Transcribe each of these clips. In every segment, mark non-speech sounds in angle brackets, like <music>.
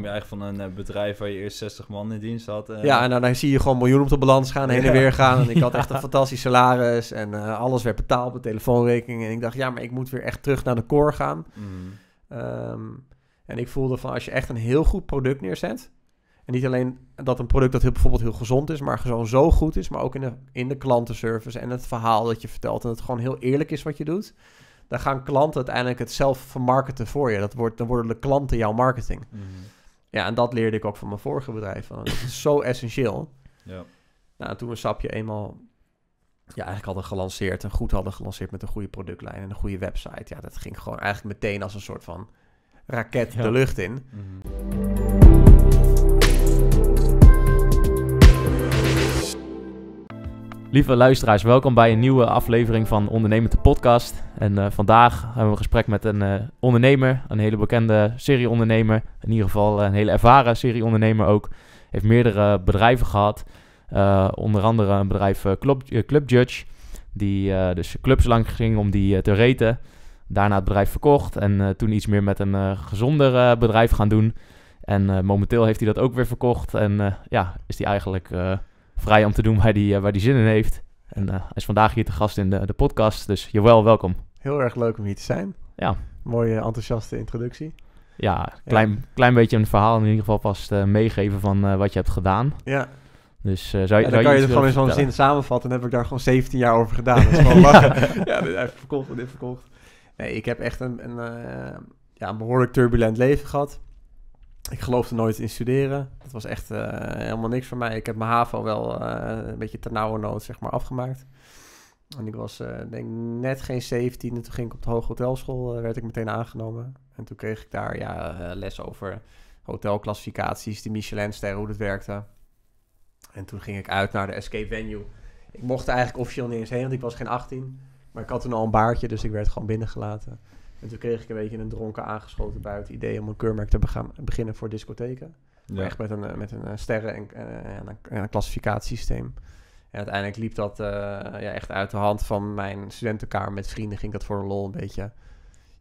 kom je eigenlijk van een eh, bedrijf waar je eerst 60 man in dienst had. Eh. Ja, en dan, dan, zie je gewoon miljoenen op de balans gaan, heen en weer gaan. En ik had echt een <laughs> fantastisch salaris en eh, alles werd betaald, mijn telefoonrekening. En ik dacht, ja, maar ik moet weer echt terug naar de core gaan. Mhm. Ehm, en ik voelde van, als je echt een heel goed product neerzet... En niet alleen dat een product dat heel, bijvoorbeeld heel gezond is, maar gewoon zo goed is, maar ook in de, in de klantenservice en het verhaal dat je vertelt. En dat het gewoon heel eerlijk is wat je doet. Dan gaan klanten uiteindelijk het zelf vermarkten voor je. Dat wordt, dan worden de klanten jouw marketing. Mhm. Ja, en dat leerde ik ook van mijn vorige bedrijf. Van. Dat is zo essentieel. <laughs> Ja. Nou, toen we Sapje eenmaal ja, eigenlijk hadden gelanceerd en goed hadden gelanceerd met een goede productlijn en een goede website. Ja, dat ging gewoon eigenlijk meteen als een soort van raket de lucht in. Mm Lieve luisteraars, welkom bij een nieuwe aflevering van Ondernemend de Podcast. En eh, vandaag hebben we een gesprek met een eh, ondernemer, een hele bekende serieondernemer. In ieder geval eh, een hele ervaren serieondernemer ook. Heeft meerdere bedrijven gehad. onder andere een bedrijf Club, Club Judge, die dus clubs lang ging om die te reten. Daarna het bedrijf verkocht en toen iets meer met een gezonder bedrijf gaan doen. En momenteel heeft hij dat ook weer verkocht en ja, is hij eigenlijk vrij om te doen waar hij, eh, waar die zin in heeft. En eh, hij is vandaag hier te gast in de, de podcast, dus jawel, welkom. Heel erg leuk om hier te zijn. Ja. Mooie enthousiaste introductie. Ja, klein, klein beetje een verhaal in ieder geval vast eh, meegeven van wat je hebt gedaan. Ja, dus zou, ja, dan kan je het gewoon in zo'n zin samenvatten. En heb ik daar gewoon 17 jaar over gedaan. Dat is <laughs> gewoon ja, verkocht Nee, ik heb echt een, een, ja, een behoorlijk turbulent leven gehad ik geloofde nooit in studeren. Dat was echt eh, helemaal niks voor mij. Ik heb mijn HAVO wel eh, een beetje nauwe nood zeg maar, afgemaakt. En ik was eh, denk net geen 17 en toen ging ik op de hoge hotelschool, werd ik meteen aangenomen. En toen kreeg ik daar ja, les over hotelclassificaties, Michelin, Michelinsterren, hoe dat werkte. En toen ging ik uit naar de Escape Venue. Ik mocht er eigenlijk officieel niet eens heen, want ik was geen 18. Maar ik had toen al een baardje, dus ik werd gewoon binnengelaten. En toen kreeg ik een beetje een dronken aangeschoten buiten het idee om een keurmerk te beginnen voor discotheken. echt met een, eh, met een eh, sterren- en, eh, een, en klassificatiesysteem. En uiteindelijk liep dat ja, echt uit de hand van mijn studentenkamer met vrienden. Ging dat voor de lol een beetje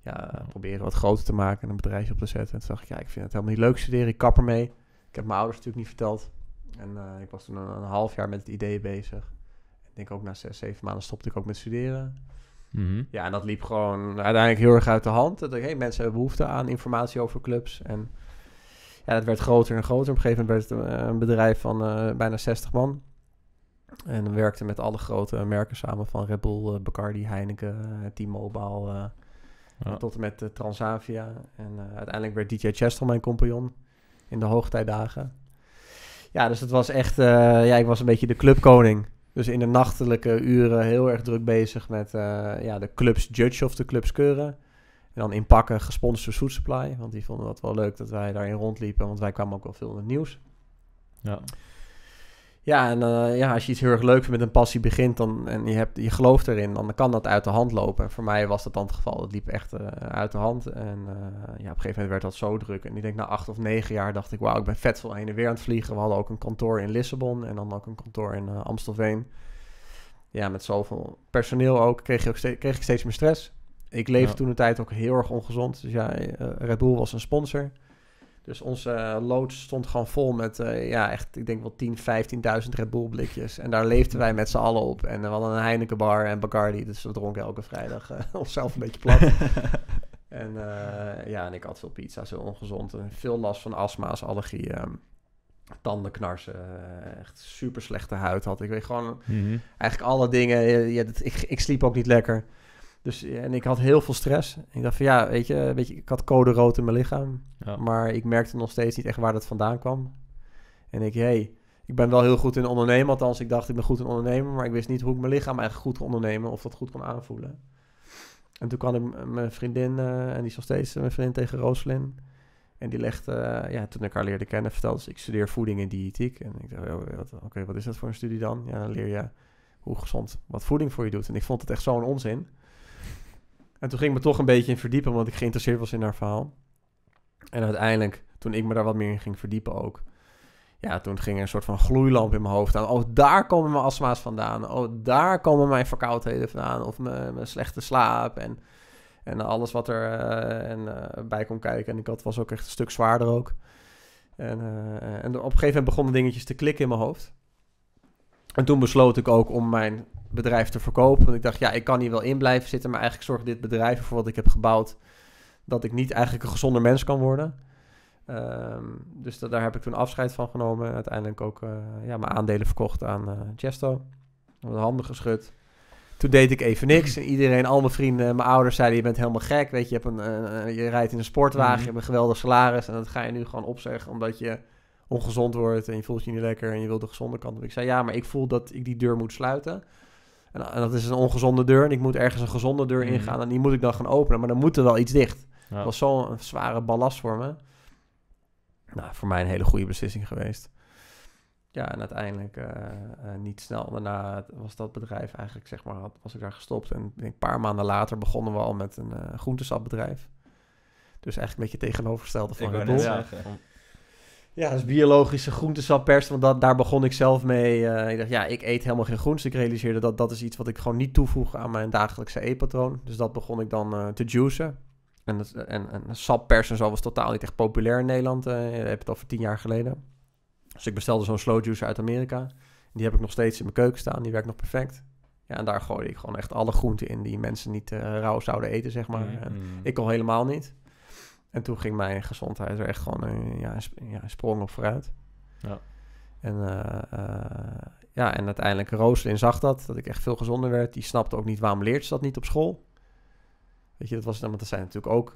ja, proberen wat groter te maken en een bedrijfje op te zetten. En toen dacht ik, ja, ik vind het helemaal niet leuk studeren, ik kap mee. Ik heb mijn ouders natuurlijk niet verteld. En ik was toen een, half jaar met het idee bezig. Ik denk ook na zes, zeven maanden stopte ik ook met studeren. Mhm. Ja, en dat liep gewoon uiteindelijk heel erg uit de hand. Dat hey, mensen hebben behoefte aan informatie over clubs. En ja, dat werd groter en groter. Op een gegeven moment werd het eh, een bedrijf van eh, bijna 60 man. En we werkten met alle grote merken samen van Red Bull, eh, Bacardi, Heineken, T-Mobile. Uh, Tot en met Transavia. En uiteindelijk werd DJ Chester mijn compagnon in de hoogtijdagen. Ja, dus het was echt... ja, ik was een beetje de clubkoning. Dus in de nachtelijke uren heel erg druk bezig met eh, ja, de clubs judge of de clubs keuren. En dan inpakken gesponsord Food Supply. Want die vonden dat wel leuk dat wij daarin rondliepen. Want wij kwamen ook wel veel in het nieuws. Ja. Ja, en eh, ja, als je iets heel erg leuk met een passie begint dan, en je, hebt, je gelooft erin, dan kan dat uit de hand lopen. voor mij was dat dan het geval. Het liep echt eh, uit de hand. En eh, ja, op een gegeven moment werd dat zo druk. En ik denk na acht of negen jaar dacht ik, wauw, ik ben vet veel heen en weer aan het vliegen. We hadden ook een kantoor in Lissabon en dan ook een kantoor in Amstelveen. Ja, met zoveel personeel ook kreeg, je ook kreeg ik steeds meer stress. Ik leefde toen de tijd ook heel erg ongezond. Dus ja, Red Bull was een sponsor. Dus onze eh, loods stond gewoon vol met, eh, ja, echt, ik denk wel 10, 15.000 Red Bull blikjes. En daar leefden wij met z'n allen op. En we hadden een Heineken bar en Bacardi, dus we dronken elke vrijdag uh, <laughs> onszelf een beetje plat. <laughs> en ja, en ik had veel pizza, zo ongezond. En veel last van astma's, allergieën, ehm, tandenknarsen, echt super slechte huid had. Ik weet gewoon mhm. eigenlijk alle dingen. ik, ik sliep ook niet lekker. Dus en ik had heel veel stress. Ik dacht van ja, weet je, weet je ik had code rood in mijn lichaam. Maar ik merkte nog steeds niet echt waar dat vandaan kwam. En ik, hey, ik ben wel heel goed in ondernemen. Althans, ik dacht ik ben goed in ondernemen. Maar ik wist niet hoe ik mijn lichaam eigenlijk goed kon ondernemen. Of dat goed kon aanvoelen. En toen kwam ik mijn vriendin, eh, en die is nog steeds mijn vriendin tegen Rooslin. En die legde, eh, ja, toen ik haar leerde kennen, vertelde ze, ik studeer voeding en diëtiek. En ik dacht, oh, oké, wat is dat voor een studie dan? Ja, dan leer je hoe gezond, wat voeding voor je doet. En ik vond het echt zo'n onzin. En toen ging ik me toch een beetje in verdiepen, want ik geïnteresseerd was in haar verhaal. En uiteindelijk, toen ik me daar wat meer in ging verdiepen ook, ja, toen ging er een soort van gloeilamp in mijn hoofd aan. Oh, daar komen mijn astma's vandaan. Oh, daar komen mijn verkoudheden vandaan. Of mijn, mijn slechte slaap en, en alles wat er eh, en, uh, bij kon kijken. En ik had, was ook echt een stuk zwaarder ook. En, eh, en op een gegeven moment begonnen dingetjes te klikken in mijn hoofd. En toen besloot ik ook om mijn bedrijf te verkopen. Want ik dacht, ja, ik kan hier wel in blijven zitten. Maar eigenlijk zorgt dit bedrijf voor wat ik heb gebouwd. dat ik niet eigenlijk een gezonder mens kan worden. Ehm, dus daar heb ik toen afscheid van genomen. Uiteindelijk ook eh, ja, mijn aandelen verkocht aan uh, de Handen geschud. Toen deed ik even niks. <clears throat> iedereen, al mijn vrienden, mijn ouders zeiden: Je bent helemaal gek. Weet je, je, hebt een, eh, je rijdt in een sportwagen. Mm. Je hebt een geweldig salaris. En dat ga je nu gewoon opzeggen omdat je ongezond wordt en je voelt je niet lekker en je wil de gezonde kant op. Ik zei ja, maar ik voel dat ik die deur moet sluiten. En, dat is een ongezonde deur en ik moet ergens een gezonde deur mhm. ingaan en die moet ik dan gaan openen. Maar dan moet er wel iets dicht. Dat was zo'n zware ballast voor me. Nou, voor mij een hele goede beslissing geweest. Ja, en uiteindelijk eh, eh, niet snel. Daarna was dat bedrijf eigenlijk, zeg maar, had, ik daar gestopt. En een paar maanden later begonnen we al met een uh, groentesapbedrijf. Dus eigenlijk een beetje tegenovergestelde van het doel. Ja, dus biologische groentesap want dat, daar begon ik zelf mee. Eh, ik dacht, ja, ik eet helemaal geen groenten. Ik realiseerde dat dat is iets wat ik gewoon niet toevoeg aan mijn dagelijkse eetpatroon. Dus dat begon ik dan eh, te juicen. En, dat, en, sappersen zo was totaal niet echt populair in Nederland. Uh, eh, ik heb het al voor tien jaar geleden. Dus ik bestelde zo'n slow juicer uit Amerika. Die heb ik nog steeds in mijn keuken staan. Die werkt nog perfect. Ja, en daar gooide ik gewoon echt alle groenten in die mensen niet rauw zouden eten, zeg maar. Mm-hmm. ik al helemaal niet. En toen ging mijn gezondheid er echt gewoon eh, een, ja, ja, sprong op vooruit. Ja. En, eh, eh, ja, en uiteindelijk Rooslin zag dat, dat ik echt veel gezonder werd. Die snapte ook niet waarom leert ze dat niet op school. Weet je, dat was dan, want er zijn natuurlijk ook,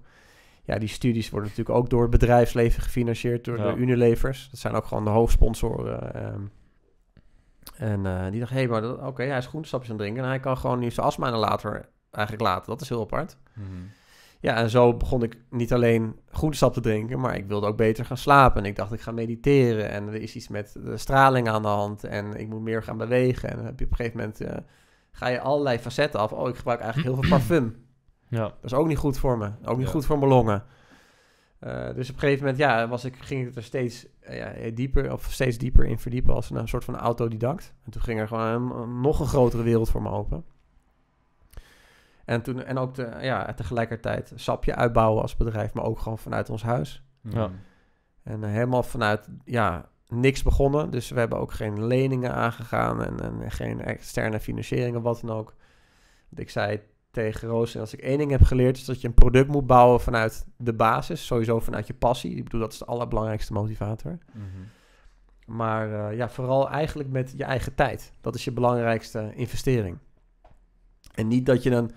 ja, die studies worden natuurlijk ook door het bedrijfsleven gefinancierd, door de Unilevers. Dat zijn ook gewoon de hoofdsponsoren. Um, ehm. en die dacht, hé, hey, maar oké, hij is groentesapjes aan het drinken en hij kan gewoon nu zijn astma later eigenlijk laten. Dat is heel apart. Mm ja, en zo begon ik niet alleen sap te drinken, maar ik wilde ook beter gaan slapen. En ik dacht, ik ga mediteren en er is iets met de straling aan de hand en ik moet meer gaan bewegen. En heb je op een gegeven moment, eh, ga je allerlei facetten af. Oh, ik gebruik eigenlijk heel veel <clears throat> parfum. Ja. Dat is ook niet goed voor me, ook niet goed voor mijn longen. Eh, dus op een gegeven moment ja, was ik, ging ik er steeds, eh, ja, dieper, of steeds dieper in verdiepen als een, soort van autodidact. En toen ging er gewoon een nog een grotere wereld voor me open. En, toen, en ook de ja, tegelijkertijd sapje uitbouwen als bedrijf, maar ook gewoon vanuit ons huis. Ja. En eh, helemaal vanuit ja, niks begonnen. Dus we hebben ook geen leningen aangegaan en, en geen externe financieringen, wat dan ook. ik zei tegen Roos, en als ik één ding heb geleerd, is dat je een product moet bouwen vanuit de basis. Sowieso vanuit je passie. Ik bedoel, dat is de allerbelangrijkste motivator. Mhm. Maar eh, ja, vooral eigenlijk met je eigen tijd. Dat is je belangrijkste investering. En niet dat je dan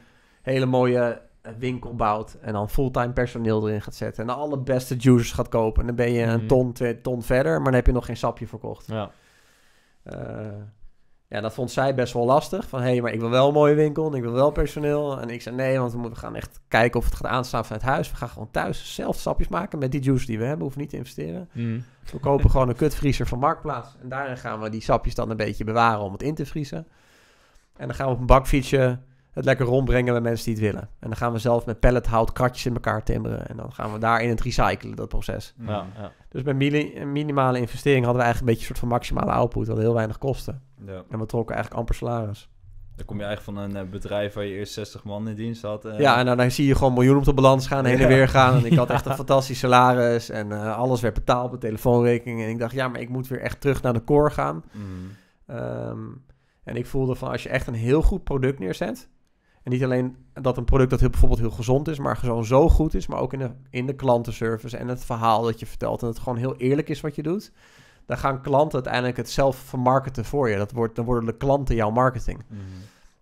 hele mooie eh, winkel bouwt en dan fulltime personeel erin gaat zetten en de beste juices gaat kopen. En dan ben je een mhm. ton, twee ton verder, maar dan heb je nog geen sapje verkocht. Ja. Uh, ja, dat vond zij best wel lastig. Van, hé, hey, maar ik wil wel een mooie winkel en ik wil wel personeel. En ik zei, nee, want we moeten gaan echt kijken of het gaat aanstaan vanuit huis. We gaan gewoon thuis zelf sapjes maken met die juice die we hebben. hoeven niet te investeren. Mhm. We kopen gewoon een kutvriezer van Marktplaats. En daarin gaan we die sapjes dan een beetje bewaren om het in te vriezen. En dan gaan we op een bakfietsje het lekker rondbrengen bij mensen die het willen. En dan gaan we zelf met hout kratjes in elkaar timmeren. En dan gaan we daarin het recyclen, dat proces. Ja, ja. Dus met minimale investering hadden we eigenlijk een beetje een soort van maximale output. Dat heel weinig kosten. Ja. En we trokken eigenlijk amper salaris. Dan kom je eigenlijk van een eh, bedrijf waar je eerst 60 man in dienst had. Eh. Ja, en dan zie je gewoon miljoenen op de balans gaan, heen en weer gaan. En ik had echt <laughs> een fantastisch salaris en eh, alles werd betaald op telefoonrekening. En ik dacht, ja, maar ik moet weer echt terug naar de core gaan. Mhm. Ehm, en ik voelde van, als je echt een heel goed product neerzet, en niet alleen dat een product dat heel, bijvoorbeeld heel gezond is, maar gewoon zo goed is, maar ook in de, in de klantenservice en het verhaal dat je vertelt en het gewoon heel eerlijk is wat je doet. Dan gaan klanten uiteindelijk het zelf vermarkten voor je. Dat wordt, dan worden de klanten jouw marketing. Mhm.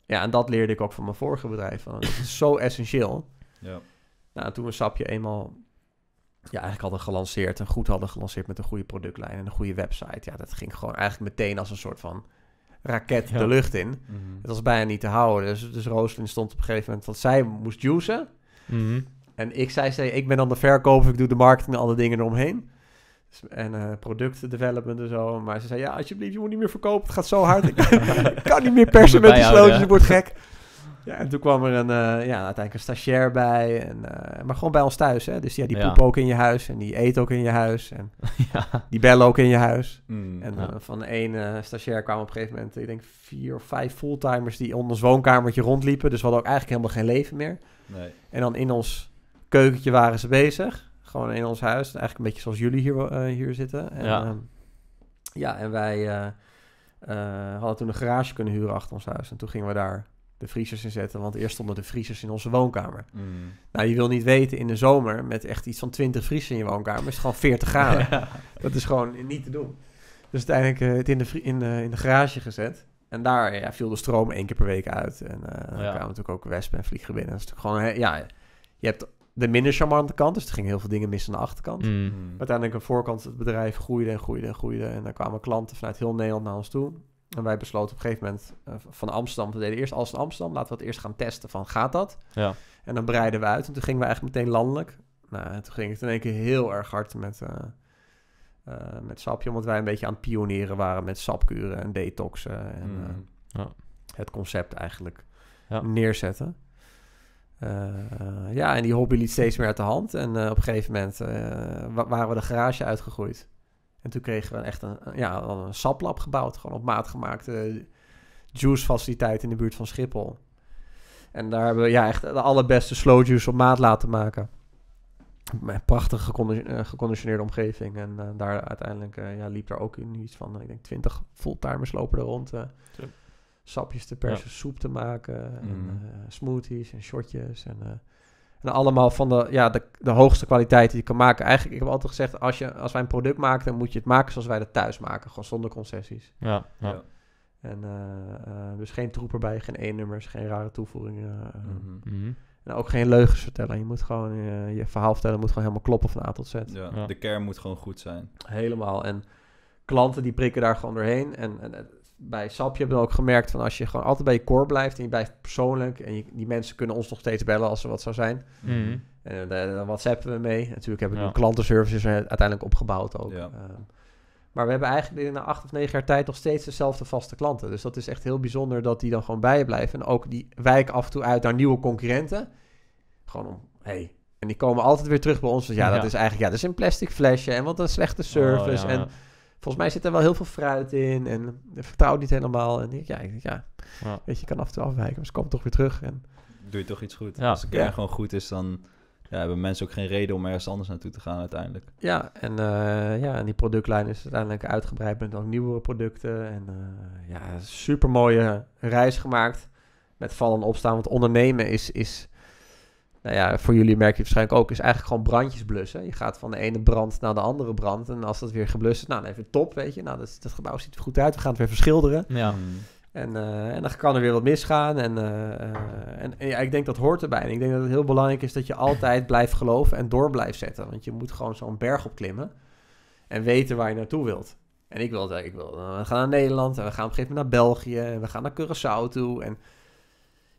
Ja, en dat leerde ik ook van mijn vorige bedrijf. Dat is zo essentieel. Ja. Nou, toen we Sapje eenmaal ja, eigenlijk hadden gelanceerd en goed hadden gelanceerd met een goede productlijn en een goede website. Ja, dat ging gewoon eigenlijk meteen als een soort van raket de lucht in. Mhm. Het was bijna niet te houden. Dus, dus Rooslin stond op een gegeven moment... van zij moest juicen. Mhm. En ik zei, zei, ik ben dan de verkoper, ik doe de marketing en alle dingen eromheen. Dus, en uh, eh, product development en zo. Maar ze zei, ja, alsjeblieft, je moet niet meer verkopen. Het gaat zo hard. ik, <laughs> kan niet meer persen met die slootjes, het wordt gek. Ja, en toen kwam er een, eh, ja, uiteindelijk een stagiair bij. En, eh, maar gewoon bij ons thuis. Hè? Dus ja, die ja. poep ook in je huis. En die eet ook in je huis. En <laughs> ja. die bellen ook in je huis. Mm, en eh, van één uh, stagiair kwamen op een gegeven moment, ik denk, vier of vijf fulltimers die onder ons woonkamertje rondliepen. Dus we hadden ook eigenlijk helemaal geen leven meer. Nee. En dan in ons keukentje waren ze bezig. Gewoon in ons huis. Eigenlijk een beetje zoals jullie hier, hier zitten. En, ja, ehm, en wij hadden toen een garage kunnen huren achter ons huis. En toen gingen we daar de vriezers in zetten. Want eerst stonden de vriezers in onze woonkamer. Mm. Nou, je wil niet weten, in de zomer met echt iets van 20 vriezers in je woonkamer... is het gewoon 40 graden. <laughs> Dat is gewoon niet te doen. Dus uiteindelijk eh, het in de, in, de, in de garage gezet. En daar ja, viel de stroom één keer per week uit. En uh, kwamen natuurlijk ook wespen en vliegen binnen. Dat is gewoon... Ja, je hebt de minder charmante kant. Dus er gingen heel veel dingen mis aan de achterkant. Mm. Uiteindelijk een voorkant, het bedrijf groeide en groeide en groeide. En dan kwamen klanten vanuit heel Nederland naar ons toe. En wij besloten op een gegeven moment eh, van Amsterdam, we deden eerst alles in Amsterdam, laten we het eerst gaan testen van gaat dat? Ja. En dan breiden we uit en toen gingen we eigenlijk meteen landelijk. Nou, toen ging het in één keer heel erg hard met, eh, eh, met sapje, omdat wij een beetje aan het pionieren waren met sapkuren en detoxen en hmm. ja. het concept eigenlijk neerzetten. ja, en die hobby liet steeds meer uit de hand. En op een gegeven moment waren we de garage uitgegroeid. En toen kregen we echt een, ja, een saplab gebouwd. Gewoon op maat gemaakte juice faciliteit in de buurt van Schiphol. En daar hebben we ja, echt de allerbeste slow juice op maat laten maken. Een prachtige eh, geconditioneerde omgeving. En eh, daar uiteindelijk eh, ja, liep daar ook in iets van, ik denk, 20 fulltimers lopen er rond. sapjes te persen, soep te maken, en, mm. smoothies en shotjes. En allemaal van de, ja, de, de hoogste kwaliteit die je kan maken. Eigenlijk, ik heb altijd gezegd, als, je, als wij een product maken, dan moet je het maken zoals wij dat thuis maken. Gewoon zonder concessies. Ja, ja. ja. En eh, eh, dus geen troep erbij, geen e-nummers, geen rare toevoegingen. Uh, En ook geen leugens vertellen. Je moet gewoon je verhaal vertellen, moet gewoon helemaal kloppen van A tot Z. Ja, De kern moet gewoon goed zijn. Helemaal. En klanten die prikken daar gewoon doorheen. En, en bij Sapje hebben we ook gemerkt van als je gewoon altijd bij je core blijft en je blijft persoonlijk en die mensen kunnen ons nog steeds bellen als er wat zou zijn. Mm. En eh, dan WhatsAppen we mee. Natuurlijk heb ik een klantenservice klantenservices uiteindelijk opgebouwd ook. Ehm, maar we hebben eigenlijk in acht of negen jaar tijd nog steeds dezelfde vaste klanten. Dus dat is echt heel bijzonder dat die dan gewoon bij je blijven. En ook die wijken af en toe uit naar nieuwe concurrenten. Gewoon om, hey. En die komen altijd weer terug bij ons. ja, dat is eigenlijk, ja, dat is een plastic flesje en wat een slechte oh, service. en volgens mij zit er wel heel veel fruit in en vertrouw niet helemaal. En ja, ja, weet je, je kan af en toe afwijken, maar ze komen toch weer terug. En... Doe je toch iets goed. Als het kern gewoon goed is, dan ja, hebben mensen ook geen reden om ergens anders naartoe te gaan uiteindelijk. Ja, en, eh, ja, en die productlijn is uiteindelijk uitgebreid met ook nieuwe producten. En eh, ja, super mooie reis gemaakt met vallen en opstaan. Want ondernemen is, is nou ja, voor jullie merk je waarschijnlijk ook, is eigenlijk gewoon brandjes blussen. Je gaat van de ene brand naar de andere brand. En als dat weer geblust is, nou dan even top, weet je. Nou, dat, gebouw ziet er goed uit, we gaan het weer verschilderen. Ja. En, eh, en dan kan er weer wat misgaan. Eh, eh, en, en, ja, ik denk dat hoort erbij. En ik denk dat het heel belangrijk is dat je altijd blijft geloven en door blijft zetten. Want je moet gewoon zo'n berg opklimmen en weten waar je naartoe wilt. En ik wil, ik wil, we gaan naar Nederland en we gaan op een gegeven moment naar België en we gaan naar Curaçao toe. En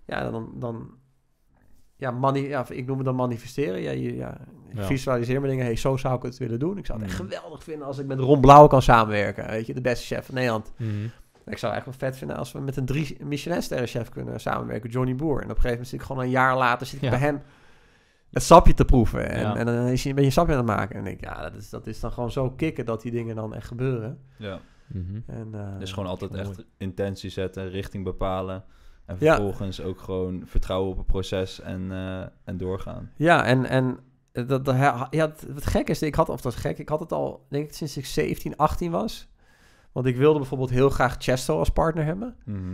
ja, dan, dan, ja, mani ja, ik noem het dan manifesteren. Ja, je, ja, visualiseer me dingen. Hey, zo zou ik het willen doen. Ik zou het echt mhm. geweldig vinden als ik met Ron Blauw kan samenwerken. Weet je, de beste chef van Nederland. Mhm. Ik zou echt wel vet vinden als we met een drie Michelin-sterren chef kunnen samenwerken. Johnny Boer. En op een gegeven moment zit ik gewoon een jaar later zit ik bij hem het sapje te proeven. En, en dan is hij een beetje sapje aan het maken. En ik denk, ja, dat is, dat is dan gewoon zo kicken dat die dingen dan echt gebeuren. Ja. Mm en, dus gewoon altijd echt intentie zetten, richting bepalen. En vervolgens ook gewoon vertrouwen op het proces en, eh, en doorgaan. Ja, en, en dat, dat, ja, het gek is, ik had, of dat is gek, ik had het al, denk ik, sinds ik 17, 18 was. Want ik wilde bijvoorbeeld heel graag Chesto als partner hebben. Mhm.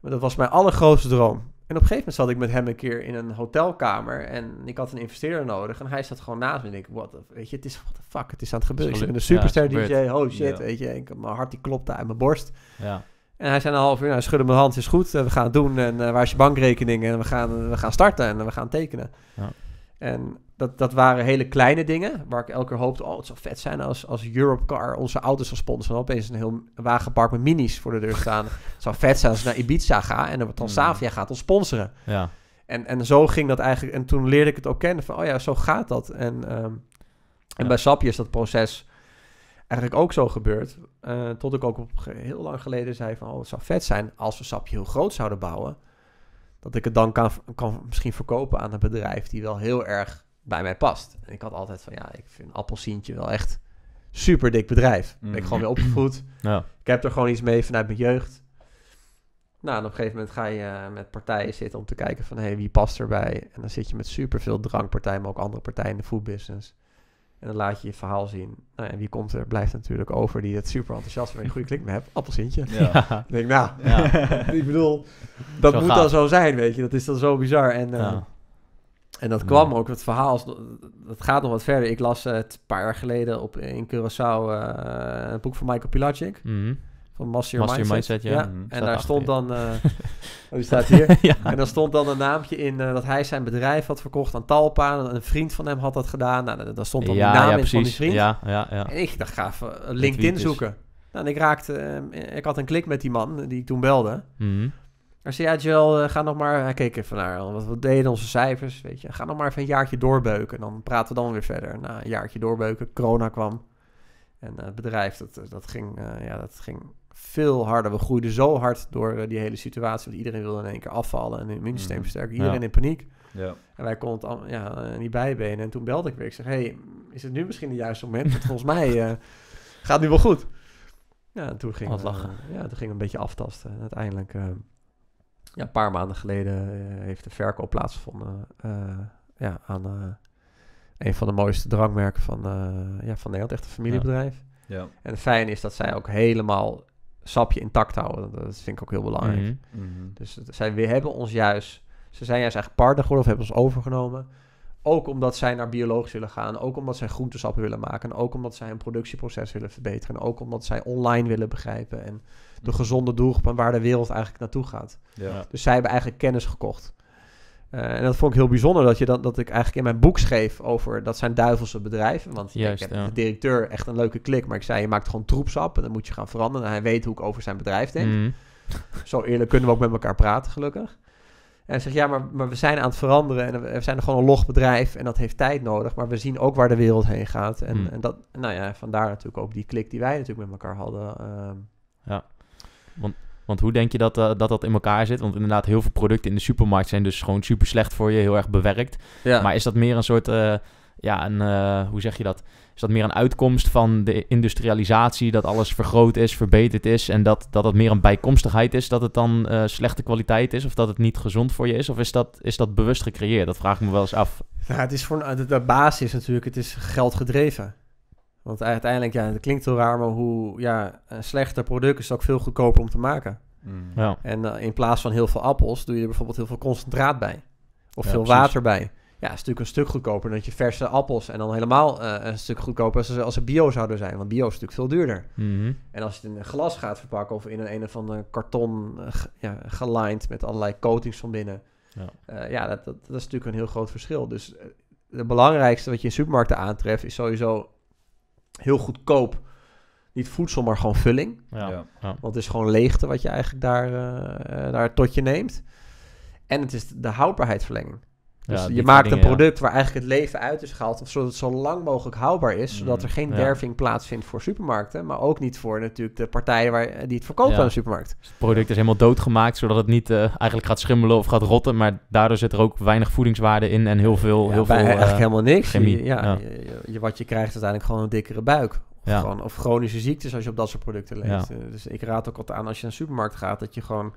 Maar dat was mijn allergrootste droom. En op een gegeven moment zat ik met hem een keer in een hotelkamer en ik had een investeerder nodig. En hij zat gewoon naast me en ik, wat, weet je, het is, what the fuck, het is aan het gebeuren. Ik ben een superster die DJ, oh shit, weet je. mijn hart die klopte uit mijn borst. Ja. En hij zei een half uur, nou, schudden mijn hand is goed, eh, we gaan het doen. En eh, waar is je bankrekening? En we gaan, eh, we gaan starten en we gaan tekenen. Ja. En dat, dat waren hele kleine dingen waar ik elke keer hoopte, oh, het zou vet zijn als, als Europe Car onze auto's zou sponsoren. opeens een heel wagenpark met minis voor de deur <laughs> staan. het zou vet zijn als naar Ibiza gaan en dan Transavia hmm. gaat ons sponsoren. Ja. En, en zo ging dat eigenlijk. En toen leerde ik het ook kennen van, oh ja, zo gaat dat. En, ehm, en bij Sapje is dat proces eigenlijk ook zo gebeurd. Eh, tot ik ook op heel lang geleden zei van, oh, het zou vet zijn als we sapje heel groot zouden bouwen. Dat ik het dan kan, kan misschien verkopen aan een bedrijf die wel heel erg bij mij past. En ik had altijd van, ja, ik vind Appelsientje wel echt super dik bedrijf. Mm. Ben ik gewoon mhm. weer opgevoed. Ja. Ik heb er gewoon iets mee vanuit mijn jeugd. Nou, en op een gegeven moment ga je eh, met partijen zitten om te kijken van, hé, hey, wie past erbij? En dan zit je met superveel drankpartijen, maar ook andere partijen in de foodbusiness. En dan laat je je verhaal zien. Nou, en wie komt er, blijft natuurlijk over die het super enthousiast van een goede klik mee hebt. Appelsintje. Ja. <laughs> denk nou, ja. <laughs> ik bedoel, dat moet dan zo zijn, weet je. Dat is dan zo bizar. En, eh, en dat kwam ook, het verhaal, dat gaat nog wat verder. Ik las het eh, een paar jaar geleden op, in Curaçao eh, een boek van Michael Pilacic. Mm van Master, Mindset. ja. Mhm. En daar stond dan... Uh, <laughs> staat hier. <laughs> ja. En daar stond dan een naampje in eh, dat hij zijn bedrijf had verkocht aan Talpa. Een, vriend van hem had dat gedaan. Nou, daar stond dan de naam in van die vriend. Ja, ja, ja. En ik dacht, ga LinkedIn zoeken. Nou, en ik raakte... Eh, ik had een klik met die man die ik toen belde. Mm. Hij zei, ja, Joel, ga nog maar... Hij keek even naar, wat, deden onze cijfers, weet je. Ga nog maar even een jaartje doorbeuken. Dan praten we dan weer verder. Na een jaartje doorbeuken, corona kwam. En het bedrijf, dat, dat, ging, ja, dat ging veel harder. We groeiden zo hard door eh, die hele situatie. Want iedereen wilde in één keer afvallen en het immuunsysteem mhm. versterken. Iedereen in paniek. Ja. En wij konden het al, ja, eh, niet bijbenen. En toen belde ik weer. Ik zeg, hey, is het nu misschien het juiste moment? Want volgens mij eh, gaat nu wel goed. Ja, en toen ging lachen. ja, toen ging een beetje aftasten. En uiteindelijk, ja, een paar maanden geleden heeft de verkoop plaatsgevonden ja, aan een van de mooiste drankmerken van, ja, van Nederland. Echt een familiebedrijf. Ja. En het fijne is dat zij ook helemaal sapje intact houden. Dat vind ik ook heel belangrijk. Mhm. Mhm. Dus zij hebben ons juist, ze zijn juist eigenlijk partner geworden of hebben ons overgenomen. Ook omdat zij naar biologisch willen gaan. Ook omdat zij groentesappen willen maken. ook omdat zij hun productieproces willen verbeteren. En ook omdat zij online willen begrijpen. En de mhm. gezonde doelgroep en waar de wereld eigenlijk naartoe gaat. Ja. Dus zij hebben eigenlijk kennis gekocht. Eh, en dat vond ik heel bijzonder dat, je dan, dat ik eigenlijk in mijn boek schreef over dat zijn duivelse bedrijven. Want ik heb de directeur echt een leuke klik, maar ik zei je maakt gewoon troepsap en dan moet je gaan veranderen. En hij weet hoe ik over zijn bedrijf denk. Mm. Zo eerlijk kunnen we ook met elkaar praten, gelukkig. En hij zegt, ja, maar, maar we zijn aan het veranderen en we zijn gewoon een log bedrijf en dat heeft tijd nodig. Maar we zien ook waar de wereld heen gaat. En, mm. en dat, nou ja, vandaar natuurlijk ook die klik die wij natuurlijk met elkaar hadden. Ehm. ja, want want hoe denk je dat, eh, dat dat in elkaar zit? Want inderdaad, heel veel producten in de supermarkt zijn dus gewoon super slecht voor je, heel erg bewerkt. Maar is dat meer een soort, eh, ja, een, eh, hoe zeg je dat? Is dat meer een uitkomst van de industrialisatie, dat alles vergroot is, verbeterd is en dat dat, dat meer een bijkomstigheid is, dat het dan slechte kwaliteit is of dat het niet gezond voor je is? Of is dat, is dat bewust gecreëerd? Dat vraag ik me wel eens af. Ja, nou, het is voor de, de basis natuurlijk, het is geld gedreven. Want uiteindelijk, ja, het klinkt heel raar, maar hoe ja, een slechter product is ook veel goedkoper om te maken. Mm. Ja. En eh, in plaats van heel veel appels doe je er bijvoorbeeld heel veel concentraat bij. Of veel water bij. Ja, is natuurlijk een stuk goedkoper dan dat je verse appels. En dan helemaal eh, een stuk goedkoper als, als ze bio zouden zijn. Want bio is natuurlijk veel duurder. Mhm. En als je het in een glas gaat verpakken of in een een of andere karton uh, ja, gelind met allerlei coatings van binnen. Ja, ja dat, dat, dat, is natuurlijk een heel groot verschil. Dus het belangrijkste wat je in supermarkten aantreft is sowieso heel goedkoop. Niet voedsel, maar gewoon vulling. Ja. ja. Want het is gewoon leegte wat je eigenlijk daar, eh, eh, daar tot je neemt. En het is de houdbaarheidsverlenging. Dus je maakt een product waar eigenlijk het leven uit is gehaald, zodat het zo lang mogelijk houdbaar is, mm, zodat er geen ja. plaatsvindt voor supermarkten, maar ook niet voor natuurlijk de partijen waar, eh, die het verkopen aan de supermarkt. Dus het product is helemaal doodgemaakt, zodat het niet eh, eigenlijk gaat schimmelen of gaat rotten, maar daardoor zit er ook weinig voedingswaarde in en heel veel, heel veel eigenlijk eh, helemaal niks. ja, je, wat je krijgt uiteindelijk gewoon een dikkere buik. Of, of chronische ziektes als je op dat soort producten leeft. dus ik raad ook altijd aan als je naar de supermarkt gaat, dat je gewoon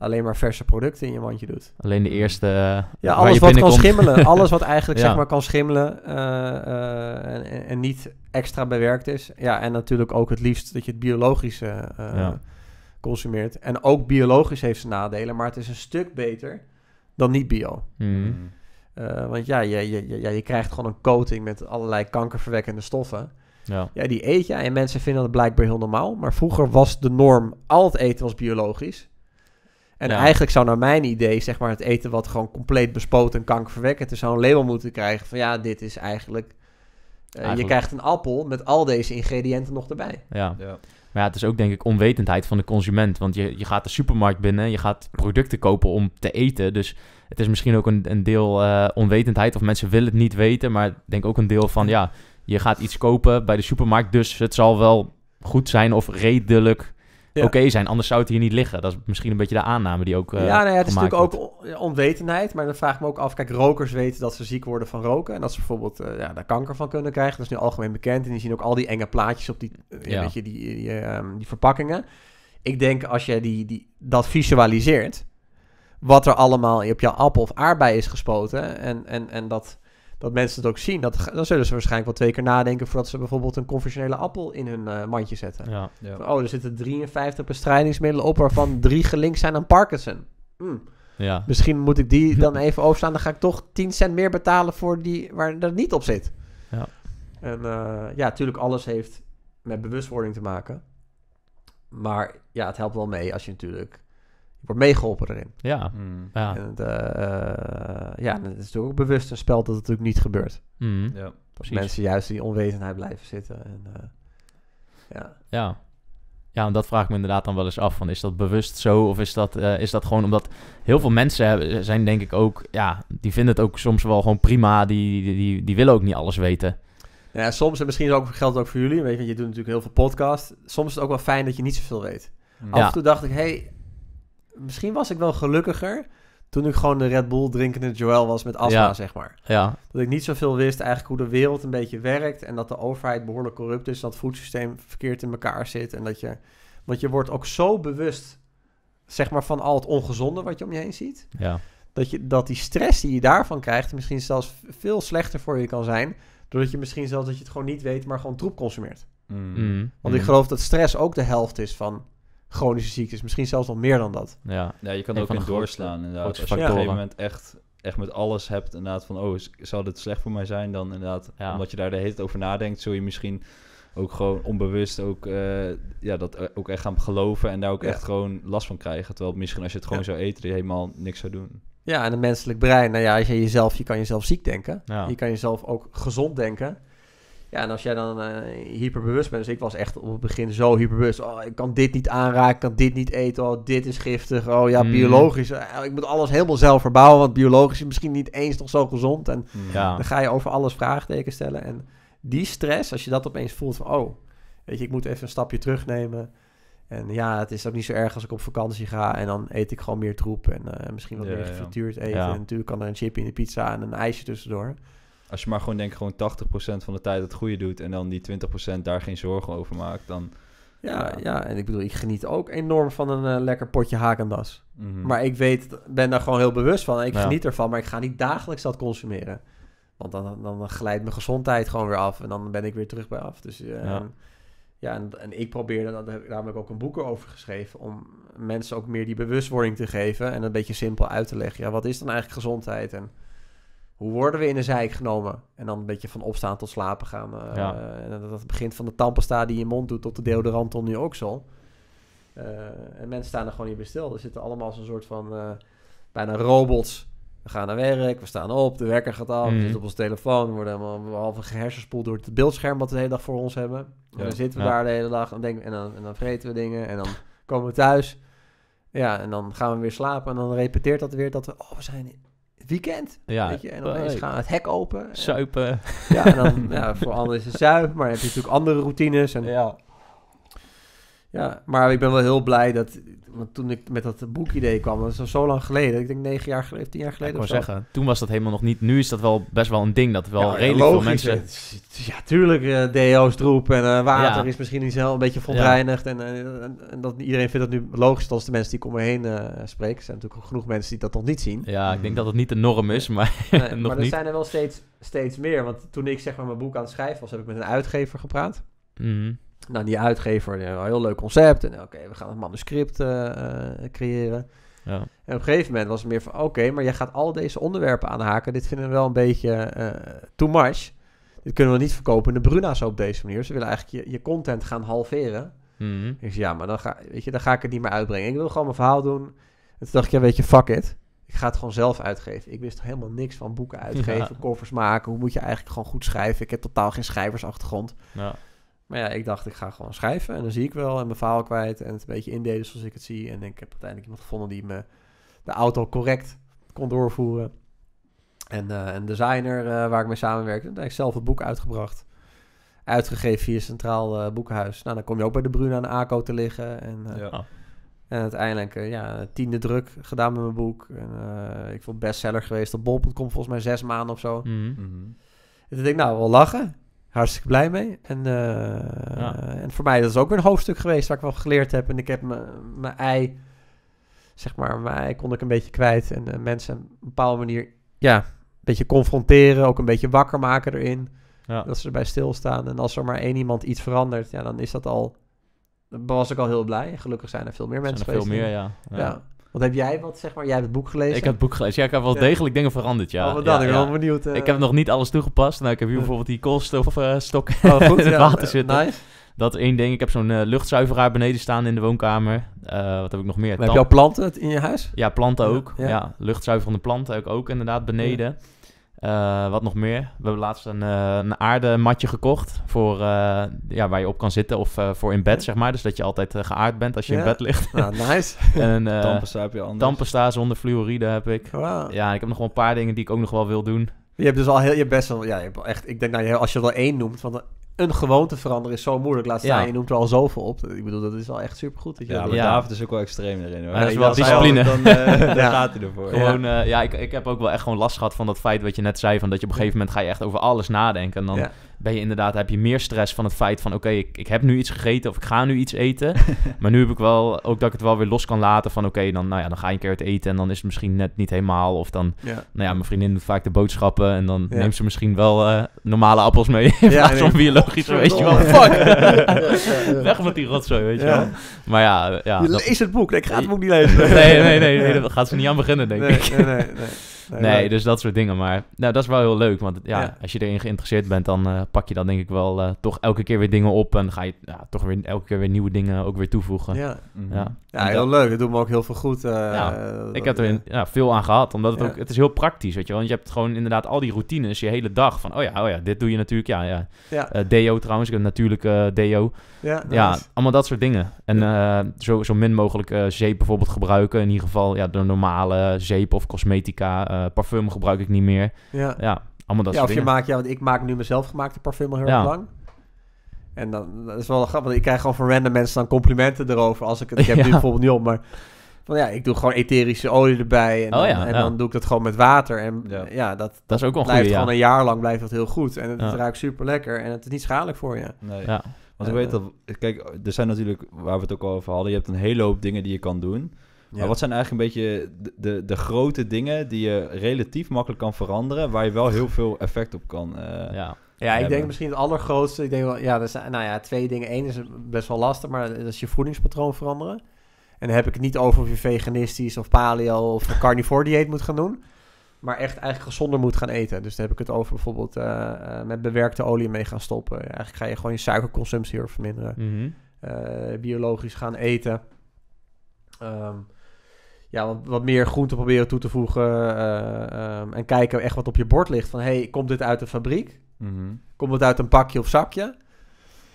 alleen maar verse producten in je mandje doet. Alleen de eerste. Eh, ja, alles wat kan schimmelen. <laughs> Alles wat eigenlijk zeg maar kan schimmelen eh, eh, en, en, niet extra bewerkt is. Ja, en natuurlijk ook het liefst dat je het biologische consumeert. En ook biologisch heeft zijn nadelen, maar het is een stuk beter dan niet bio. Mhm. Mm. want ja je, je, je krijgt gewoon een coating met allerlei kankerverwekkende stoffen. Ja. ja, die eet je. En mensen vinden dat blijkbaar heel normaal. Maar vroeger was de norm, al het eten was biologisch. En eigenlijk zou naar mijn idee, zeg maar, het eten wat gewoon compleet bespoten en kankerverwekkend is, zou een label moeten krijgen van ja, dit is eigenlijk, uh, Je krijgt een appel met al deze ingrediënten nog erbij. Ja. ja. Maar ja, het is ook denk ik onwetendheid van de consument. Want je, je gaat de supermarkt binnen, je gaat producten kopen om te eten. Dus het is misschien ook een, een deel uh, onwetendheid. Of mensen willen het niet weten. Maar ik denk ook een deel van ja, je gaat iets kopen bij de supermarkt. Dus het zal wel goed zijn of redelijk oké zijn. Anders zou het hier niet liggen. Dat is misschien een beetje de aanname die ook. Eh, ja, nee, nou het is natuurlijk ook onwetendheid. Maar dan vraag ik me ook af. Kijk, rokers weten dat ze ziek worden van roken. En dat ze bijvoorbeeld eh, ja, daar kanker van kunnen krijgen. Dat is nu algemeen bekend. En die zien ook al die enge plaatjes op die, eh, ja. die, ehm, die, verpakkingen. Ik denk als je die, die, dat visualiseert. Wat er allemaal op jouw appel of aardbei is gespoten. En, en, en dat dat mensen het ook zien. Dat, dan zullen ze waarschijnlijk wel twee keer nadenken voordat ze bijvoorbeeld een conventionele appel in hun eh, mandje zetten. Ja, ja. oh, er zitten 53 bestrijdingsmiddelen op waarvan drie gelinkt zijn aan Parkinson. Hmm. Ja. Misschien moet ik die dan <laughs> even overslaan. Dan ga ik toch 10 cent meer betalen voor die waar dat niet op zit. Ja. En eh, ja, natuurlijk alles heeft met bewustwording te maken. Maar ja, het helpt wel mee als je natuurlijk je wordt meegeholpen erin. Ja. Mm. ja. En, eh, eh, ja, het is natuurlijk ook bewust een spel dat het natuurlijk niet gebeurt. Mm. Ja, dat mensen juist die onwezenheid blijven zitten. En, eh, ja. ja. Ja, en dat vraag ik me inderdaad dan wel eens af. Van, is dat bewust zo? Of is dat, is dat gewoon omdat heel veel mensen hebben, zijn denk ik ook... Ja, die vinden het ook soms wel gewoon prima. Die, die, die, willen ook niet alles weten. Ja, soms, en misschien ook, geldt het ook voor jullie. Weet je, je doet natuurlijk heel veel podcast Soms is het ook wel fijn dat je niet zoveel weet. Mm. Af en toe dacht ik, hey, misschien was ik wel gelukkiger toen ik gewoon de Red Bull drinkende Joel was met astma, zeg maar. Ja. Dat ik niet zoveel wist eigenlijk hoe de wereld een beetje werkt en dat de overheid behoorlijk corrupt is, dat het voedselsysteem verkeerd in elkaar zit en dat je... Want je wordt ook zo bewust, zeg maar, van al het ongezonde wat je om je heen ziet. Ja. Dat, je, dat die stress die je daarvan krijgt misschien zelfs veel slechter voor je kan zijn, doordat je misschien zelfs dat je het gewoon niet weet, maar gewoon troep consumeert. Mm. Mm. Want ik mm. geloof dat stress ook de helft is van chronische ziektes. Misschien zelfs nog meer dan dat. Ja, ja je kan er ook in doorslaan inderdaad. Als je op een gegeven moment echt, echt met alles hebt inderdaad van... oh, zou dit slecht voor mij zijn? Dan inderdaad, omdat je daar de hele tijd over nadenkt... zul je misschien ook gewoon onbewust ook, eh, ja, dat eh, ook echt gaan geloven... en daar ook echt gewoon last van krijgen. Terwijl misschien als je het gewoon zou eten... je helemaal niks zou doen. Ja, en het menselijk brein. Nou ja, als je, jezelf, je kan jezelf ziek denken. Je kan jezelf ook gezond denken... Ja, en als jij dan eh, hyperbewust bent, dus ik was echt op het begin zo hyperbewust. Oh, ik kan dit niet aanraken, ik kan dit niet eten, oh, dit is giftig. Oh ja, mm. biologisch. Eh, ik moet alles helemaal zelf verbouwen, want biologisch is misschien niet eens nog zo gezond. En mm. dan ga je over alles vraagtekens stellen. En die stress, als je dat opeens voelt van, oh, weet je, ik moet even een stapje terugnemen. En ja, het is ook niet zo erg als ik op vakantie ga en dan eet ik gewoon meer troep en eh, misschien wat ja, meer gefrituurd eten. En natuurlijk kan er een chip in de pizza en een ijsje tussendoor. Als je maar gewoon denkt, gewoon 80% van de tijd het goede doet en dan die 20% daar geen zorgen over maakt, dan... Ja, ja, en ik bedoel, ik geniet ook enorm van een eh, lekker potje haak Mm -hmm. Maar ik weet, ben daar gewoon heel bewust van. Ik geniet ervan, maar ik ga niet dagelijks dat consumeren. Want dan, dan, glijdt mijn gezondheid gewoon weer af en dan ben ik weer terug bij af. Dus eh, ja. en, ik probeer, daar heb ik namelijk ook een boek over geschreven, om mensen ook meer die bewustwording te geven en een beetje simpel uit te leggen. Ja, wat is dan eigenlijk gezondheid? En hoe worden we in de zijk genomen? En dan een beetje van opstaan tot slapen gaan. Uh, en dat, begint van de tandpasta die je mond doet tot de deodorant tot nu ook zo. en mensen staan er gewoon niet meer stil. Er zitten allemaal zo'n soort van eh, bijna robots. We gaan naar werk, we staan op, de werker gaat af, we mhm. zitten op onze telefoon, we worden helemaal behalve gehersenspoeld door het beeldscherm wat we de hele dag voor ons hebben. En dan zitten we daar de hele dag en, denken, en, dan, en dan vreten we dingen en dan komen we thuis. Ja, en dan gaan we weer slapen en dan repeteert dat weer dat we, oh, we zijn weekend. Ja, weet je? En opeens gaan het hek open. Eh, en, Ja, en dan, ja, voor <laughs> anderen is het zuip, maar dan heb je natuurlijk andere routines. En, ja. Ja, maar ik ben wel heel blij dat... Want toen ik met dat boekidee kwam, dat is al zo lang geleden. Ik denk negen jaar geleden, tien jaar geleden ik zeggen, toen was dat helemaal nog niet. Nu is dat wel best wel een ding, dat wel redelijk veel mensen... ja, tuurlijk, uh, eh, DO's droep en eh, water is misschien niet zo een beetje verontreinigd. Eh, en, en, dat, iedereen vindt dat nu logisch, als de mensen die komen om me heen spreken. Er zijn natuurlijk genoeg mensen die dat nog niet zien. Ja, ik denk dat het niet de norm is, maar <laughs> Maar er zijn er wel steeds, steeds meer. Want toen ik zeg maar mijn boek aan het schrijven was, heb ik met een uitgever gepraat. Mhm. Nou, die uitgever, een heel leuk concept. En oké, we gaan een manuscript eh, eh, creëren. Ja. En op een gegeven moment was het meer van... oké, maar jij gaat al deze onderwerpen aanhaken. Dit vinden we wel een beetje eh, too much. Dit kunnen we niet verkopen in de Bruna's op deze manier. Ze willen eigenlijk je, je content gaan halveren. Mm Ik zei, ja, maar dan ga, weet je, dan ga ik het niet meer uitbrengen. Ik wil gewoon mijn verhaal doen. En toen dacht ik, ja, weet je, fuck it. Ik ga het gewoon zelf uitgeven. Ik wist helemaal niks van boeken uitgeven, ja. covers maken. Hoe moet je eigenlijk gewoon goed schrijven? Ik heb totaal geen schrijversachtergrond. Ja. Maar ja, ik dacht, ik ga gewoon schrijven en dan zie ik wel en mijn verhaal kwijt en het een beetje indelen zoals ik het zie. En ik heb uiteindelijk iemand gevonden die me de auto correct kon doorvoeren. En een eh, designer eh, waar ik mee samenwerkte. En daar heb ik zelf het boek uitgebracht. Uitgegeven via Centraal uh, eh, Boekhuis. Nou, dan kom je ook bij de Bruna en de ACO te liggen. En, ja. Ah. en uiteindelijk, ja, tiende druk gedaan met mijn boek. En, ik vond bestseller geweest op bol.com volgens mij zes maanden of zo. Mhm. Mhm. En toen denk ik, nou, wel lachen hartstikke blij mee. En, eh, en voor mij dat is ook weer een hoofdstuk geweest waar ik wel geleerd heb. En ik heb mijn ei, zeg maar, mijn ei kon ik een beetje kwijt. En eh, mensen op een bepaalde manier, ja, een beetje confronteren. Ook een beetje wakker maken erin. Dat ze erbij stilstaan. En als er maar één iemand iets verandert, ja, dan is dat al... Dan was ik al heel blij. Gelukkig zijn er veel meer mensen. Zijn er veel meer, ja. ja. Wat heb jij, wat zeg maar, jij hebt het boek gelezen? Ik heb het boek gelezen. Ja, ik heb wel degelijk dingen veranderd, ja. Oh, wat ik ben wel benieuwd. Eh. Ik heb nog niet alles toegepast. Nou, ik heb hier bijvoorbeeld die koolstofstok eh, uh, oh, <laughs> in het water zitten. Nice. Dat één ding. Ik heb zo'n eh, luchtzuiveraar beneden staan in de woonkamer. wat heb ik nog meer? heb je al planten in je huis? Ja, planten ook. Ja, ja. luchtzuiverende planten heb ik ook inderdaad beneden. Eh, wat nog meer? We hebben laatst een, uh, een aardematje gekocht voor, eh, ja, waar je op kan zitten of voor in bed, zeg maar. Dus dat je altijd geaard bent als je in bed ligt. Ah, nice. <laughs> en, Tampesta heb je anders. Tampesta zonder fluoride heb ik. Oh, ja, ik heb nog wel een paar dingen die ik ook nog wel wil doen. Je hebt dus al heel je best wel, ja, je hebt echt, ik denk nou, als je er wel één noemt, van een gewoonte veranderen is zo moeilijk. Laat staan, ja. je noemt er al zoveel op. Ik bedoel, dat is wel echt supergoed. Dat je ja, David is ook wel extreem erin. Hoor. Ja, dat is wel discipline. Dan, uh, <laughs> daar gaat hij ervoor. Gewoon, eh, ja, ik, ik heb ook wel echt gewoon last gehad van dat feit wat je net zei. Van dat je op een gegeven moment ga je echt over alles nadenken. En dan ben je inderdaad, heb je meer stress van het feit van... oké, ik, ik heb nu iets gegeten of ik ga nu iets eten. <laughs> maar nu heb ik wel ook dat ik het wel weer los kan laten van... oké, dan, nou ja, dan ga je een keer het eten en dan is het misschien net niet helemaal. Of dan, nou ja, mijn vriendin doet vaak de boodschappen... en dan neemt ze misschien wel eh, normale appels mee in <laughs> ja, plaats biologisch. Weet je wel, fuck! <laughs> Weg met die rotzooi, weet je wel. Maar ja... ja het boek, ik ga het boek niet lezen. nee, nee, nee, nee, dat gaat ze niet aan beginnen, denk ik. nee, nee. Eh, nee, dus dat soort dingen. Maar nou, dat is wel heel leuk. Want ja, als je erin geïnteresseerd bent, dan eh, pak je dan denk ik wel eh, toch elke keer weer dingen op. En ga je ja, toch weer elke keer weer nieuwe dingen ook weer toevoegen. Ja, mhm. ja. heel leuk. Het doet me ook heel veel goed. ja, ik heb er ja, veel aan gehad. Omdat het ook, het is heel praktisch, weet je Want je hebt gewoon inderdaad al die routines je hele dag. Van, oh ja, oh ja, dit doe je natuurlijk. Ja, ja. deo trouwens, ik heb natuurlijk deo. Ja, ja, allemaal dat soort dingen. En zo, zo min mogelijk zeep bijvoorbeeld gebruiken. In ieder geval ja, de normale zeep of cosmetica eh, parfum gebruik ik niet meer. Ja, ja allemaal dat ja, of je maakt, ja, want ik maak nu mezelf gemaakte parfum al heel ja. lang. En dan, dat is wel grappig, want ik krijg gewoon van random mensen dan complimenten erover. Als ik, ik heb <laughs> nu bijvoorbeeld niet op, maar van ja, ik doe gewoon etherische olie erbij. En, oh, ja, en dan doe ik dat gewoon met water. En ja, dat, dat, is ook blijft gewoon een jaar lang blijft dat heel goed. En het, ruikt super lekker en het is niet schadelijk voor je. Nee. Ja. Want ik weet dat, kijk, er zijn natuurlijk, waar we het ook over hadden, je hebt een hele hoop dingen die je kan doen. Ja. Maar wat zijn eigenlijk een beetje de, de, grote dingen die je relatief makkelijk kan veranderen, waar je wel heel veel effect op kan eh, ja. Ja, ik denk misschien het allergrootste. Ik denk wel, ja, er zijn nou ja, twee dingen. Eén is best wel lastig, maar dat is je voedingspatroon veranderen. En dan heb ik het niet over of je veganistisch of paleo of carnivore dieet moet gaan doen. Maar echt eigenlijk gezonder moet gaan eten. Dus daar heb ik het over bijvoorbeeld eh, eh, met bewerkte olie mee gaan stoppen. Eigenlijk ga je gewoon je suikerconsumptie weer verminderen. Mhm. biologisch gaan eten. Ehm, ja, wat, meer groente proberen toe te voegen. Eh, ehm, en kijken echt wat op je bord ligt. Van hey, komt dit uit de fabriek? Mhm. Komt het uit een pakje of zakje?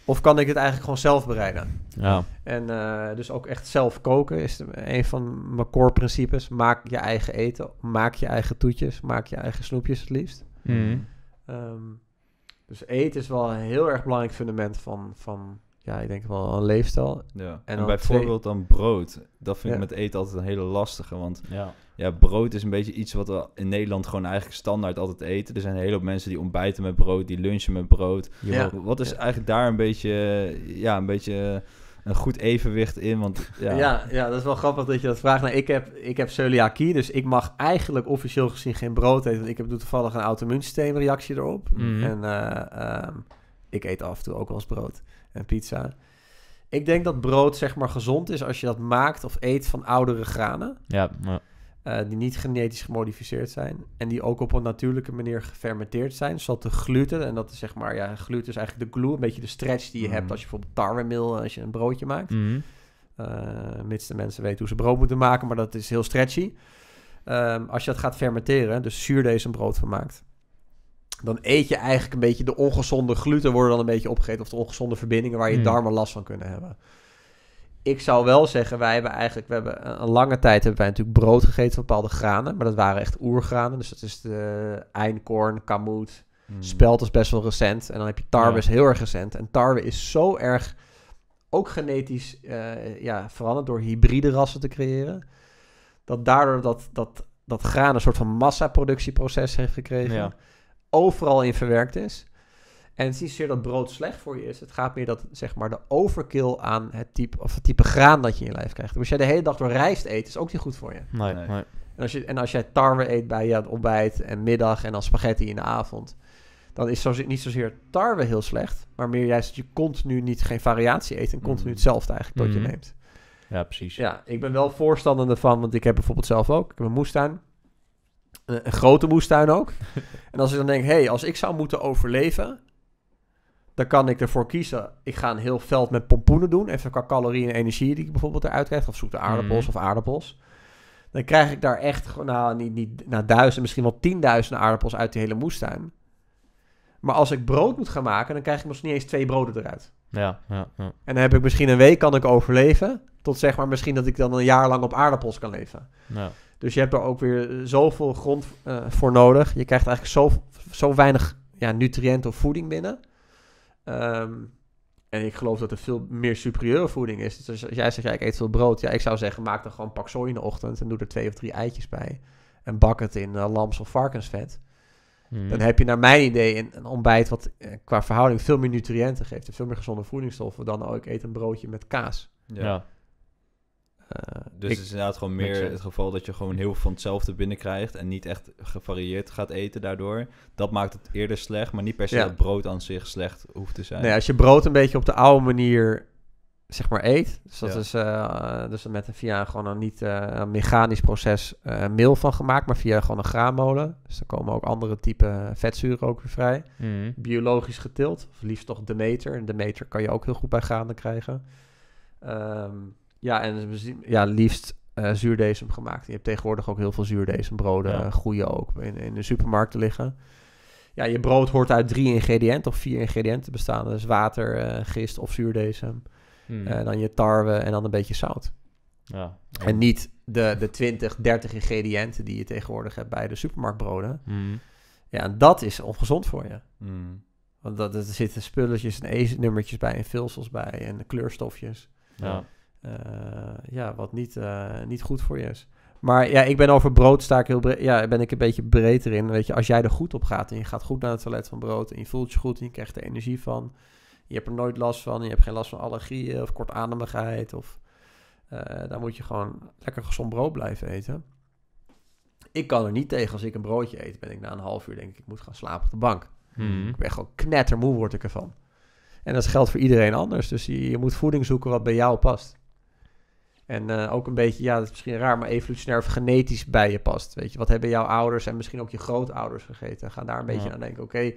Of kan ik het eigenlijk gewoon zelf bereiden? Ja. En eh, dus ook echt zelf koken is een van mijn core principes. Maak je eigen eten, maak je eigen toetjes, maak je eigen snoepjes het liefst. Mhm. Ehm, dus eten is wel een heel erg belangrijk fundament van, van ja, ik denk wel een leefstijl. Ja. En, bijvoorbeeld dan brood. Dat vind ik met eten altijd een hele lastige. Want ja. ja. brood is een beetje iets wat we in Nederland gewoon eigenlijk standaard altijd eten. Er zijn een hele mensen die ontbijten met brood, die lunchen met brood. Ja. Wat is eigenlijk daar een beetje, ja, een beetje een goed evenwicht in? Want, ja. ja. Ja, dat is wel grappig dat je dat vraagt. Nou, ik, heb, ik heb celiakie, dus ik mag eigenlijk officieel gezien geen brood eten. Want ik heb toevallig een auto-immuunsysteemreactie erop. Mhm. En eh, ehm, ik eet af en toe ook wel eens brood en pizza. Ik denk dat brood zeg maar gezond is als je dat maakt of eet van oudere granen. Ja, eh, die niet genetisch gemodificeerd zijn. En die ook op een natuurlijke manier gefermenteerd zijn. Zodat de gluten, en dat is zeg maar, ja, gluten is eigenlijk de glue, een beetje de stretch die je hebt mm. als je bijvoorbeeld meel eh, als je een broodje maakt. Mm. mits eh, de mensen weten hoe ze brood moeten maken, maar dat is heel stretchy. Ehm, als je dat gaat fermenteren, dus zuurdees een brood van maakt, dan eet je eigenlijk een beetje de ongezonde gluten worden dan een beetje opgegeten. Of de ongezonde verbindingen waar je hmm. daar darmen last van kunnen hebben. Ik zou wel zeggen, wij hebben eigenlijk, we hebben een lange tijd hebben wij natuurlijk brood gegeten van bepaalde granen. Maar dat waren echt oergranen. Dus dat is de einkorn, kamoet, hmm. spelt is best wel recent. En dan heb je tarwe is heel erg recent. En tarwe is zo erg ook genetisch eh, ja, veranderd door hybride rassen te creëren. Dat daardoor dat, dat, dat graan een soort van massaproductieproces heeft gekregen. Ja overal in verwerkt is. En het is niet zozeer dat brood slecht voor je is. Het gaat meer dat zeg maar de overkill aan het type, of het type graan dat je in je lijf krijgt. Dus als jij de hele dag door rijst eet, is ook niet goed voor je. Nee, nee. En, als je, en als jij tarwe eet bij je ontbijt en middag en dan spaghetti in de avond, dan is niet zozeer tarwe heel slecht, maar meer juist dat je continu niet geen variatie eet en continu mm. hetzelfde eigenlijk dat je mm-hmm. neemt. Ja, precies. Ja, ik ben wel voorstander ervan, want ik heb bijvoorbeeld zelf ook, ik heb een moestuin. Eh, een, grote moestuin ook. <laughs> en als ik dan denk, hé, hey, als ik zou moeten overleven, dan kan ik ervoor kiezen. Ik ga een heel veld met pompoenen doen. Even qua calorieën en energie die ik bijvoorbeeld eruit krijg. Of de aardappels mhm. of aardappels. Dan krijg ik daar echt, nou, niet, niet nou, duizend, misschien wel tienduizenden aardappels uit die hele moestuin. Maar als ik brood moet gaan maken, dan krijg ik misschien niet eens twee broden eruit. Ja, ja, ja, En dan heb ik misschien een week kan ik overleven. Tot zeg maar misschien dat ik dan een jaar lang op aardappels kan leven. Ja. Dus je hebt er ook weer zoveel grond eh, voor nodig. Je krijgt eigenlijk zo, zo weinig ja, nutriënt of voeding binnen. Ehm, en ik geloof dat er veel meer superieure voeding is. Dus als jij zegt, ja, ik eet veel brood. Ja, ik zou zeggen, maak dan gewoon pak in de ochtend en doe er twee of drie eitjes bij. En bak het in uh, lams of varkensvet. Hmm. Dan heb je naar mijn idee een, ontbijt wat eh, qua verhouding veel meer nutriënten geeft. En veel meer gezonde voedingsstoffen dan, oh, ik eet een broodje met kaas. ja. Eh, dus het is inderdaad gewoon meer het geval dat je gewoon heel veel van hetzelfde binnenkrijgt en niet echt gevarieerd gaat eten daardoor. Dat maakt het eerder slecht, maar niet per se dat brood aan zich slecht hoeft te zijn. Nee, nou als je brood een beetje op de oude manier zeg maar eet, dus dat is uh, dus met via gewoon een niet eh, mechanisch proces meel van gemaakt, maar via gewoon een graanmolen. Dus dan komen ook andere type vetzuren ook weer vrij. Mhm. Biologisch getild, of liefst toch de meter En meter kan je ook heel goed bij gaande krijgen. Um, ja, en ja, liefst uh, zuurdesem gemaakt. Je hebt tegenwoordig ook heel veel zuurdesembroden ja. Eh, groeien ook in, in de supermarkten liggen. Ja, je brood hoort uit drie ingrediënten of vier ingrediënten bestaan. Dus water, eh, gist of zuurdesem. Hmm. dan je tarwe en dan een beetje zout. Ja, En niet de, de 20, 30 ingrediënten die je tegenwoordig hebt bij de supermarktbroden. Hmm. Ja, en dat is ongezond voor je. Hmm. Want dat, er zitten spulletjes en nummertjes bij en vulsels bij en kleurstofjes. Ja. Eh, ja, wat niet, eh, niet goed voor je is. Maar ja, ik ben over brood sta ik heel Ja, ben ik een beetje breder in. Weet je, als jij er goed op gaat en je gaat goed naar het toilet van brood en je voelt je goed en je krijgt er energie van. Je hebt er nooit last van. Je hebt geen last van allergieën of kortademigheid. Of, eh, dan moet je gewoon lekker gezond brood blijven eten. Ik kan er niet tegen als ik een broodje eet. Ben ik na een half uur denk ik, ik moet gaan slapen op de bank. Hmm. Ik ben gewoon knettermoe word ik ervan. En dat geldt voor iedereen anders. Dus je moet voeding zoeken wat bij jou past. En eh, ook een beetje, ja, dat is misschien raar, maar evolutionair of genetisch bij je past. Weet je, wat hebben jouw ouders en misschien ook je grootouders gegeten? Ga daar een beetje aan denken. Oké,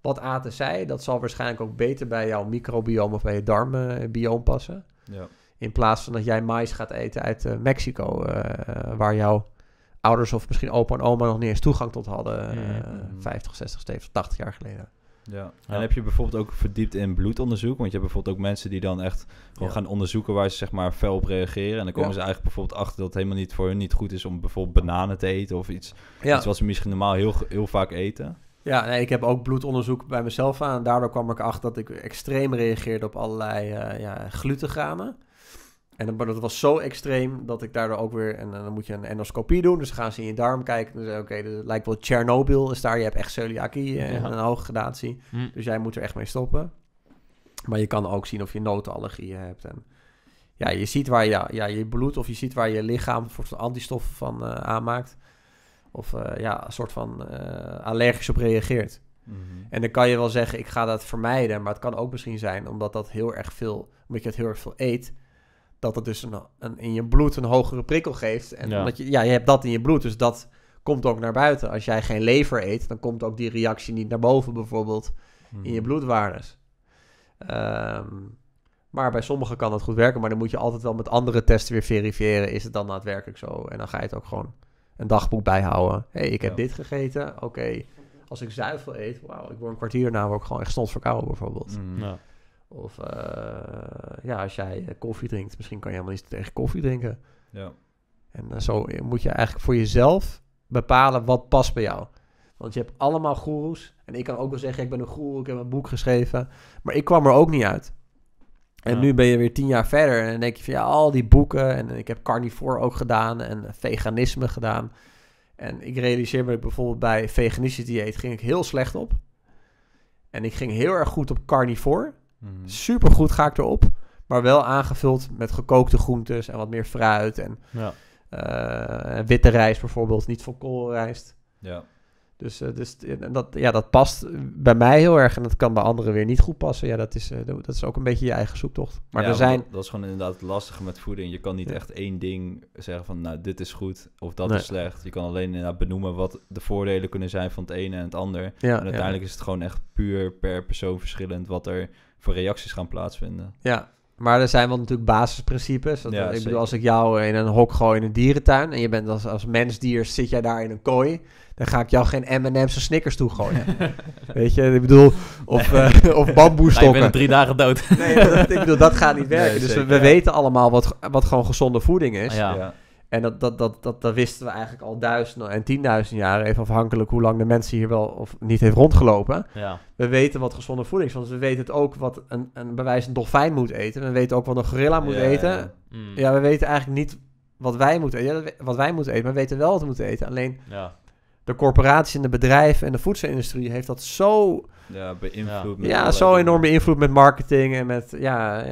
wat aten zij? Dat zal waarschijnlijk ook beter bij jouw microbioom of bij je darmbioom passen. Ja. In plaats van dat jij mais gaat eten uit eh, Mexico, eh, waar jouw ouders of misschien opa en oma nog niet eens toegang tot hadden. 50, 60, 70, 80 jaar geleden. Ja. En heb je bijvoorbeeld ook verdiept in bloedonderzoek? Want je hebt bijvoorbeeld ook mensen die dan echt gewoon gaan onderzoeken waar ze zeg maar fel op reageren. En dan komen ze eigenlijk bijvoorbeeld achter dat het helemaal niet voor hun niet goed is om bijvoorbeeld bananen te eten of iets, iets wat ze misschien normaal heel, heel vaak eten. Ja, nee, ik heb ook bloedonderzoek bij mezelf aan. Daardoor kwam ik achter dat ik extreem reageerde op allerlei uh, ja, glutengranen. En dat was zo extreem dat ik daardoor ook weer... En dan moet je een endoscopie doen. Dus dan gaan ze in je darm kijken. Dus oké, okay, lijkt wel Tsjernobyl is daar. Je hebt echt celiakie en eh, een hoge gradatie. Hm. Dus jij moet er echt mee stoppen. Maar je kan ook zien of je notenallergieën hebt. En ja, je ziet waar je, ja, je bloed of je ziet waar je lichaam voor antistoffen van uh, aanmaakt. Of eh, ja, een soort van allergisch op reageert. Mhm. En dan kan je wel zeggen, ik ga dat vermijden. Maar het kan ook misschien zijn, omdat dat heel erg veel, omdat je het heel erg veel eet, dat het dus een, in je bloed een hogere prikkel geeft. En omdat je, ja, je hebt dat in je bloed, dus dat komt ook naar buiten. Als jij geen lever eet, dan komt ook die reactie niet naar boven, bijvoorbeeld, in je hmm. bloedwaardes. Ehm, maar bij sommigen kan dat goed werken, maar dan moet je altijd wel met andere testen weer verifiëren. Is het dan daadwerkelijk zo? En dan ga je het ook gewoon een dagboek bijhouden. hey, ik heb dit gegeten. Oké, als ik zuivel eet, wauw, ik word een kwartier na ook gewoon echt snot verkouden bijvoorbeeld. Hmm. Of eh, ja, als jij eh, koffie drinkt, misschien kan je helemaal niet tegen koffie drinken. Ja. En eh, zo moet je eigenlijk voor jezelf bepalen wat past bij jou. Want je hebt allemaal goeroes. En ik kan ook wel zeggen, ik ben een goeroe, ik heb een boek geschreven. Maar ik kwam er ook niet uit. En nu ben je weer tien jaar verder en dan denk je van ja, al die boeken. En ik heb carnivore ook gedaan en veganisme gedaan. En ik realiseer me bijvoorbeeld bij veganistische dieet ging ik heel slecht op. En ik ging heel erg goed op carnivore. Super mhm. Supergoed ga ik erop. Maar wel aangevuld met gekookte groentes en wat meer fruit. En ja. Eh, witte rijst bijvoorbeeld, niet van koolrijst. Ja. Dus, eh, dus dat, ja, dat past bij mij heel erg en dat kan bij anderen weer niet goed passen. Ja, dat is, eh, dat is ook een beetje je eigen zoektocht. Maar er zijn... Dat, is gewoon inderdaad lastig met voeding. Je kan niet echt één ding zeggen van, nou, dit is goed of dat is slecht. Je kan alleen inderdaad benoemen wat de voordelen kunnen zijn van het ene en het ander. Ja, en uiteindelijk is het gewoon echt puur per persoon verschillend wat er voor reacties gaan plaatsvinden. Ja, maar er zijn wel natuurlijk basisprincipes. Dat, ja, ik bedoel, als ik jou in een hok gooi in een dierentuin en je bent als, als mensdier, zit jij daar in een kooi, dan ga ik jou geen M&M's en Snickers toegooien. <laughs> Weet je, ik bedoel, of, nee. Eh, of bamboestokken. ik ben drie dagen dood. nee, dat, ik bedoel, dat gaat niet <laughs> werken. dus we, weten allemaal wat, wat gewoon gezonde voeding is. Ja. En dat, dat, dat, dat, dat wisten we eigenlijk al duizenden en tienduizenden jaren, even afhankelijk hoe lang de mensen hier wel of niet heeft rondgelopen. Ja. We weten wat gezonde voeding is, want we weten het ook wat een, een bewijs een dolfijn moet eten. We weten ook wat een gorilla moet eten. Ja, mm. ja, we weten eigenlijk niet wat wij moeten eten, wat wij moeten eten maar we weten wel wat we moeten eten. Alleen de corporaties en de bedrijven en de voedselindustrie heeft dat zo ja, beïnvloed. Ja, ja zo enorm beïnvloed met marketing en met ja,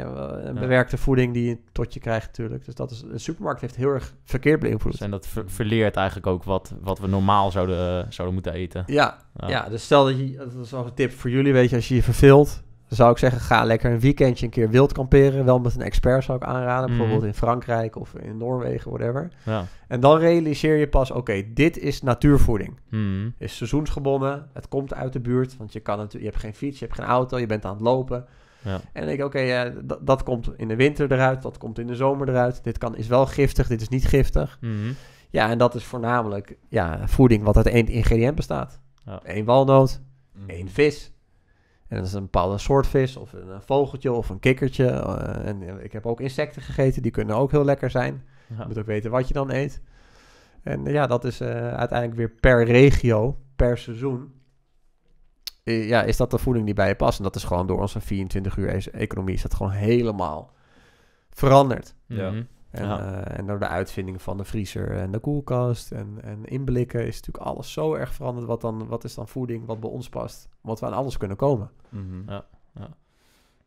bewerkte voeding die je tot je krijgt natuurlijk. Dus dat is, een supermarkt heeft heel erg verkeerd beïnvloed. en dus dat verleert eigenlijk ook wat, wat we normaal zouden, eh, zouden moeten eten. Ja, ja. dus stel dat je, dat is al een tip voor jullie, weet je, als je je verveelt, dan zou ik zeggen, ga lekker een weekendje een keer wild kamperen. Wel met een expert zou ik aanraden. Mhm. Bijvoorbeeld in Frankrijk of in Noorwegen, whatever. Ja. En dan realiseer je pas, oké, dit is natuurvoeding. Mhm. Is seizoensgebonden. Het komt uit de buurt. Want je, kan natuurlijk, je hebt geen fiets, je hebt geen auto, je bent aan het lopen. Ja. En ik, oké, ja, dat komt in de winter eruit, dat komt in de zomer eruit. Dit kan, is wel giftig, dit is niet giftig. Mhm. Ja, en dat is voornamelijk ja, voeding wat uit één ingrediënt bestaat. Eén walnoot, één vis, en dat is een bepaalde soort vis, of een vogeltje, of een kikkertje. Eh, en eh, ik heb ook insecten gegeten, die kunnen ook heel lekker zijn. Je moet ook weten wat je dan eet. En eh, ja, dat is uiteindelijk weer per regio, per seizoen. ja, is dat de voeding die bij je past? En dat is gewoon door onze 24 uur economie is dat gewoon helemaal veranderd. Ja. Mhm. En, eh, en door de uitvinding van de vriezer en de koelkast en, en inblikken is natuurlijk alles zo erg veranderd. Wat, dan, wat is dan voeding wat bij ons past, wat we aan alles kunnen komen. Mhm. ja, ja.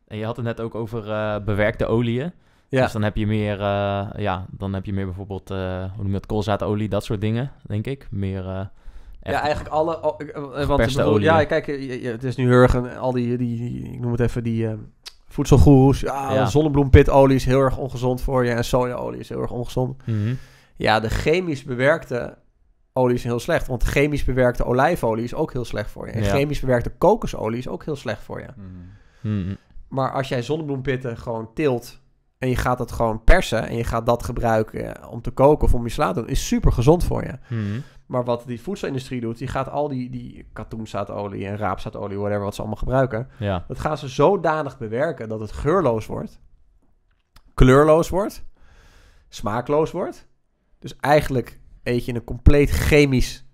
En je had het net ook over eh, bewerkte oliën. Ja. Dus dan heb je meer, eh, ja, dan heb je meer bijvoorbeeld, uh, hoe noem je dat, koolzaadolie, dat soort dingen, denk ik. Meer... ja, eigenlijk alle... want, olie. Ja, kijk, het is nu heel erg al die, die, ik noem het even, die voedselgoeroes. Ja, ja. zonnebloempitolie is heel erg ongezond voor je en sojaolie is heel erg ongezond. Mhm. Ja, de chemisch bewerkte olie is heel slecht, want chemisch bewerkte olijfolie is ook heel slecht voor je. En chemisch bewerkte kokosolie is ook heel slecht voor je. Mhm. Mhm. Maar als jij zonnebloempitten gewoon tilt en je gaat dat gewoon persen en je gaat dat gebruiken om te koken of om je sla te doen, is super gezond voor je. Mm maar wat die voedselindustrie doet, die gaat al die, die katoenzaadolie en raapzaadolie, whatever, wat ze allemaal gebruiken, ja. dat gaan ze zodanig bewerken dat het geurloos wordt, kleurloos wordt, smaakloos wordt. Dus eigenlijk eet je een compleet chemisch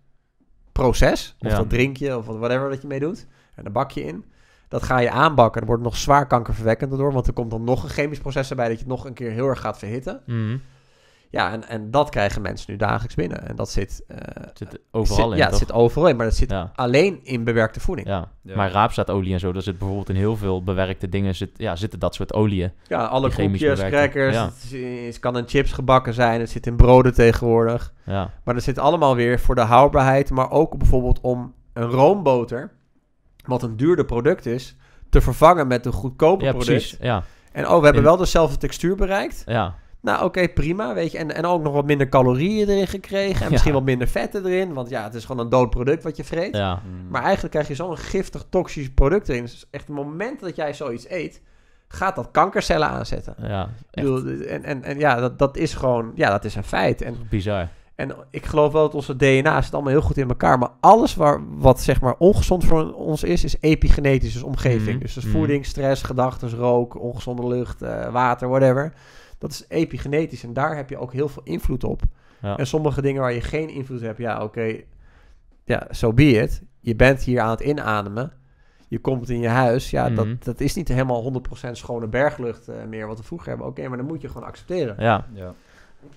proces. Of dat drink je, of whatever dat je mee doet. En een bakje in. Dat ga je aanbakken. Dat wordt nog zwaar kankerverwekkend door. Want er komt dan nog een chemisch proces erbij dat je het nog een keer heel erg gaat verhitten. Mhm. Ja, en, en dat krijgen mensen nu dagelijks binnen. En dat zit, eh, zit overal in. Ja, het zit overal in, maar dat zit alleen in bewerkte voeding. Ja. Maar raapzaadolie en zo, daar zit bijvoorbeeld in heel veel bewerkte dingen zit, ja, zitten dat soort olieën. Ja, alle koekjes, crackers, ja. het, kan in chips gebakken zijn, het zit in broden tegenwoordig. Ja. Maar dat zit allemaal weer voor de houdbaarheid, maar ook bijvoorbeeld om een roomboter, wat een duurder product is, te vervangen met een goedkoper product. Precies, ja. En oh, we hebben wel dezelfde textuur bereikt. Ja. Nou, oké, prima, weet je. En, en ook nog wat minder calorieën erin gekregen. En misschien wat minder vetten erin. Want ja, het is gewoon een dood product wat je vreet. Maar eigenlijk krijg je zo'n giftig, toxisch product erin. Dus echt het moment dat jij zoiets eet... gaat dat kankercellen aanzetten. Ja, bedoel, en, en, en ja, dat, dat is gewoon... Ja, dat is een feit. En, Bizar. En ik geloof wel dat onze DNA zit allemaal heel goed in elkaar. Maar alles waar, wat zeg maar ongezond voor ons is, is epigenetisch, dus omgeving. Mhm. Dus, mhm. voeding, stress, gedachten, rook, ongezonde lucht, eh, water, whatever dat is epigenetisch. En daar heb je ook heel veel invloed op. En sommige dingen waar je geen invloed hebt, ja, oké. ja, zo so be Je bent hier aan het inademen. Je komt in je huis. Ja, dat, mhm. dat is niet helemaal 100% schone berglucht eh, meer wat we vroeger hebben. Oké, maar dan moet je gewoon accepteren. Ja. ja.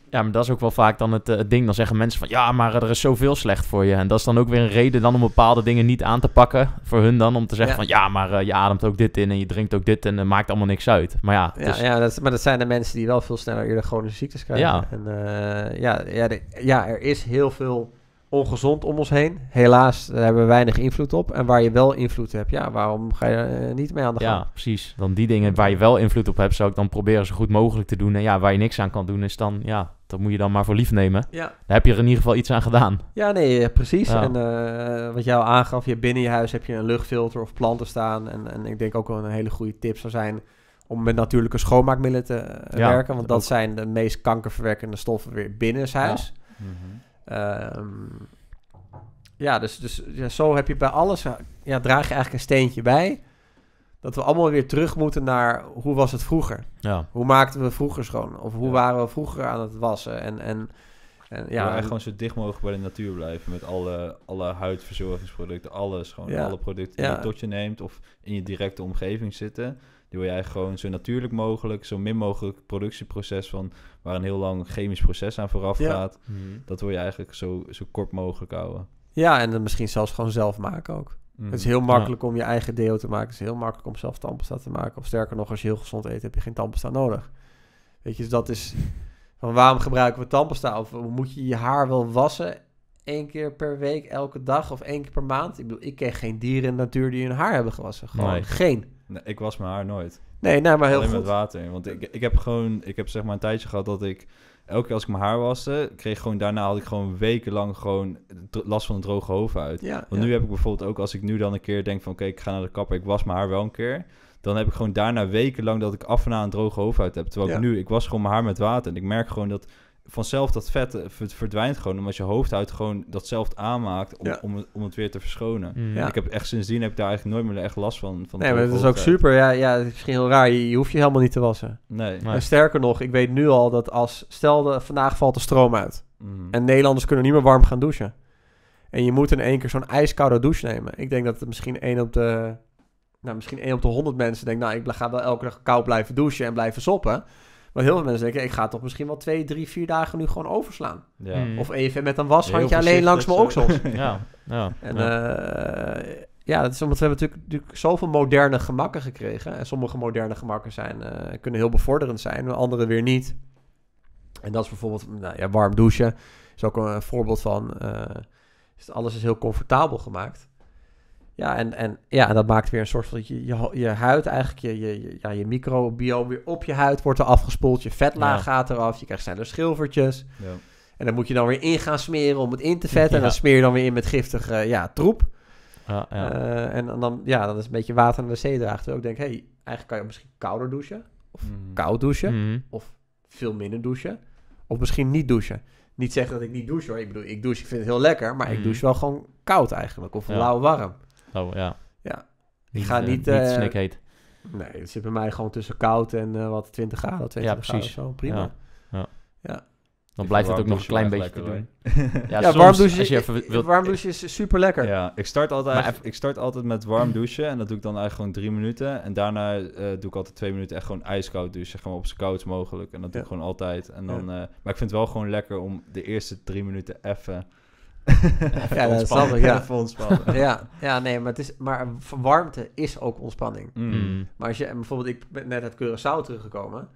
Ja, maar dat is ook wel vaak dan het, eh, ding. Dan zeggen mensen van ja, maar eh, er is zoveel slecht voor je. En dat is dan ook weer een reden dan om bepaalde dingen niet aan te pakken. Voor hun dan om te zeggen ja. van ja, maar eh, je ademt ook dit in en je drinkt ook dit en het maakt allemaal niks uit. Maar ja, ja, dus ja dat, maar dat zijn de mensen die wel veel sneller eerder chronische ziektes krijgen. Ja, en, ja, ja, ja, er is heel veel ongezond om ons heen. Helaas, daar hebben we weinig invloed op. En waar je wel invloed hebt, ja, waarom ga je er eh, niet mee aan de gang? Ja, precies. Dan die dingen waar je wel invloed op hebt, zou ik dan proberen zo goed mogelijk te doen. En ja, waar je niks aan kan doen, is dan, ja, dat moet je dan maar voor lief nemen. Ja. Daar heb je er in ieder geval iets aan gedaan. Ja, nee, eh, precies. En uh, wat jou aangaf, je binnen je huis heb je een luchtfilter of planten staan. En, en ik denk ook wel een hele goede tip zou zijn om met natuurlijke schoonmaakmiddelen te werken. Want dat zijn de meest kankerverwekkende stoffen weer binnen het huis. Ja. Mhm. Ehm, ja, dus, dus ja, zo heb je bij alles, ja, draag je eigenlijk een steentje bij. Dat we allemaal weer terug moeten naar hoe was het vroeger? Ja. Hoe maakten we vroeger schoon? Of hoe waren we vroeger aan het wassen? En, en, en ja, gewoon zo dicht mogelijk bij de natuur blijven. Met alle, alle huidverzorgingsproducten, alles. Gewoon alle producten die je tot je neemt of in je directe omgeving zitten die wil eigenlijk gewoon zo natuurlijk mogelijk, zo min mogelijk productieproces van waar een heel lang chemisch proces aan vooraf gaat. Mhm. Dat wil je eigenlijk zo, zo kort mogelijk houden. Ja, en dan misschien zelfs gewoon zelf maken ook. Mhm. Het is heel makkelijk om je eigen deo te maken. Het is heel makkelijk om zelf tandpasta te maken. Of sterker nog, als je heel gezond eet, heb je geen tandpasta nodig. Weet je, dus dat is van waarom gebruiken we tandpasta? Of moet je je haar wel wassen één keer per week, elke dag of één keer per maand? Ik bedoel, ik ken geen dieren in de natuur die hun haar hebben gewassen. Gewoon geen. Nee, ik was mijn haar nooit. Nee, nou, maar heel Alleen goed. met water. Want ik, ik heb gewoon, ik heb zeg maar een tijdje gehad dat ik elke keer als ik mijn haar waste, kreeg gewoon daarna had ik gewoon wekenlang gewoon last van een droge hoofd uit. Ja, Want nu heb ik bijvoorbeeld ook als ik nu dan een keer denk van oké, ik ga naar de kapper, ik was mijn haar wel een keer. Dan heb ik gewoon daarna wekenlang dat ik af en aan een droge hoofd uit heb. Terwijl ik nu, ik was gewoon mijn haar met water. En ik merk gewoon dat vanzelf dat vet eh, verdwijnt gewoon. Omdat je hoofdhuid gewoon datzelfde aanmaakt om, om, het, om, het weer te verschonen. Mm. Ik heb echt sindsdien heb ik daar eigenlijk nooit meer echt last van. van nee, maar het is ook super. Ja, ja, het is misschien heel raar. Je, je hoeft je helemaal niet te wassen. Nee. En sterker nog, ik weet nu al dat als... Stel, de, vandaag valt de stroom uit. Mhm. En Nederlanders kunnen niet meer warm gaan douchen. En je moet in één keer zo'n ijskoude douche nemen. Ik denk dat het misschien één op de... Nou, misschien één op de honderd mensen denkt... Nou, ik ga wel elke dag koud blijven douchen en blijven soppen. Maar heel veel mensen denken, ik ga toch misschien wel twee, drie, vier dagen nu gewoon overslaan. Ja. Hmm. Of even met een washandje alleen langs mijn oksels. <laughs> ja, ja, en, ja. Eh, ja, dat is omdat we hebben natuurlijk, natuurlijk zoveel moderne gemakken gekregen. En sommige moderne gemakken zijn, eh, kunnen heel bevorderend zijn, andere weer niet. En dat is bijvoorbeeld nou, ja, warm douchen. Is ook een, voorbeeld van. Eh, alles is heel comfortabel gemaakt. Ja, en, en, ja, en dat maakt weer een soort van je, je, je huid eigenlijk, je, je, ja, je microbiome weer op je huid wordt er afgespoeld. Je vetlaag ja. gaat eraf, je krijgt sneller schilfertjes. Ja. En dan moet je dan weer in gaan smeren om het in te vetten. En dan smeer je dan weer in met giftige eh, ja, troep. Ja, ja. Eh, en, dan, ja, dan is een beetje water naar de zee draagt. ik denk, hey, eigenlijk kan je misschien kouder douchen. Of mm. koud douchen. Mm. Of veel minder douchen. Of misschien niet douchen. Niet zeggen dat ik niet douche hoor. Ik bedoel, ik douche, ik vind het heel lekker. Maar ik mm. douche wel gewoon koud eigenlijk. Of lauw warm. Oh, ja. Ja. Ik ga eh, niet... Uh, eh, niet heet. Nee, het zit bij mij gewoon tussen koud en eh, wat, 20 graden, 22 ja, precies. zo. Prima. ja. ja. Dan blijft het ook nog een klein beetje te doen. ja, ja warm douchen, als je even wilt... warm douchen is super lekker. Ja, ik start, altijd, ik start altijd met warm douchen en dat doe ik dan eigenlijk gewoon drie minuten. En daarna doe ik altijd twee minuten echt gewoon ijskoud douchen, gewoon op zo koud mogelijk. En dat doe ik gewoon altijd. En dan, maar ik vind het wel gewoon lekker om de eerste drie minuten even <laughs> ja, dat snap ik. Ja. <laughs> ja. ja, nee, maar, het is, maar warmte is ook ontspanning. Mm. Mm. Maar als je bijvoorbeeld, ik ben net uit Curaçao teruggekomen.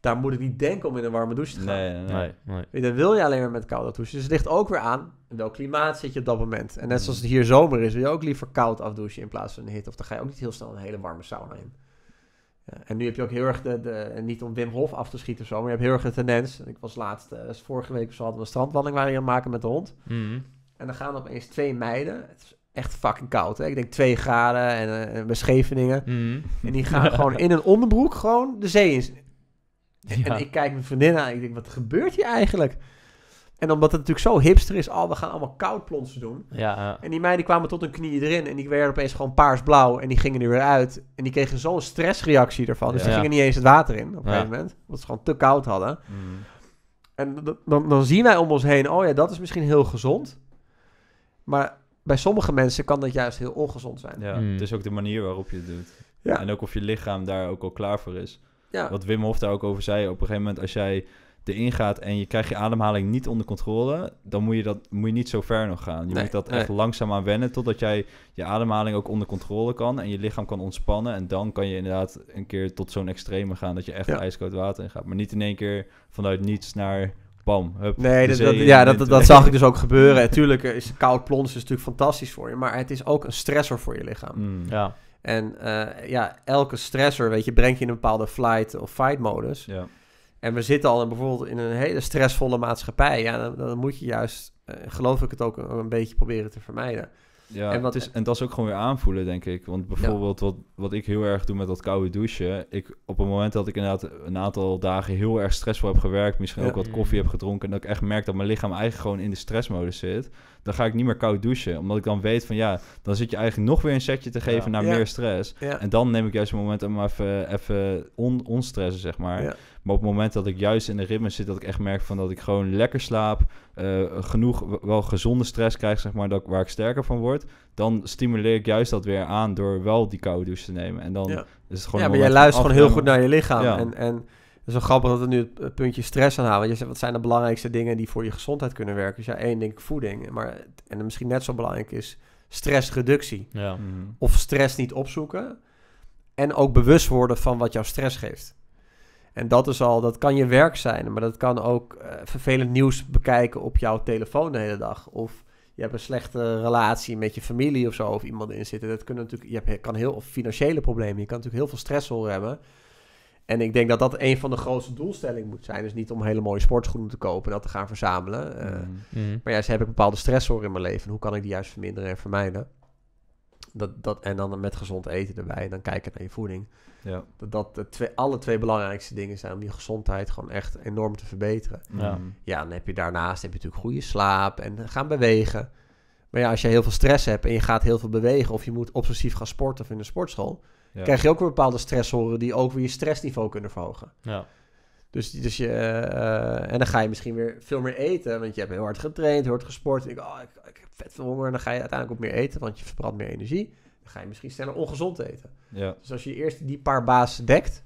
Daar moet ik niet denken om in een warme douche te gaan. Nee, nee, nee. Dan wil je alleen maar met koude douchen. Dus het ligt ook weer aan in welk klimaat zit je op dat moment. En net mm. zoals het hier zomer is, wil je ook liever koud afdouchen in plaats van een hit, Of dan ga je ook niet heel snel een hele warme sauna in. Eh, en nu heb je ook heel erg de, de, niet om Wim Hof af te schieten of zo, maar je hebt heel erg de tendens. Ik was laatst, eh, dus vorige week of zo, hadden we een strandwandeling waar aan maken met de hond. Mhm. En dan gaan opeens twee meiden, het is echt fucking koud. Hè? Ik denk twee graden en uh, eh, Scheveningen. Mhm. En die gaan gewoon in een onderbroek gewoon de zee in. <laughs> En ik kijk mijn vriendin aan. Ik denk, wat gebeurt hier eigenlijk? En omdat het natuurlijk zo hipster is, al we gaan allemaal koudplonsen doen. Ja, En die meiden kwamen tot hun knieën erin en die werden opeens gewoon paarsblauw en die gingen er weer uit. En die kregen zo'n stressreactie ervan. Dus die gingen niet eens het water in op een gegeven moment, omdat ze gewoon te koud hadden. Mm. En dan, dan zien wij om ons heen, oh ja, dat is misschien heel gezond. Maar bij sommige mensen kan dat juist heel ongezond zijn. Ja, mm. het is ook de manier waarop je het doet. Ja. En ook of je lichaam daar ook al klaar voor is. Ja. Wat Wim Hof daar ook over zei, op een gegeven moment als jij erin gaat en je krijgt je ademhaling niet onder controle, dan moet je, dat, moet je niet zo ver nog gaan. Je moet dat echt langzaam aan wennen totdat jij je ademhaling ook onder controle kan en je lichaam kan ontspannen. En dan kan je inderdaad een keer tot zo'n extreme gaan dat je echt ijskoud water in gaat. Maar niet in één keer vanuit niets naar bam, hup, Nee, dat, dat, ja, dat, dat, zag ik dus ook gebeuren. Natuurlijk is koud plons is natuurlijk fantastisch voor je, maar het is ook een stressor voor je lichaam. Mm. Ja. En eh, ja, elke stressor, weet je, brengt je in een bepaalde flight of fight modus. Ja. En we zitten al in, bijvoorbeeld in een hele stressvolle maatschappij. Ja, dan, moet je juist, eh, geloof ik, het ook een, beetje proberen te vermijden. Ja, en, wat is... E- en dat is ook gewoon weer aanvoelen, denk ik. Want bijvoorbeeld wat, wat ik heel erg doe met dat koude douchen. Ik, op het moment dat ik inderdaad een aantal dagen heel erg stressvol heb gewerkt, misschien ook wat koffie heb gedronken, en dat ik echt merk dat mijn lichaam eigenlijk gewoon in de stressmodus zit, dan ga ik niet meer koud douchen. Omdat ik dan weet van ja, dan zit je eigenlijk nog weer een setje te geven naar meer stress. En dan neem ik juist een moment om even, even on, onstressen, zeg maar. Maar op het moment dat ik juist in de ritme zit, dat ik echt merk van dat ik gewoon lekker slaap, eh, genoeg wel gezonde stress krijg, zeg maar, dat, waar ik sterker van word, dan stimuleer ik juist dat weer aan door wel die koude douche te nemen. En dan is het gewoon. Ja, maar jij luistert gewoon heel goed naar je lichaam. En, en het is wel grappig dat we nu het puntje stress aanhalen. Want je zegt, wat zijn de belangrijkste dingen die voor je gezondheid kunnen werken? Dus ja, één denk ik voeding. Maar, en misschien net zo belangrijk is stressreductie. Ja. Mhm. Of stress niet opzoeken. En ook bewust worden van wat jouw stress geeft. En dat is al, dat kan je werk zijn, maar dat kan ook eh, vervelend nieuws bekijken op jouw telefoon de hele dag. Of je hebt een slechte relatie met je familie of zo, of iemand in zitten. Dat kunnen natuurlijk, je hebt, kan heel, of financiële problemen, je kan natuurlijk heel veel stress horen hebben. En ik denk dat dat een van de grootste doelstellingen moet zijn. Dus niet om hele mooie sportschoenen te kopen dat te gaan verzamelen. Eh, mm-hmm. Mm-hmm. Maar juist heb ik bepaalde stressor in mijn leven. Hoe kan ik die juist verminderen en vermijden? dat, dat, en dan met gezond eten erbij. En dan kijken naar je voeding. Ja. Dat, dat de twee, alle twee belangrijkste dingen zijn om je gezondheid gewoon echt enorm te verbeteren. Ja, ja dan heb je daarnaast heb je natuurlijk goede slaap en gaan bewegen. Maar ja, als je heel veel stress hebt en je gaat heel veel bewegen... of je moet obsessief gaan sporten of in de sportschool... krijg je ook weer bepaalde stressoren die ook weer je stressniveau kunnen verhogen. Ja. Dus, dus je, eh, eh, en dan ga je misschien weer veel meer eten, want je hebt heel hard getraind, heel hard gesport. En ik, oh, ik, vet veel honger. En dan ga je uiteindelijk ook meer eten, want je verbrandt meer energie. Dan ga je misschien sneller ongezond eten. Ja. Dus als je eerst die paar baas dekt,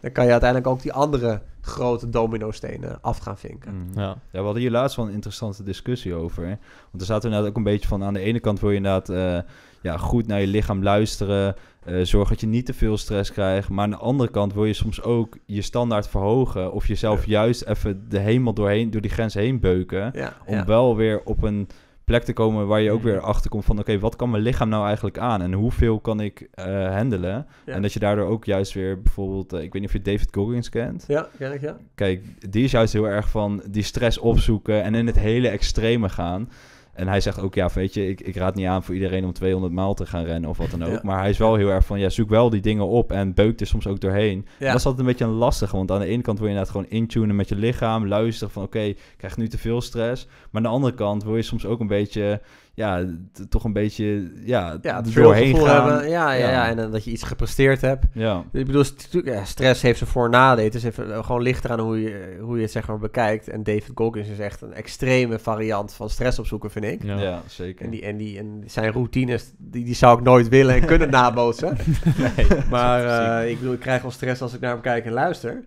dan kan je uiteindelijk ook die andere grote stenen af gaan vinken. Mhm. ja. ja, we hadden hier laatst wel een interessante discussie over. Want er zaten inderdaad ook een beetje van... aan de ene kant wil je inderdaad eh, ja, goed naar je lichaam luisteren... Eh, zorg dat je niet te veel stress krijgt. Maar aan de andere kant wil je soms ook je standaard verhogen... of jezelf juist even de hemel doorheen, door die grens heen beuken... om wel weer op een plek te komen waar je ook mhm. weer achter komt van oké, wat kan mijn lichaam nou eigenlijk aan en hoeveel kan ik eh, handelen? En dat je daardoor ook juist weer bijvoorbeeld, eh, ik weet niet of je David Goggins kent. Ja, ken ja. Kijk, die is juist heel erg van die stress opzoeken en in het hele extreme gaan. En hij zegt ook, ja, weet je, ik, ik raad niet aan voor iedereen om 200 maal te gaan rennen of wat dan ook. Maar hij is wel heel erg van, ja, zoek wel die dingen op en beukt er soms ook doorheen. Ja. Dat is altijd een beetje lastig. want aan de ene kant wil je inderdaad gewoon intunen met je lichaam, luisteren van, oké, okay, ik krijg nu te veel stress. Maar aan de andere kant wil je soms ook een beetje ja, toch een beetje ja, ja doorheen Hebben. Ja, ja, ja, en, eh, dat je iets gepresteerd hebt. Ja. Ik bedoel, stress heeft zijn voor- en nadelen. is even, eh, gewoon lichter aan hoe je, eh, hoe je het zeg maar bekijkt. En David Goggins is echt een extreme variant van stress opzoeken, vind ik. Ja, zeker. En, die, en, die, en zijn routines, die, die zou ik nooit willen en kunnen <laughs> nabootsen. nee, maar ik bedoel, ik krijg al stress als ik naar hem kijk en luister.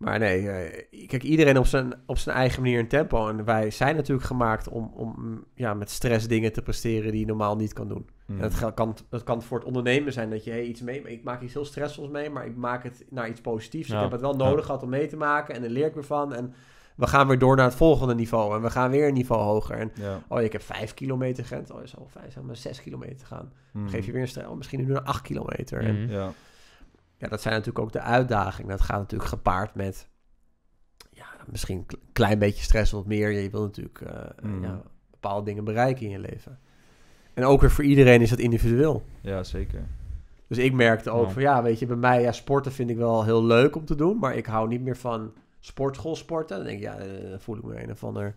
Maar nee, eh, kijk, iedereen op zijn, op zijn eigen manier een tempo. En wij zijn natuurlijk gemaakt om, om mm, ja, met stress dingen te presteren die je normaal niet kan doen. En mhm. dat kan, dat kan voor het ondernemen zijn dat je hey, iets mee... Ik maak iets heel stressvols mee, maar ik maak het naar iets positiefs. Dus ik heb het wel nodig gehad om mee te maken en daar leer ik me van. En we gaan weer door naar het volgende niveau. En we gaan weer een niveau hoger. En oh, ik heb vijf kilometer grens. Oh, je al vijf, zeg maar zes kilometer gaan. Dan mhm. geef je weer een stress, oh, misschien nu naar acht kilometer. ja ja, dat zijn natuurlijk ook de uitdagingen. Dat gaat natuurlijk gepaard met ja, misschien een klein beetje stress wat meer. Je wil natuurlijk eh, mm. ja, bepaalde dingen bereiken in je leven. En ook weer voor iedereen is dat individueel. Ja, zeker. Dus ik merkte ook ja. van ja, weet je, bij mij, ja, sporten vind ik wel heel leuk om te doen, maar ik hou niet meer van sportschoolsporten. Dan denk ik, ja, eh, dan voel ik me een of ander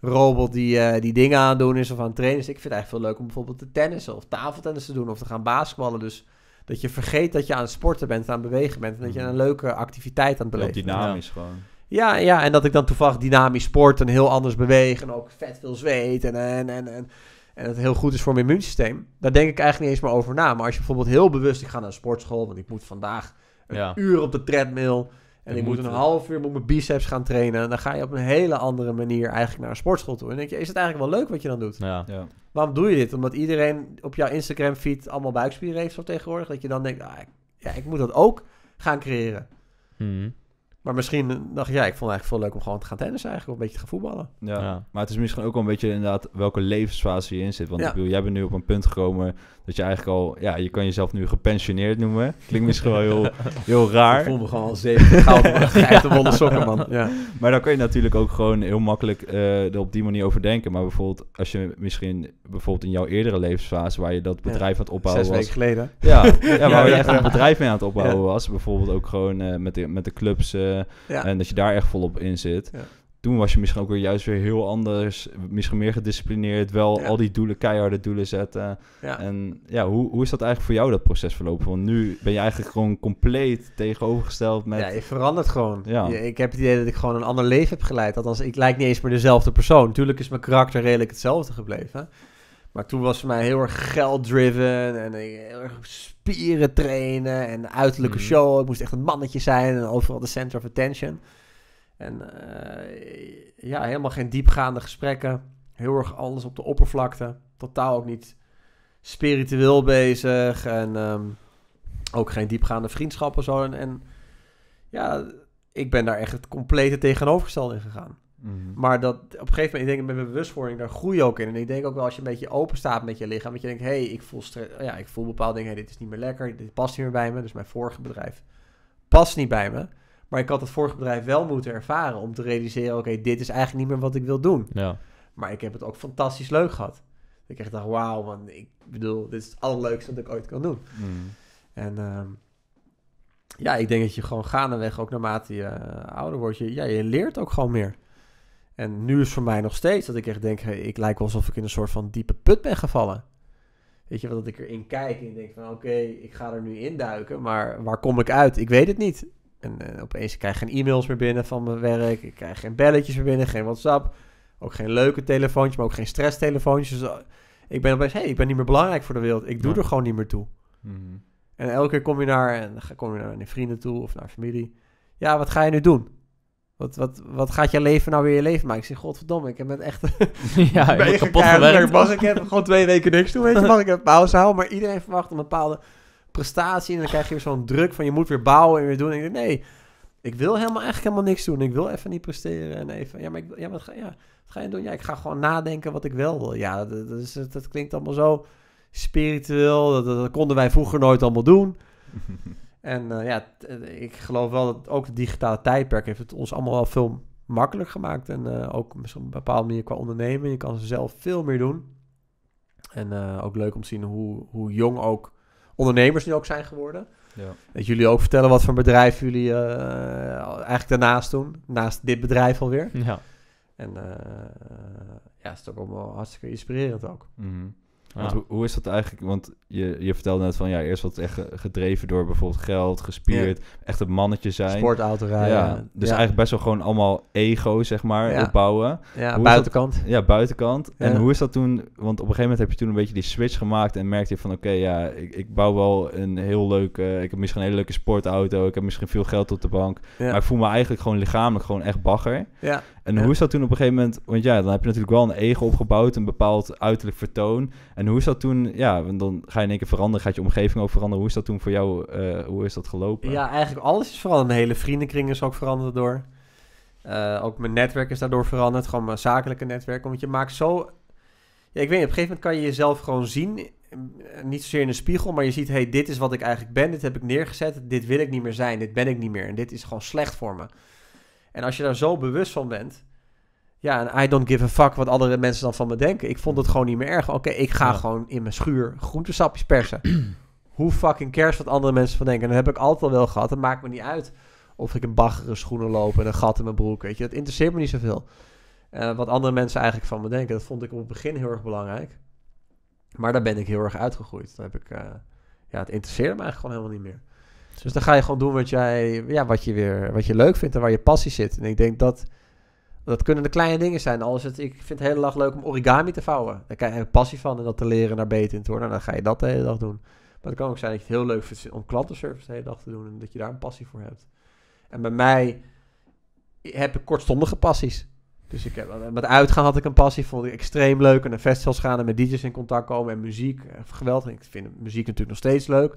robot die, eh, die dingen aan doen is of aan trainen is. ik vind het eigenlijk veel leuk om bijvoorbeeld te tennissen of tafeltennis te doen of te gaan basketballen. Dus dat je vergeet dat je aan het sporten bent, aan het bewegen bent. En dat je mhm. een leuke activiteit aan het beleven bent. Dynamisch gewoon. Ja, ja, en dat ik dan toevallig dynamisch sport en heel anders beweeg. En ook vet veel zweet. En, en, en, en, en het heel goed is voor mijn immuunsysteem. Daar denk ik eigenlijk niet eens meer over na. Maar als je bijvoorbeeld heel bewust, ik ga naar een sportschool, want ik moet vandaag een uur op de treadmill. En ik moet, een half uur op mijn biceps gaan trainen. En dan ga je op een hele andere manier eigenlijk naar een sportschool toe. En denk je, is het eigenlijk wel leuk wat je dan doet? Ja. ja. Waarom doe je dit? Omdat iedereen op jouw Instagram feed allemaal buikspieren heeft zo tegenwoordig. Dat je dan denkt, ah, ik, ja, ik moet dat ook gaan creëren. Hmm. Maar misschien dacht jij, ja, ik vond het eigenlijk veel leuk om gewoon te gaan tennis eigenlijk, of een beetje te gaan voetballen. Ja. maar het is misschien ook wel een beetje inderdaad welke levensfase je in zit. Want ik bedoel, jij bent nu op een punt gekomen dat je eigenlijk al, ja, je kan jezelf nu gepensioneerd noemen. Klinkt misschien wel heel, <laughs> heel raar. Ik voel me gewoon al zeven gouden <laughs> wollen sokken, man. Ja. Maar dan kun je natuurlijk ook gewoon heel makkelijk uh, er op die manier over denken. Maar bijvoorbeeld als je misschien, bijvoorbeeld in jouw eerdere levensfase, waar je dat bedrijf aan het opbouwen Zes was. Zes weken geleden. Ja, ja waar je echt een bedrijf mee aan het opbouwen was. Bijvoorbeeld ook gewoon eh, met, de, met de clubs... Eh, ja. En dat je daar echt volop in zit. Ja. Toen was je misschien ook weer juist weer heel anders. Misschien meer gedisciplineerd. Wel al die doelen, keiharde doelen zetten. En ja, hoe, hoe is dat eigenlijk voor jou dat proces verlopen? Want nu ben je eigenlijk gewoon compleet tegenovergesteld met... Ja, je verandert gewoon. Ja. ik heb het idee dat ik gewoon een ander leven heb geleid. Althans, ik lijkt niet eens meer dezelfde persoon. Tuurlijk is mijn karakter redelijk hetzelfde gebleven. Maar toen was voor mij heel erg geld-driven en heel erg spieren trainen en uiterlijke mhm. show. Ik moest echt een mannetje zijn en overal de center of attention. En eh, ja, helemaal geen diepgaande gesprekken. Heel erg alles op de oppervlakte. Totaal ook niet spiritueel bezig en ehm, ook geen diepgaande vriendschappen zo. En, en ja, ik ben daar echt het complete tegenovergestelde in gegaan. Mhm. Maar dat op een gegeven moment, ik denk met mijn bewustwording, daar groei je ook in. En ik denk ook wel als je een beetje open staat met je lichaam, dat je denkt, hé, hey, ik, voel ja, ik voel bepaalde dingen, dit is niet meer lekker, dit past niet meer bij me. Dus mijn vorige bedrijf past niet bij me. Maar ik had het vorige bedrijf wel moeten ervaren om te realiseren, oké, dit is eigenlijk niet meer wat ik wil doen. Ja. Maar ik heb het ook fantastisch leuk gehad. Ik echt dacht, wauw, man, ik bedoel, dit is het allerleukste wat ik ooit kan doen. Mhm. En ehm, ja, ik denk dat je gewoon gaandeweg, ook naarmate je eh, ouder wordt, je, ja, je leert ook gewoon meer. En nu is voor mij nog steeds dat ik echt denk, ik lijk alsof ik in een soort van diepe put ben gevallen. Weet je, dat ik erin kijk en denk van oké, ik ga er nu induiken, maar waar kom ik uit? Ik weet het niet. En eh, opeens krijg ik geen e-mails meer binnen van mijn werk, ik krijg geen belletjes meer binnen, geen WhatsApp, ook geen leuke telefoontjes, maar ook geen stresstelefoontjes. Dus, eh, ik ben opeens, hé, hey, ik ben niet meer belangrijk voor de wereld, ik doe er gewoon niet meer toe. Mhm. En elke keer kom je naar, en kom je naar je vrienden toe of naar familie. Ja, wat ga je nu doen? Wat, wat, wat gaat je leven nou weer je leven maken? Ik zeg, godverdomme, ik heb het echt... <laughs> ja, <laughs> ik ben kapot gewerkt. Mag ik even gewoon twee weken niks doen, weet je? Mag ik een pauze houden? Maar iedereen verwacht een bepaalde prestatie. En dan krijg je weer zo'n druk van je moet weer bouwen en weer doen. ik denk, nee, ik wil helemaal eigenlijk helemaal niks doen. Ik wil even niet presteren en even... Ja, maar, ik, ja, wat, ga, ja, wat ga je doen? Ja, ik ga gewoon nadenken wat ik wel wil. Ja, dat, is, dat klinkt allemaal zo spiritueel. Dat, dat konden wij vroeger nooit allemaal doen. <laughs> En eh, ja, eh, ik geloof wel dat ook het digitale tijdperk heeft het ons allemaal wel veel makkelijker gemaakt. En eh, ook misschien op een bepaalde manier qua ondernemen. Je kan zelf veel meer doen. En ook leuk om te zien hoe, hoe jong ook ondernemers nu ook zijn geworden. Ja. Dat jullie ook vertellen wat voor bedrijf jullie eigenlijk daarnaast doen. Naast dit bedrijf alweer. Ja. En ja, het is toch allemaal hartstikke inspirerend ook. Mhm. hoe, hoe is dat eigenlijk? Want je, je vertelde net van ja, eerst wat echt gedreven door bijvoorbeeld geld, gespierd, echt een mannetje zijn. Sportauto rijden. dus eigenlijk best wel gewoon allemaal ego, zeg maar, opbouwen. Ja, buitenkant. ja, buitenkant. En hoe is dat toen? Want op een gegeven moment heb je toen een beetje die switch gemaakt en merkte je van oké, ja, ik, ik bouw wel een heel leuke, ik heb misschien een hele leuke sportauto, ik heb misschien veel geld op de bank, maar ik voel me eigenlijk gewoon lichamelijk gewoon echt bagger. Ja. En hoe is dat toen op een gegeven moment? Want ja, dan heb je natuurlijk wel een ego opgebouwd, een bepaald uiterlijk vertoon. En hoe is dat toen? Ja, dan ga je in één keer veranderen, gaat je omgeving ook veranderen. Hoe is dat toen voor jou, eh, hoe is dat gelopen? Ja, eigenlijk alles is vooral Een hele vriendenkring is ook veranderd door. Eh, ook mijn netwerk is daardoor veranderd. Gewoon mijn zakelijke netwerk. Want je maakt zo... Ja, ik weet op een gegeven moment kan je jezelf gewoon zien eh, niet zozeer in de spiegel, maar je ziet, hey, dit is wat ik eigenlijk ben, dit heb ik neergezet, dit wil ik niet meer zijn, dit ben ik niet meer en dit is gewoon slecht voor me. En als je daar zo bewust van bent, ja, en I don't give a fuck wat andere mensen dan van me denken. Ik vond het gewoon niet meer erg. Oké, ik ga gewoon in mijn schuur groentesapjes persen. <clears throat> Hoe fucking cares wat andere mensen van denken? En dat heb ik altijd wel gehad. Dat maakt me niet uit of ik in baggere schoenen loop en een gat in mijn broek. Weet je, dat interesseert me niet zoveel. Uh, wat andere mensen eigenlijk van me denken, dat vond ik op het begin heel erg belangrijk. Maar daar ben ik heel erg uitgegroeid. Dan heb ik, eh, ja, het interesseerde me eigenlijk gewoon helemaal niet meer. Dus dan ga je gewoon doen wat jij, ja, wat je weer, wat je leuk vindt en waar je passie zit. En ik denk dat dat kunnen de kleine dingen zijn. alles het, ik vind het hele dag leuk om origami te vouwen. Daar krijg je passie van en dat te leren naar beter in te worden. Nou, dan ga je dat de hele dag doen. Maar het kan ook zijn dat je het heel leuk vindt om klantenservice de hele dag te doen. En dat je daar een passie voor hebt. En bij mij heb ik kortstondige passies. Dus ik heb, met uitgaan had ik een passie, vond ik extreem leuk. En naar festivals gaan en met DJ's in contact komen en muziek. Eh, geweldig. Ik vind muziek natuurlijk nog steeds leuk.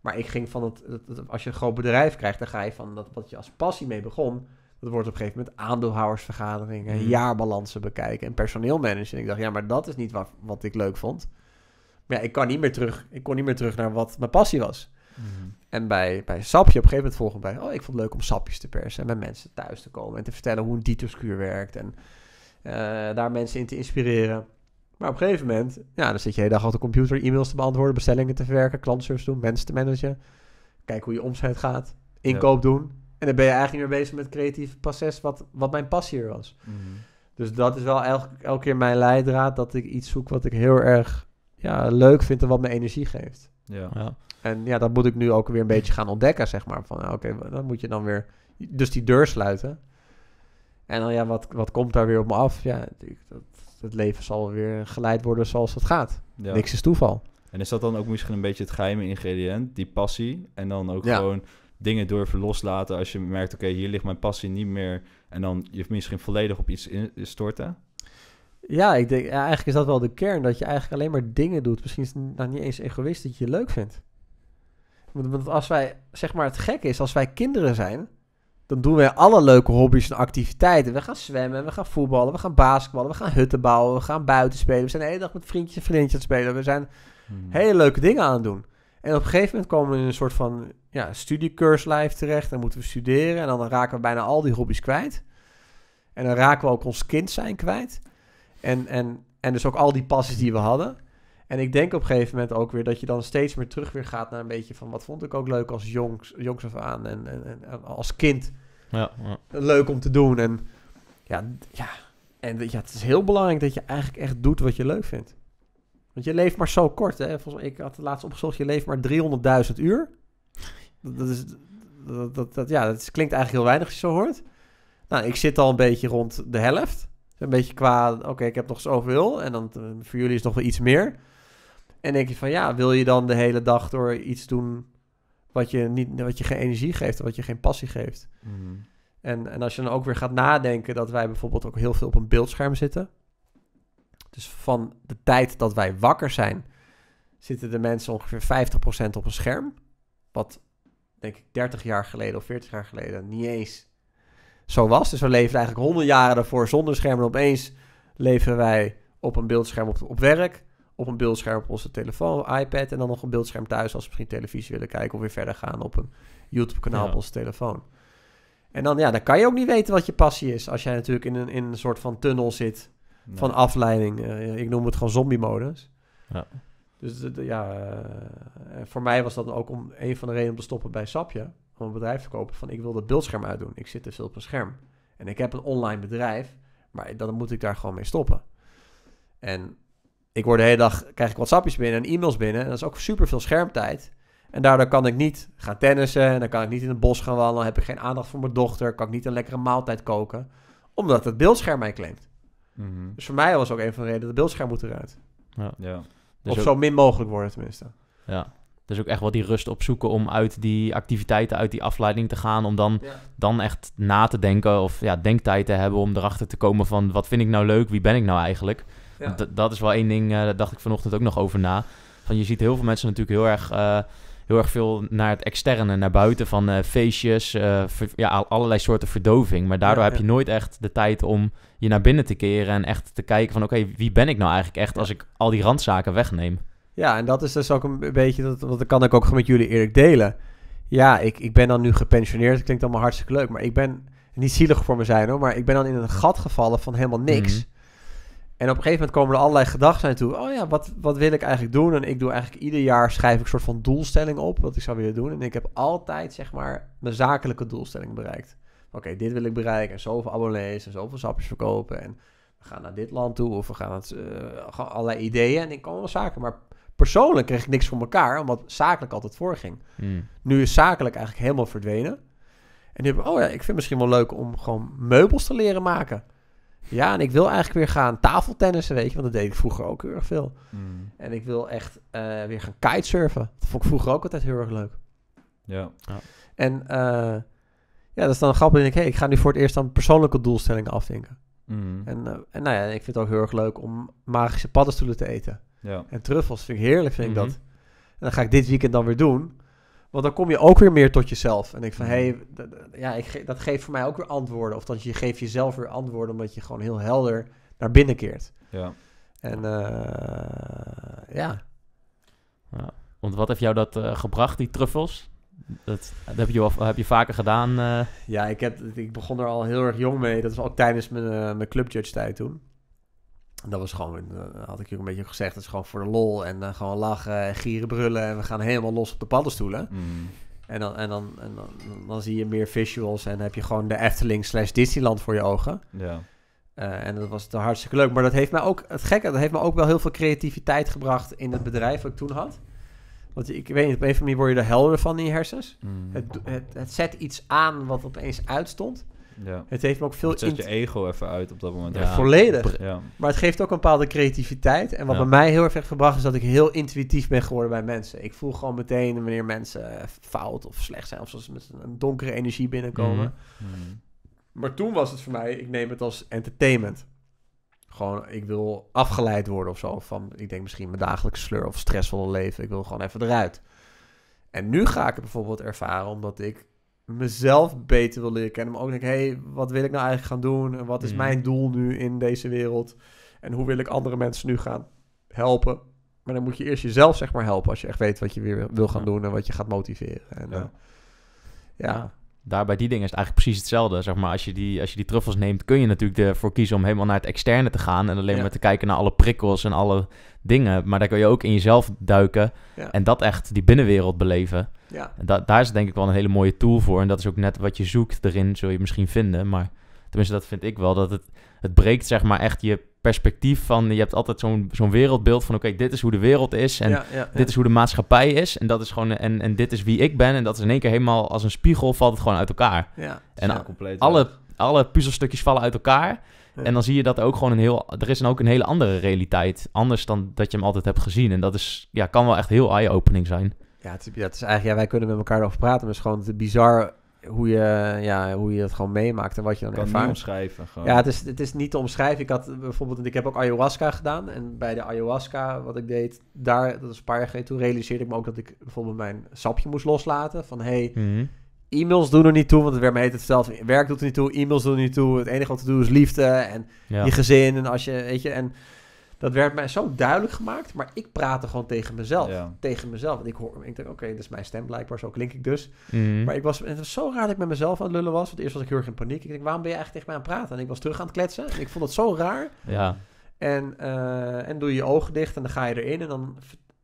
Maar ik ging van het, het als je een groot bedrijf krijgt, dan ga je van dat wat je als passie mee begon dat wordt op een gegeven moment aandeelhoudersvergaderingen, mhm. jaarbalansen bekijken en personeel managen. ik dacht, ja, maar dat is niet wat, wat ik leuk vond. Maar ja, ik, kan niet meer terug, ik kon niet meer terug naar wat mijn passie was. Mhm. En bij, bij sapje op een gegeven moment volgde bij, oh, ik vond het leuk om sapjes te persen en bij mensen thuis te komen en te vertellen hoe een dieterskuur werkt en eh, daar mensen in te inspireren. Maar op een gegeven moment, ja, dan zit je de hele dag op de computer, e-mails te beantwoorden, bestellingen te verwerken, klantenservice doen, mensen te managen, kijken hoe je omzet gaat, inkoop doen. En dan ben je eigenlijk weer bezig met creatieve proces, wat, wat mijn passie er was. Mhm. Dus dat is wel elke elke keer mijn leidraad, dat ik iets zoek wat ik heel erg ja, leuk vind en wat me energie geeft. Ja. ja. En ja, dat moet ik nu ook weer een beetje gaan ontdekken, zeg maar. Van, oké, dan moet je dan weer... Dus die deur sluiten. En dan, ja, wat, wat komt daar weer op me af? Ja, dat, het leven zal weer geleid worden zoals het gaat. Niks is toeval. En is dat dan ook misschien een beetje het geheime ingrediënt? Die passie en dan ook ja. gewoon dingen durven loslaten als je merkt, oké, hier ligt mijn passie niet meer. En dan je misschien volledig op iets storten? Ja, ik denk, ja, eigenlijk is dat wel de kern. Dat je eigenlijk alleen maar dingen doet. Misschien is het nou niet eens egoïst dat je leuk vindt. Want als wij, zeg maar, het gek is, als wij kinderen zijn, dan doen wij alle leuke hobby's en activiteiten. We gaan zwemmen, we gaan voetballen, we gaan basketballen, we gaan hutten bouwen, we gaan buiten spelen. We zijn de hele dag met vriendjes en vriendjes aan het spelen. We zijn hmm. hele leuke dingen aan het doen. En op een gegeven moment komen we in een soort van ja, live terecht dan moeten we studeren. En dan raken we bijna al die hobby's kwijt. En dan raken we ook ons kind zijn kwijt. En, en, en dus ook al die passies die we hadden. En ik denk op een gegeven moment ook weer dat je dan steeds meer terug weer gaat naar een beetje van wat vond ik ook leuk als jongs, jongs af aan en, en, en als kind. Ja, ja. Leuk om te doen. En ja, ja, en ja, het is heel belangrijk dat je eigenlijk echt doet wat je leuk vindt. Want je leeft maar zo kort. Hè? Volgens mij, ik had het laatst opgezocht, je leeft maar 300.000 uur. Dat, is, dat, dat, dat ja, dat klinkt eigenlijk heel weinig als je zo hoort. Nou, ik zit al een beetje rond de helft. Dus een beetje qua, oké, ik heb nog zoveel. En dan eh, voor jullie is nog wel iets meer. En denk je van, ja, wil je dan de hele dag door iets doen wat je, niet, wat je geen energie geeft, wat je geen passie geeft? Mhm. En, en als je dan ook weer gaat nadenken dat wij bijvoorbeeld ook heel veel op een beeldscherm zitten. Dus van de tijd dat wij wakker zijn, zitten de mensen ongeveer 50% op een scherm. Wat ik 30 jaar geleden of 40 jaar geleden niet eens zo was. Dus we leefden eigenlijk 100 jaren daarvoor zonder schermen. Opeens leven wij op een beeldscherm op, op werk, op een beeldscherm op onze telefoon, iPad en dan nog een beeldscherm thuis als we misschien televisie willen kijken of weer verder gaan op een YouTube-kanaal op onze telefoon. En dan, ja, dan kan je ook niet weten wat je passie is als jij natuurlijk in een, in een soort van tunnel zit van afleiding. Eh, ik noem het gewoon zombie-modus. Ja. Dus ja, eh, voor mij was dat ook om een van de redenen om te stoppen bij Sapje. Om een bedrijf te kopen van ik wil dat beeldscherm uitdoen. Ik zit te dus veel op een scherm. En ik heb een online bedrijf, maar dan moet ik daar gewoon mee stoppen. En ik word de hele dag, krijg ik WhatsAppjes binnen en e-mails binnen. En dat is ook super veel schermtijd. En daardoor kan ik niet gaan tennissen. En dan kan ik niet in het bos gaan wandelen. Heb ik geen aandacht voor mijn dochter. Kan ik niet een lekkere maaltijd koken. Omdat het beeldscherm mij claimt. Mhm. Dus voor mij was ook een van de redenen dat het beeldscherm moet eruit. Ja. ja. Dus of zo min mogelijk worden tenminste. Ja. Dus ook echt wel die rust opzoeken om uit die activiteiten, uit die afleiding te gaan. Om dan, dan echt na te denken of ja, denktijd te hebben om erachter te komen van wat vind ik nou leuk, wie ben ik nou eigenlijk. Ja. Dat is wel één ding, eh, daar dacht ik vanochtend ook nog over na. Van, je ziet heel veel mensen natuurlijk heel erg eh, heel erg veel naar het externe, naar buiten van eh, feestjes, eh, ja, allerlei soorten verdoving. Maar daardoor heb je nooit echt de tijd om je naar binnen te keren en echt te kijken van oké, wie ben ik nou eigenlijk echt als ik al die randzaken wegneem. Ja, en dat is dus ook een beetje, dat, dat kan ik ook gewoon met jullie eerlijk delen. Ja, ik, ik ben dan nu gepensioneerd, dat klinkt allemaal hartstikke leuk, maar ik ben niet zielig voor me zijn hoor, maar ik ben dan in een gat gevallen van helemaal niks. Mhm. En op een gegeven moment komen er allerlei gedachten toe. Oh ja, wat, wat wil ik eigenlijk doen? En ik doe eigenlijk ieder jaar schrijf ik een soort van doelstelling op wat ik zou willen doen. En ik heb altijd zeg maar mijn zakelijke doelstelling bereikt. Oké, dit wil ik bereiken. En zoveel abonnees en zoveel sapjes verkopen. En we gaan naar dit land toe. Of we gaan het, eh, allerlei ideeën. En ik kom wel zaken. Maar persoonlijk kreeg ik niks voor elkaar. Omdat zakelijk altijd voorging. Mm. Nu is zakelijk eigenlijk helemaal verdwenen. En nu heb ik, oh ja, ik vind het misschien wel leuk om gewoon meubels te leren maken. Ja, en ik wil eigenlijk weer gaan tafeltennissen, weet je. Want dat deed ik vroeger ook heel erg veel. Mm. En ik wil echt eh, weer gaan kitesurfen. Dat vond ik vroeger ook altijd heel erg leuk. Ja. En eh, ja, dat is dan grappig. Denk ik, hey, ik ga nu voor het eerst aan persoonlijke doelstellingen afvinken. Mm. En, eh, en nou ja, ik vind het ook heel erg leuk om magische paddenstoelen te eten. Ja. En truffels vind ik heerlijk, vind ik mhm. dat. En dan ga ik dit weekend dan weer doen. Want dan kom je ook weer meer tot jezelf. En ik van, hé, mm. hey, ja, dat geeft voor mij ook weer antwoorden. Of dat je geeft jezelf weer antwoorden omdat je gewoon heel helder naar binnen keert. Ja. En eh, ja. ja. Want wat heeft jou dat eh, gebracht, die truffels? Dat, dat, heb, je of heb je vaker gedaan? Eh? Ja, ik, heb, ik begon er al heel erg jong mee. Dat was ook tijdens mijn, mijn clubjudge tijd toen dat was gewoon, eh, had ik je een beetje gezegd, dat is gewoon voor de lol. En uh, gewoon lachen, gieren, brullen. En we gaan helemaal los op de paddenstoelen. Mm. En, dan, en, dan, en dan, dan, zie je meer visuals en heb je gewoon de Efteling slash Disneyland voor je ogen. Ja. Eh, en dat was te hartstikke leuk. Maar dat heeft mij ook, het gekke, dat heeft me ook wel heel veel creativiteit gebracht in het bedrijf wat ik toen had. Want ik weet niet, op een of andere manier word je de helder van in je hersens. Mm. Het, het, het zet iets aan wat opeens uitstond. Ja. Het heeft me ook veel... Het zet je ego even uit op dat moment. Ja, volledig. Ja. Maar het geeft ook een bepaalde creativiteit. En wat bij mij heel erg heeft gebracht... is dat ik heel intuïtief ben geworden bij mensen. Ik voel gewoon meteen wanneer mensen eh, fout of slecht zijn... of zoals met een donkere energie binnenkomen. Mhm. Mhm. Maar toen was het voor mij... ik neem het als entertainment. Gewoon, ik wil afgeleid worden of zo... van, ik denk misschien mijn dagelijkse sleur... of stressvolle leven. Ik wil gewoon even eruit. En nu ga ik het bijvoorbeeld ervaren... omdat ik mezelf beter wil leren kennen. Maar ook denk, hé, hey, wat wil ik nou eigenlijk gaan doen? En wat is mm. mijn doel nu in deze wereld? En hoe wil ik andere mensen nu gaan helpen? Maar dan moet je eerst jezelf, zeg maar, helpen. Als je echt weet wat je weer wil gaan doen en wat je gaat motiveren. En, ja. Eh, daar bij die dingen is het eigenlijk precies hetzelfde. Zeg maar, als je, die, als je die truffels neemt, kun je natuurlijk ervoor kiezen om helemaal naar het externe te gaan. En alleen maar te kijken naar alle prikkels en alle dingen. Maar daar kun je ook in jezelf duiken. En dat echt, die binnenwereld beleven. Ja. daar is denk ik wel een hele mooie tool voor. En dat is ook net wat je zoekt erin, zul je misschien vinden. Maar tenminste, dat vind ik wel. Dat het, het breekt zeg maar echt je perspectief van je hebt altijd zo'n zo'n wereldbeeld van oké, dit is hoe de wereld is en dit is hoe de maatschappij is en dat is gewoon en, en dit is wie ik ben en dat is in één keer helemaal als een spiegel valt het gewoon uit elkaar. Ja, en compleet, alle, alle puzzelstukjes vallen uit elkaar. En dan zie je dat er ook gewoon een heel. Er is dan ook een hele andere realiteit. Anders dan dat je hem altijd hebt gezien. En dat is, ja, kan wel echt heel eye-opening zijn. Ja, het is, is eigenlijk. Ja, wij kunnen met elkaar over praten. Maar het is gewoon bizar hoe je, ja, hoe je dat gewoon meemaakt en wat je dan kan ervaart. omschrijven. Gewoon. Ja, het is, het is niet te omschrijven. Ik had eh, bijvoorbeeld, ik heb ook ayahuasca gedaan. En bij de ayahuasca, wat ik deed, daar, dat is een paar jaar geleden, toen realiseerde ik me ook dat ik bijvoorbeeld mijn sapje moest loslaten. Van hey, mhm. e-mails doen er niet toe, want het werkt het hetzelfde. Werk doet er niet toe, e-mails doen er niet toe. Het enige wat te doen is liefde en je gezin. En als je, weet je, en dat werd mij zo duidelijk gemaakt, maar ik praatte gewoon tegen mezelf. Tegen mezelf. En ik hoor ik denk, oké, dat is mijn stem blijkbaar, zo klink ik dus. Mhm. Maar ik was, het was zo raar dat ik met mezelf aan het lullen was. Want eerst was ik heel erg in paniek. Ik denk, waarom ben je eigenlijk tegen mij aan het praten? En ik was terug aan het kletsen. En ik vond het zo raar. Ja. En, eh, en doe je je ogen dicht en dan ga je erin. En dan,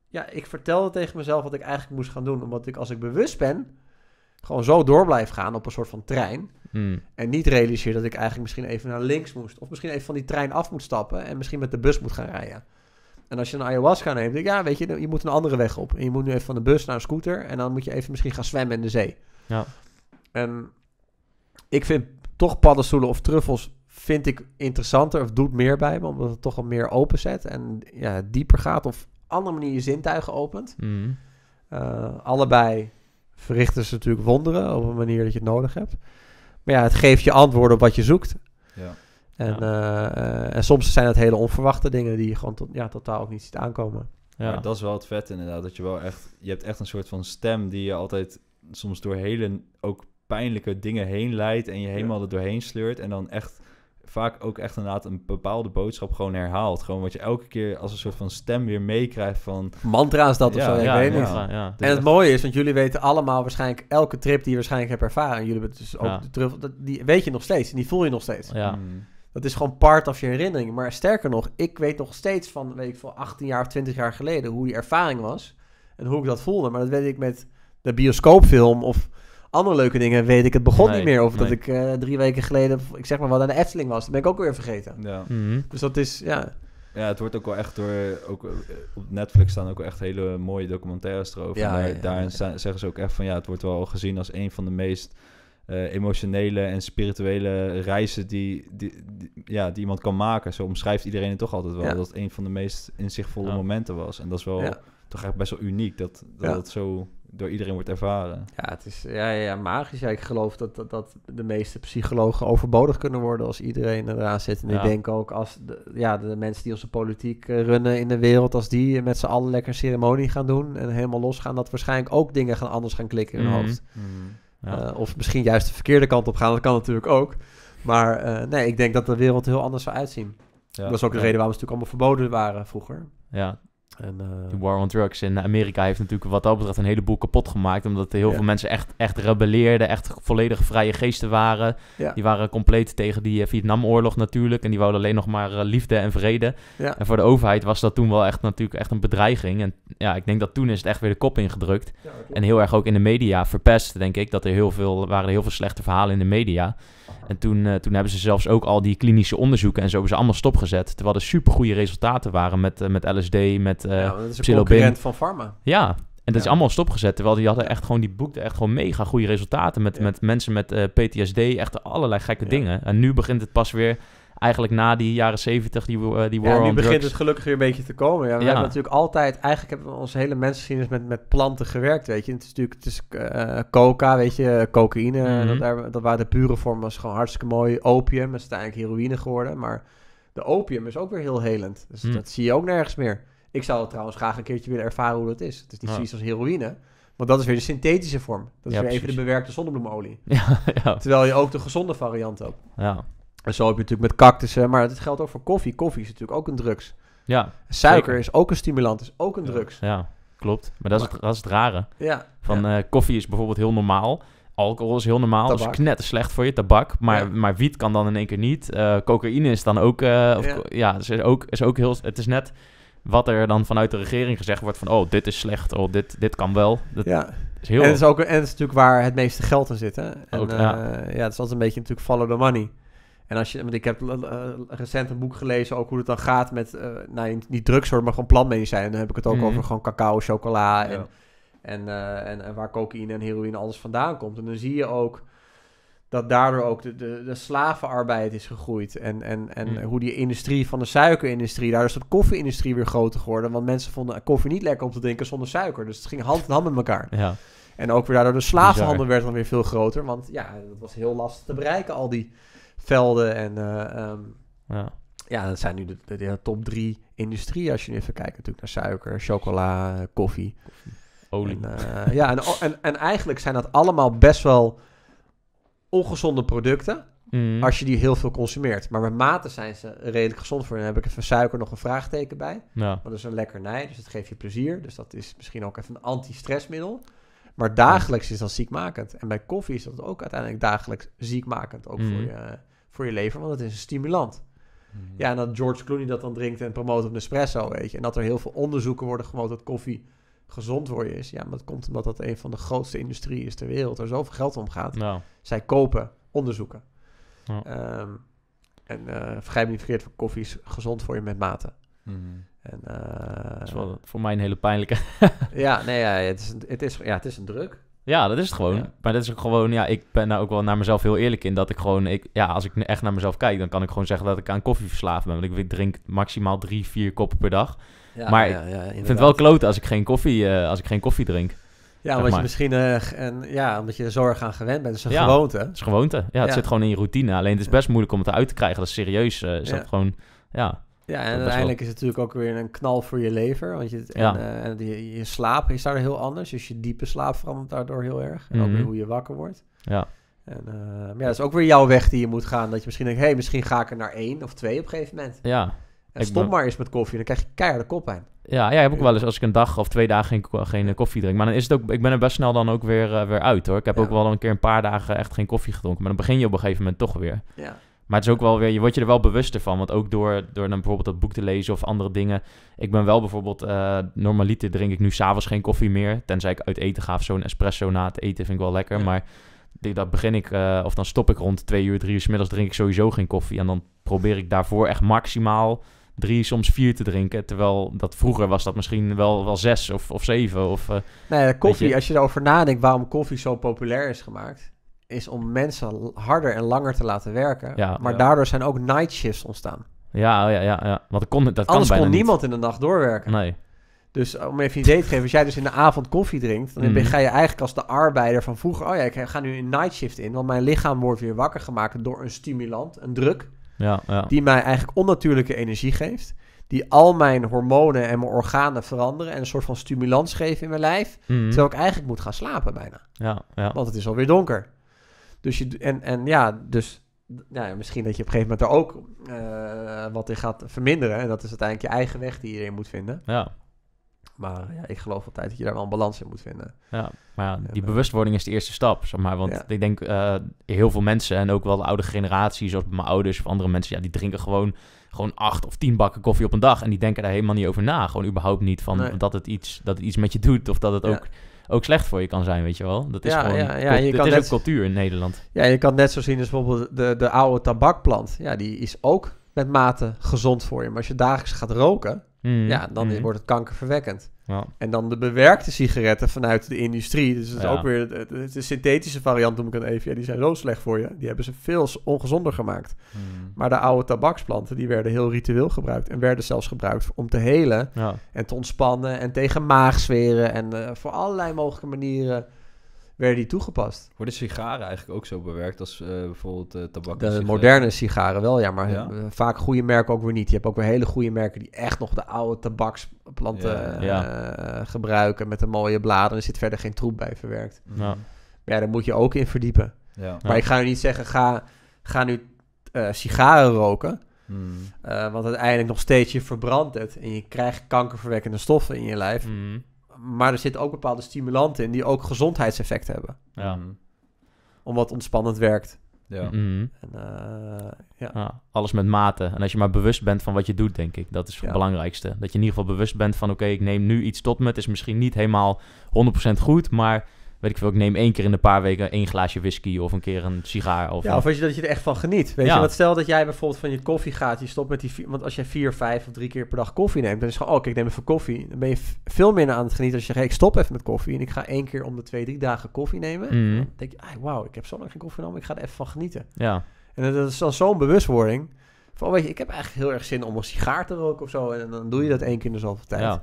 ja, ik vertelde tegen mezelf wat ik eigenlijk moest gaan doen. Omdat ik, als ik bewust ben, gewoon zo door blijf gaan op een soort van trein. Hmm. En niet realiseer dat ik eigenlijk misschien even naar links moest. Of misschien even van die trein af moet stappen en misschien met de bus moet gaan rijden. En als je een ayahuasca neemt, denk ik, ja, weet je, je moet een andere weg op. En je moet nu even van de bus naar een scooter en dan moet je even misschien gaan zwemmen in de zee. Ja. En ik vind toch paddenstoelen of truffels vind ik interessanter of doet meer bij me, omdat het toch al meer openzet en ja, dieper gaat of andere manier je zintuigen opent. Hmm. Eh, allebei verrichten ze natuurlijk wonderen op een manier dat je het nodig hebt. Maar ja, het geeft je antwoorden op wat je zoekt. Ja. En, eh, en, soms zijn het hele onverwachte dingen die je gewoon tot, ja, totaal ook niet ziet aankomen. Ja. dat is wel het vet inderdaad, dat je wel echt... Je hebt echt een soort van stem die je altijd soms door hele ook pijnlijke dingen heen leidt en je helemaal er doorheen sleurt en dan echt vaak ook echt inderdaad een bepaalde boodschap gewoon herhaalt. Gewoon wat je elke keer als een soort van stem weer meekrijgt van... Mantra is dat of zo, ik weet ja, En het dus mooie is, want jullie weten allemaal waarschijnlijk elke trip die je waarschijnlijk hebt ervaren. Jullie hebben dus ook de truffel, die weet je nog steeds en die voel je nog steeds. Ja. Mm. Dat is gewoon part of je herinnering. Maar sterker nog, ik weet nog steeds van, weet ik veel, 18 jaar of 20 jaar geleden hoe die ervaring was. En hoe ik dat voelde. Maar dat weet ik met de bioscoopfilm of andere leuke dingen weet ik het begon niet meer. Of dat ik eh, drie weken geleden, ik zeg maar wat, aan de Efteling was. Dat ben ik ook weer vergeten. Ja. Mhm. Dus dat is, ja... Ja, het wordt ook wel echt door. Ook, eh, op Netflix staan ook echt hele mooie documentaires erover. daar, daarin zeggen ze ook echt van ja, het wordt wel gezien als een van de meest eh, emotionele en spirituele reizen die, die, ja, die iemand kan maken. Zo omschrijft iedereen het toch altijd wel. Dat het een van de meest inzichtvolle momenten was. En dat is wel toch echt best wel uniek dat, dat het zo door iedereen wordt ervaren. Ja, het is ja, ja, magisch. Ja, ik geloof dat, dat, dat, de meeste psychologen overbodig kunnen worden als iedereen eraan zit. En ja. ik denk ook als de, ja, de mensen die onze politiek eh, runnen in de wereld, als die met z'n allen lekker ceremonie gaan doen en helemaal losgaan, dat waarschijnlijk ook dingen gaan anders gaan klikken in hun mhm. hoofd. Mhm. ja. Eh, of misschien juist de verkeerde kant op gaan, dat kan natuurlijk ook. Maar eh, nee, ik denk dat de wereld heel anders zou uitzien. Ja, dat is ook de reden waarom ze natuurlijk allemaal verboden waren vroeger. Ja, en, eh, de war on drugs in Amerika heeft natuurlijk wat dat betreft een heleboel kapot gemaakt. Omdat er heel veel mensen echt, echt rebelleerden, echt volledig vrije geesten waren. Die waren compleet tegen die eh, Vietnamoorlog natuurlijk. En die wouden alleen nog maar eh, liefde en vrede. En voor de overheid was dat toen wel echt natuurlijk echt een bedreiging. En ja, ik denk dat toen is het echt weer de kop ingedrukt. en heel erg ook in de media verpest, denk ik. Dat er heel veel, waren heel veel slechte verhalen in de media. En toen, toen hebben ze zelfs ook al die klinische onderzoeken en zo hebben ze allemaal stopgezet. Terwijl er super goede resultaten waren met, met LSD, met eh, ja, is een concurrent van Pharma. Ja, en dat is allemaal stopgezet. Terwijl die hadden echt gewoon, die boekte echt gewoon mega goede resultaten. Met, met mensen met eh, PTSD, echt allerlei gekke dingen. En nu begint het pas weer eigenlijk na die jaren zeventig, die, eh, die war ja, nu begint het gelukkig weer een beetje te komen. Ja, we hebben natuurlijk altijd, eigenlijk hebben we onze hele mensengeschiedenis met, met planten gewerkt, weet je. Het is natuurlijk, het is coca, weet je, cocaïne, mhm. dat, daar, dat waren de pure vormen was gewoon hartstikke mooi. Opium, dat is uiteindelijk heroïne geworden, maar de opium is ook weer heel helend. Dus mhm. dat zie je ook nergens meer. Ik zou trouwens graag een keertje willen ervaren hoe dat is. Het is niet zoiets als heroïne. Want dat is weer de synthetische vorm. Dat is weer even de bewerkte zonnebloemolie. <laughs> Terwijl je ook de gezonde variant hebt. Ja. En zo heb je natuurlijk met cactussen, maar het geldt ook voor koffie. Koffie is natuurlijk ook een drugs. Ja. Suiker is ook een stimulant, is ook een drugs. Ja, klopt. Maar dat is, het, dat is het rare. Ja. Van eh, koffie is bijvoorbeeld heel normaal. Alcohol is heel normaal, tabak. dus knet slecht voor je, tabak. Maar, maar wiet kan dan in één keer niet. Eh, cocaïne is dan ook... Eh, of, ja, ja is, ook, is ook heel... Het is net wat er dan vanuit de regering gezegd wordt van... oh, dit is slecht, oh, dit, dit kan wel. ja. is heel... En het is, ook, en het is natuurlijk waar het meeste geld in zit, hè? En, eh, ja. het is altijd een beetje natuurlijk follow the money. En als je, want ik heb eh, eh, recent een boek gelezen, ook hoe het dan gaat met, uh, nou niet drugsoort, maar gewoon zijn Dan heb ik het ook mhm. over gewoon cacao, chocola en, en, en, en, waar cocaïne en heroïne alles vandaan komt. En dan zie je ook dat daardoor ook de, de, de, slavenarbeid is gegroeid. En, en, en hmm. hoe die industrie van de suikerindustrie, daar is de koffieindustrie weer groter geworden. Want mensen vonden koffie niet lekker om te drinken zonder suiker. Dus het ging hand in hand met elkaar. Ja. En ook weer daardoor de slavenhandel werd dan weer veel groter. Want ja, dat was heel lastig te bereiken, al die velden. En eh, ehm, ja. ja. dat zijn nu de, de, top drie industrieën als je nu even kijkt natuurlijk naar suiker, chocola, koffie. Olie. En, eh, ja, en, en, en eigenlijk zijn dat allemaal best wel ongezonde producten. Mhm. Als je die heel veel consumeert. Maar met mate zijn ze redelijk gezond voor. Dan heb ik even suiker nog een vraagteken bij. Ja. Maar dat is een lekkernij, dus dat geeft je plezier. Dus dat is misschien ook even een anti-stressmiddel. Maar dagelijks is dat ziekmakend. En bij koffie is dat ook uiteindelijk dagelijks ziekmakend. Ook voor, mhm. je, voor je lever, want het is een stimulant. Mhm. Ja, en dat George Clooney dat dan drinkt en promoot op espresso, weet je. En dat er heel veel onderzoeken worden gemoot dat koffie gezond voor je is. Ja, maar dat komt omdat dat een van de grootste industrieën is ter wereld. Er zoveel geld om gaat. Nou. Zij kopen onderzoeken. Ehm, en uh, vergrijp me niet verkeerd, koffie is gezond voor je met mate. Mhm. En, eh, is wel voor mij een hele pijnlijke. <laughs> ja, nee, ja, het, is een, het, is, ja, het is een druk. Ja, dat is het gewoon. Maar dat is ook gewoon, ja, ik ben daar nou ook wel naar mezelf heel eerlijk in. Dat ik gewoon, ik, ja, als ik echt naar mezelf kijk, dan kan ik gewoon zeggen dat ik aan koffie verslaafd ben. Want ik drink maximaal drie, vier koppen per dag ja, maar ja, ik vind het wel kloten als ik geen koffie, eh, als ik geen koffie drink. Ja, omdat je misschien eh, en, ja, omdat je er zorg aan gewend bent. Dat is een gewoonte. Het is gewoonte. Ja, het zit gewoon in je routine. Alleen het is best moeilijk om het eruit te krijgen. Dat is serieus. Uh, is gewoon, ja. Ja, en uiteindelijk is het natuurlijk ook weer een knal voor je lever. Want je, en, je, slaap is daar heel anders. Dus je diepe slaap verandert daardoor heel erg. En mm -hmm. ook mhm. hoe je wakker wordt. Ja. En, maar ja, dat is ook weer jouw weg die je moet gaan. Dat je misschien denkt, hé, hey, misschien ga ik er naar één of twee op een gegeven moment. Ja, en stop maar eens met koffie, dan krijg je keiharde koppijn. Ja, ja, ik heb ook wel eens als ik een dag of twee dagen geen, eh, koffie drink. Maar dan is het ook, ik ben er best snel dan ook weer, eh, weer uit hoor. Ik heb ook wel een keer een paar dagen echt geen koffie gedronken. Maar dan begin je op een gegeven moment toch weer. Ja. Maar het is ook wel weer, je wordt je er wel bewuster van. Want ook door, door dan bijvoorbeeld dat boek te lezen of andere dingen. Ik ben wel bijvoorbeeld, uh, normaliter drink ik nu s'avonds geen koffie meer. Tenzij ik uit eten ga of zo'n espresso na het eten vind ik wel lekker. Maar dat begin ik, of dan stop ik rond twee uur, drie uur s middags drink ik sowieso geen koffie. En dan probeer ik daarvoor echt maximaal drie, soms vier te drinken. Terwijl dat vroeger was dat misschien wel, wel zes of, of zeven. Of, uh, nee, koffie, als je erover nadenkt waarom koffie zo populair is gemaakt, is om mensen harder en langer te laten werken. Ja, maar daardoor zijn ook night shifts ontstaan. Ja, oh ja, ja. ja. Want dat kon, dat Anders kan kon niemand in de nacht doorwerken. Nee. Dus om even een idee te geven, als jij dus in de avond koffie drinkt, dan mm. ga je eigenlijk als de arbeider van vroeger, oh ja, ik ga nu een night shift in, want mijn lichaam wordt weer wakker gemaakt door een stimulant, een druk. Ja, ja. Die mij eigenlijk onnatuurlijke energie geeft. Die al mijn hormonen en mijn organen veranderen. En een soort van stimulans geeft in mijn lijf. Mhm. Terwijl ik eigenlijk moet gaan slapen bijna. Ja, ja. Want het is alweer donker. Dus je, en, en ja, dus ja, misschien dat je op een gegeven moment er ook eh, wat in gaat verminderen. En dat is uiteindelijk je eigen weg die je erin moet vinden. Ja. Maar ja, ik geloof altijd dat je daar wel een balans in moet vinden. Ja, maar ja, die eh, bewustwording is de eerste stap, zeg maar. Want ik denk eh, heel veel mensen en ook wel de oude generatie, zoals mijn ouders of andere mensen, ja, die drinken gewoon, gewoon acht of tien bakken koffie op een dag. En die denken daar helemaal niet over na. Gewoon überhaupt niet van dat, het iets, dat het iets met je doet of dat het ook ook slecht voor je kan zijn, weet je wel. Dat is gewoon, ja, ja, is ook cultuur in Nederland. Ja, je kan net zo zien als bijvoorbeeld de, de oude tabakplant. Ja, die is ook met mate gezond voor je. Maar als je dagelijks gaat roken, Hmm. ja, dan hmm. wordt het kankerverwekkend. Ja. En dan de bewerkte sigaretten vanuit de industrie. Dus dat is ook weer de, synthetische variant, noem ik het even. Ja, die zijn zo slecht voor je. Die hebben ze veel ongezonder gemaakt. Hmm. Maar de oude tabaksplanten, die werden heel ritueel gebruikt. En werden zelfs gebruikt om te helen en te ontspannen en tegen maagzweren. En eh, voor allerlei mogelijke manieren werden die toegepast. Worden sigaren eigenlijk ook zo bewerkt als eh, bijvoorbeeld uh, tabak? De moderne sigaren wel, ja, maar eh, vaak goede merken ook weer niet. Je hebt ook weer hele goede merken die echt nog de oude tabaksplanten gebruiken met de mooie bladeren. Er zit verder geen troep bij verwerkt. Mm. Ja, ja daar moet je ook in verdiepen. Maar ik ga nu niet zeggen, ga, ga nu sigaren roken. Mm. want uiteindelijk nog steeds, je verbrandt het en je krijgt kankerverwekkende stoffen in je lijf. Mm maar er zitten ook bepaalde stimulanten in die ook gezondheidseffecten hebben. Ja. Mhm. Omdat ontspannend werkt. Ja. Mhm. En, eh, eh, ja. alles met mate. En als je maar bewust bent van wat je doet, denk ik. Dat is het belangrijkste. Dat je in ieder geval bewust bent van... oké, ik neem nu iets tot me. Het is misschien niet helemaal 100% goed, maar weet ik veel, ik neem één keer in de paar weken één glaasje whisky of een keer een sigaar. Of ja, of weet je dat je er echt van geniet. Weet je, want stel dat jij bijvoorbeeld van je koffie gaat, je stopt met die, want als jij vier, vijf of drie keer per dag koffie neemt, dan is het gewoon, oh, ik neem even koffie. Dan ben je veel minder aan het genieten als je zegt, ik stop even met koffie en ik ga één keer om de twee, drie dagen koffie nemen. Mhm. Dan denk je, wauw, ik heb zo lang geen koffie genomen, ik ga er even van genieten. Ja. En dat is dan zo'n bewustwording. Van, oh, weet je, ik heb eigenlijk heel erg zin om een sigaar te roken of zo. En dan doe je dat één keer in dezelfde tijd. Ja.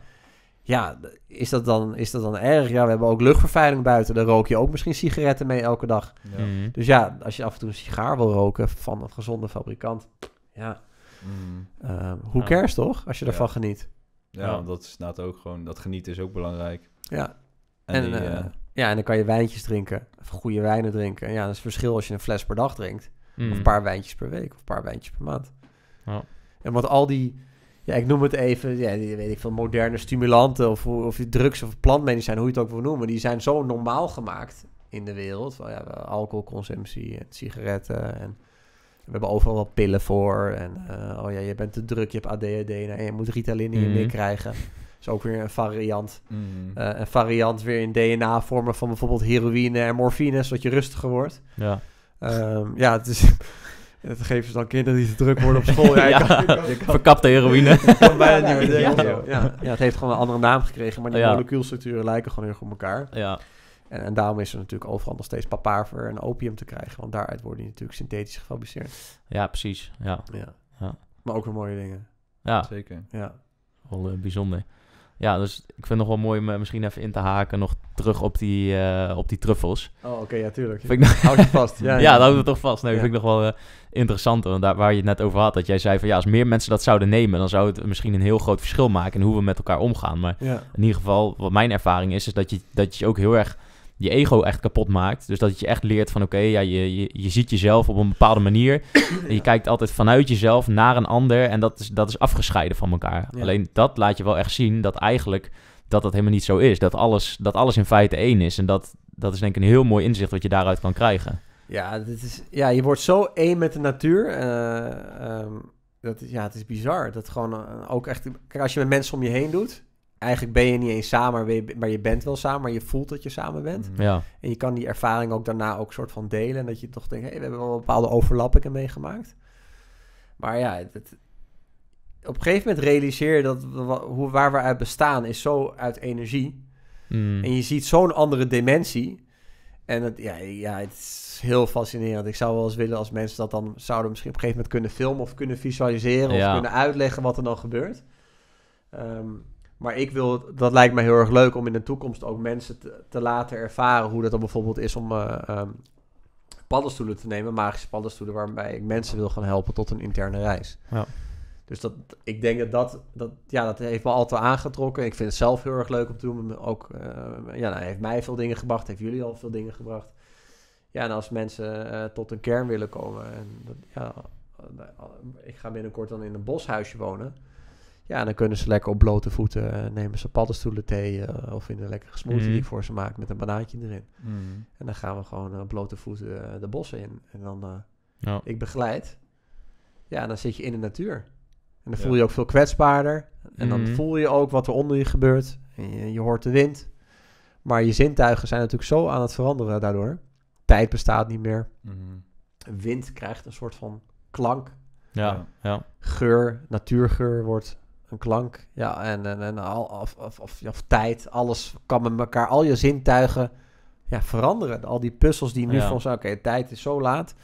Ja, is dat, dan, is dat dan erg? Ja, we hebben ook luchtvervuiling buiten. Daar rook je ook misschien sigaretten mee elke dag. Ja. Mhm. Dus ja, als je af en toe een sigaar wil roken van een gezonde fabrikant. Ja, mhm. ehm, hoe ja. cares toch? Als je ervan geniet. Ja, dat is ook gewoon... Dat genieten is ook belangrijk. Ja. En, eh, eh, ja, en dan kan je wijntjes drinken. Of goede wijnen drinken. ja, dat is verschil als je een fles per dag drinkt. Of mhm. een paar wijntjes per week. Of een paar wijntjes per maand. En wat al die ja, ik noem het even, ja, weet ik veel, moderne stimulanten of, of drugs of plantmedicijnen, hoe je het ook wil noemen, die zijn zo normaal gemaakt in de wereld. Van, ja, alcoholconsumptie en sigaretten en we hebben overal wat pillen voor. En eh, oh ja, je bent te druk, je hebt ADHD nou, en je moet Ritalin hier je mhm. krijgen. Is ook weer een variant. Mhm. Eh, een variant weer in DNA-vormen van bijvoorbeeld heroïne en morfine, zodat je rustiger wordt. Ja. Ehm, ja, het is en dat geven ze dan kinderen die te druk worden op school. Ja, <laughs> ja, verkapte heroïne. bijna niet meer <laughs> Ja. Ja. het heeft gewoon een andere naam gekregen, maar die molecuulstructuren lijken gewoon heel goed op elkaar. Ja. En, en, daarom is er natuurlijk overal nog steeds papaver en opium te krijgen, want daaruit worden die natuurlijk synthetisch gefabriceerd. Ja, precies. Ja. Ja. Maar ook weer mooie dingen. Ja, zeker. Ja. Wel eh, bijzonder. Ja, dus ik vind het nog wel mooi om eh, misschien even in te haken nog terug op die, eh, op die truffels. Oh, oké, ja, tuurlijk. ik Houd je vast. <laughs> Ja, dat houden we toch vast. Nee, vind ik nog wel uh, interessant. daar, waar je het net over had, dat jij zei van ja, als meer mensen dat zouden nemen, dan zou het misschien een heel groot verschil maken in hoe we met elkaar omgaan. Maar in ieder geval, wat mijn ervaring is, is dat je, dat je ook heel erg je ego echt kapot maakt. Dus dat je echt leert van oké, ja, je, je, je, ziet jezelf op een bepaalde manier. En je kijkt altijd vanuit jezelf naar een ander. En dat is, dat is afgescheiden van elkaar. Alleen dat laat je wel echt zien dat eigenlijk dat dat helemaal niet zo is. Dat alles, dat alles in feite één is. En dat, dat is denk ik een heel mooi inzicht wat je daaruit kan krijgen. Ja, dit is, ja je wordt zo één met de natuur. Eh, ehm, dat ja, het is bizar. Dat gewoon eh, ook echt... als je met mensen om je heen doet... Eigenlijk ben je niet eens samen, maar je, maar je bent wel samen. Maar je voelt dat je samen bent. Mhm. Ja. En je kan die ervaring ook daarna ook soort van delen. En dat je toch denkt, hey, we hebben wel bepaalde overlappingen meegemaakt. Maar ja, het, op een gegeven moment realiseer je dat hoe, waar we uit bestaan is zo uit energie. Hmm. En je ziet zo'n andere dimensie. En het, ja, ja, het is heel fascinerend. Ik zou wel eens willen als mensen dat dan zouden misschien op een gegeven moment kunnen filmen of kunnen visualiseren of kunnen uitleggen wat er dan gebeurt. Ehm, maar ik wil, dat lijkt me heel erg leuk om in de toekomst ook mensen te, laten ervaren hoe dat dan bijvoorbeeld is om eh, ehm, paddenstoelen te nemen, magische paddenstoelen, waarbij ik mensen wil gaan helpen tot een interne reis. Ja. Dus dat, ik denk dat dat, ja, dat heeft me altijd aangetrokken. Ik vind het zelf heel erg leuk om te doen. Ook, eh, ja, nou, heeft mij veel dingen gebracht, heeft jullie al veel dingen gebracht. Ja, en als mensen eh, tot een kern willen komen. En dat, ja, eh, ik ga binnenkort dan in een boshuisje wonen. Ja, dan kunnen ze lekker op blote voeten nemen ze paddenstoelen thee of in een lekkere smoothie mhm. die ik voor ze maak met een banaantje erin. Mhm. En dan gaan we gewoon op blote voeten de bossen in. En dan ja. ik begeleid. Ja, dan zit je in de natuur. En dan voel je ook veel kwetsbaarder. En dan mhm. voel je ook wat er onder je gebeurt. En je, hoort de wind. Maar je zintuigen zijn natuurlijk zo aan het veranderen daardoor. Tijd bestaat niet meer. Mhm. Wind krijgt een soort van klank. Ja, ja. Geur, natuurgeur wordt een klank. Ja, en, en, en al, of, of, of, of, tijd, alles kan met elkaar, al je zintuigen ja, veranderen. Al die puzzels die nu van zo oké, tijd is zo laat.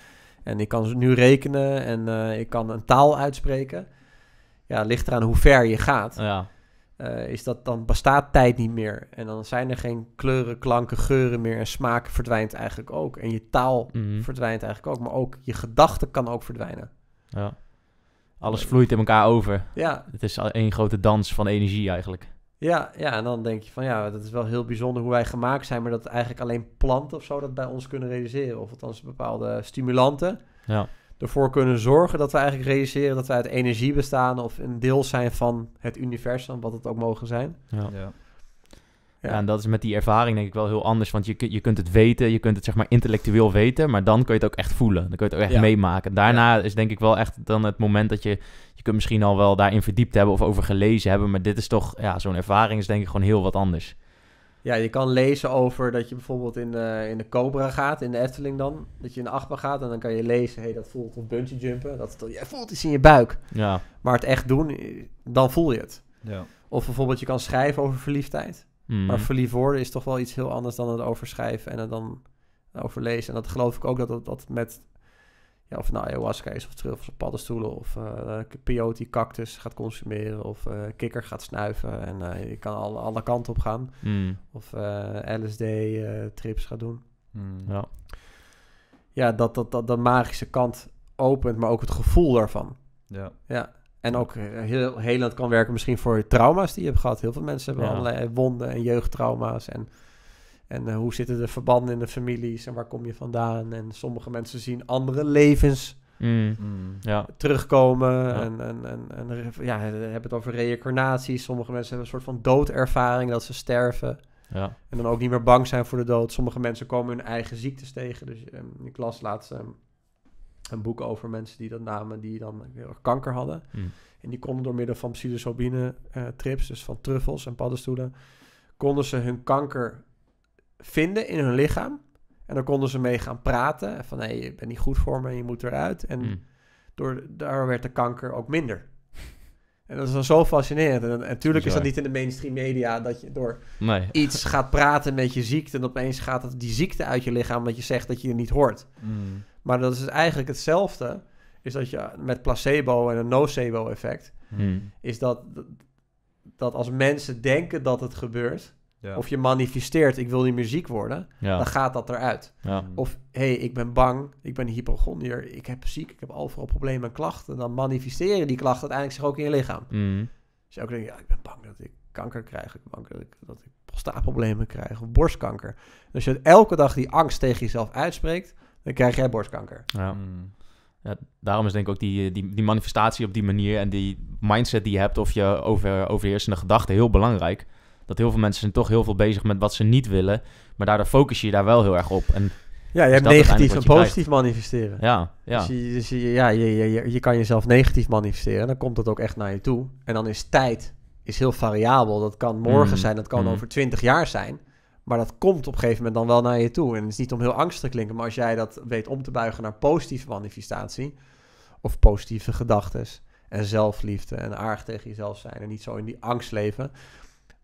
En ik kan nu rekenen en eh, ik kan een taal uitspreken ja, ligt eraan hoe ver je gaat. Ja. Eh, is dat dan bestaat tijd niet meer. En dan zijn er geen kleuren, klanken, geuren meer. En smaak verdwijnt eigenlijk ook. En je taal mhm. verdwijnt eigenlijk ook. Maar ook je gedachten kan ook verdwijnen. Ja. Alles vloeit in elkaar over. Ja. Het is één grote dans van energie eigenlijk. Ja, ja, en dan denk je van ja, dat is wel heel bijzonder hoe wij gemaakt zijn, maar dat eigenlijk alleen planten of zo dat bij ons kunnen realiseren. Of althans bepaalde stimulanten. Ja ervoor kunnen zorgen dat we eigenlijk realiseren dat we uit energie bestaan of een deel zijn van het universum, wat het ook mogen zijn. Ja. ja. en dat is met die ervaring denk ik wel heel anders. Want je, je kunt het weten, je kunt het zeg maar intellectueel weten, maar dan kun je het ook echt voelen. Dan kun je het ook echt meemaken. Daarna is denk ik wel echt dan het moment dat je, je kunt misschien al wel daarin verdiept hebben of over gelezen hebben. Maar dit is toch, ja, zo'n ervaring is denk ik gewoon heel wat anders. Ja, je kan lezen over dat je bijvoorbeeld in de, in de Cobra gaat, in de Efteling dan. Dat je in de achtbaan gaat en dan kan je lezen, hey, dat voelt een bungee jumpen. Dat je voelt iets in je buik. Ja. Maar het echt doen, dan voel je het. Ja. Of bijvoorbeeld je kan schrijven over verliefdheid. Mm. Maar verliefd worden is toch wel iets heel anders dan het overschrijven en het dan overlezen. En dat geloof ik ook dat dat, dat met ja, of nou ayahuasca is, of truffels, of paddenstoelen, of uh, peyote, cactus gaat consumeren, of eh, kikker gaat snuiven. En uh, je kan alle, alle kanten op gaan. Hmm. Of LSD-trips gaat doen. Hmm. Ja, ja dat, dat, dat de magische kant opent, maar ook het gevoel daarvan. Ja. ja. En ook heel heel het kan werken misschien voor trauma's die je hebt gehad. Heel veel mensen hebben allerlei wonden en jeugdtrauma's en en eh, hoe zitten de verbanden in de families en waar kom je vandaan? En sommige mensen zien andere levens mm. Mm. Ja. terugkomen. En, en, en, en ja, hebben het over reïncarnatie. Sommige mensen hebben een soort van doodervaring dat ze sterven. Ja. En dan ook niet meer bang zijn voor de dood. Sommige mensen komen hun eigen ziektes tegen. Dus um, ik las laatst ehm, een boek over mensen die dat namen, die dan weer kanker hadden. Mm. En die konden door middel van psilocybine eh, trips, dus van truffels en paddenstoelen, konden ze hun kanker vinden in hun lichaam. En dan konden ze mee gaan praten. Van hé, je bent niet goed voor me, je moet eruit. En hmm. door, daar werd de kanker ook minder. En dat is dan zo fascinerend. En natuurlijk is dat niet in de mainstream media dat je door iets gaat praten met je ziekte. En opeens gaat het, die ziekte uit je lichaam, omdat je zegt dat je het niet hoort. Hmm. Maar dat is eigenlijk hetzelfde. Is dat je met placebo en een nocebo-effect. Hmm. Is dat, dat als mensen denken dat het gebeurt, of je manifesteert, ik wil niet meer ziek worden. Dan gaat dat eruit. Ja. Of, hé, hey, ik ben bang, ik ben hypochondier, ik heb ziek, ik heb overal problemen en klachten. Dan manifesteren die klachten uiteindelijk zich ook in je lichaam. Mm. Dus je ook denkt, ja, ik ben bang dat ik kanker krijg, ik ben bang dat ik, dat ik krijg of borstkanker. Dus als je elke dag die angst tegen jezelf uitspreekt, dan krijg jij borstkanker. Ja. Mm. Ja, daarom is denk ik ook die, eh, die, die manifestatie op die manier en die mindset die je hebt of je over, overheersende gedachten heel belangrijk dat heel veel mensen zijn toch heel veel bezig met wat ze niet willen. Maar daardoor focus je daar wel heel erg op. En ja, je hebt negatief en positief manifesteren. Ja, ja. Dus, je, dus je, ja, je, je, je kan jezelf negatief manifesteren. Dan komt dat ook echt naar je toe. En dan is tijd is heel variabel. Dat kan morgen mm, zijn, dat kan mm. over twintig jaar zijn. Maar dat komt op een gegeven moment dan wel naar je toe. En het is niet om heel angstig te klinken, maar als jij dat weet om te buigen naar positieve manifestatie of positieve gedachten en zelfliefde en aardig tegen jezelf zijn en niet zo in die angst leven,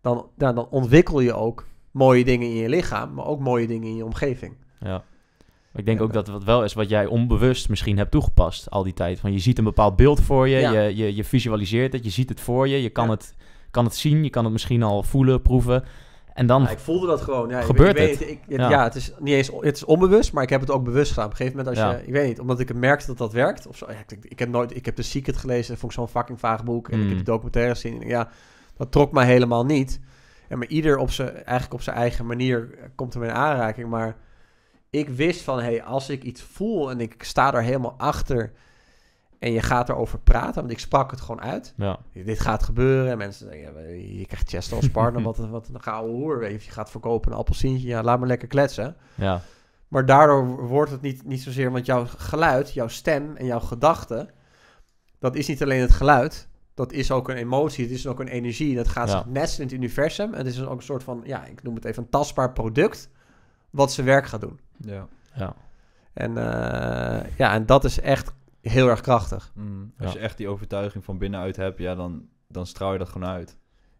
dan, dan ontwikkel je ook mooie dingen in je lichaam, maar ook mooie dingen in je omgeving. Ja. Ik denk ook dat wat wel is wat jij onbewust misschien hebt toegepast al die tijd. Van je ziet een bepaald beeld voor je, je, je, je, visualiseert het, je ziet het voor je, je kan, het, kan het zien, je kan het misschien al voelen, proeven. En dan ik voelde dat gewoon. Ja, gebeurt ik, het. ik, ja. het is niet eens het is onbewust, maar ik heb het ook bewust gedaan. Op een gegeven moment als je, ik weet niet, omdat ik merkte dat dat werkt. Of zo. ik, ik, heb nooit, ik heb The Secret gelezen, dat vond zo'n fucking vaag boek. En ik heb mm. de documentaire gezien. ja, dat trok mij helemaal niet. En maar ieder op zijn, eigenlijk op zijn eigen manier eh, komt ermee in aanraking. Maar ik wist van, hé, hey, als ik iets voel en ik sta er helemaal achter en je gaat erover praten, want ik sprak het gewoon uit. Ja. Dit gaat gebeuren en mensen zeggen, ja, je krijgt Chester als partner, <laughs> wat, wat een gouden hoer. Weet je, je gaat verkopen een appelsientje, ja, laat me lekker kletsen. Ja. Maar daardoor wordt het niet, niet zozeer, want jouw geluid, jouw stem en jouw gedachten, dat is niet alleen het geluid, dat is ook een emotie, het is ook een energie. Dat gaat net zich in het universum. En het is ook een soort van, ja, ik noem het even een tastbaar product, wat zijn werk gaat doen. Ja. ja. En, eh, ja, en dat is echt heel erg krachtig. Mm. als je echt die overtuiging van binnenuit hebt, ja, dan, dan straal je dat gewoon uit.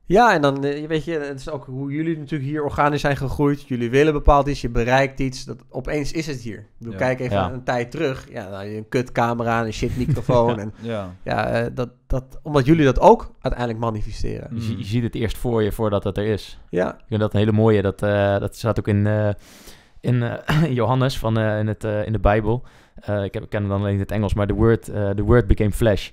Ja, en dan eh, weet je, het is ook hoe jullie natuurlijk hier organisch zijn gegroeid. Jullie willen bepaald iets, je bereikt iets. Dat, opeens is het hier. Ik kijk even een tijd terug. Ja, je een kutcamera en een shit microfoon. <laughs> En, ja. Eh, dat, dat, omdat jullie dat ook uiteindelijk manifesteren. Mm. Je, ziet het eerst voor je voordat het er is. Ja. Ik vind dat een hele mooie. Dat, eh, dat staat ook in, in Johannes van, in, het, in de Bijbel. ik, heb, ik ken het dan alleen in het Engels, maar the word, the word became flesh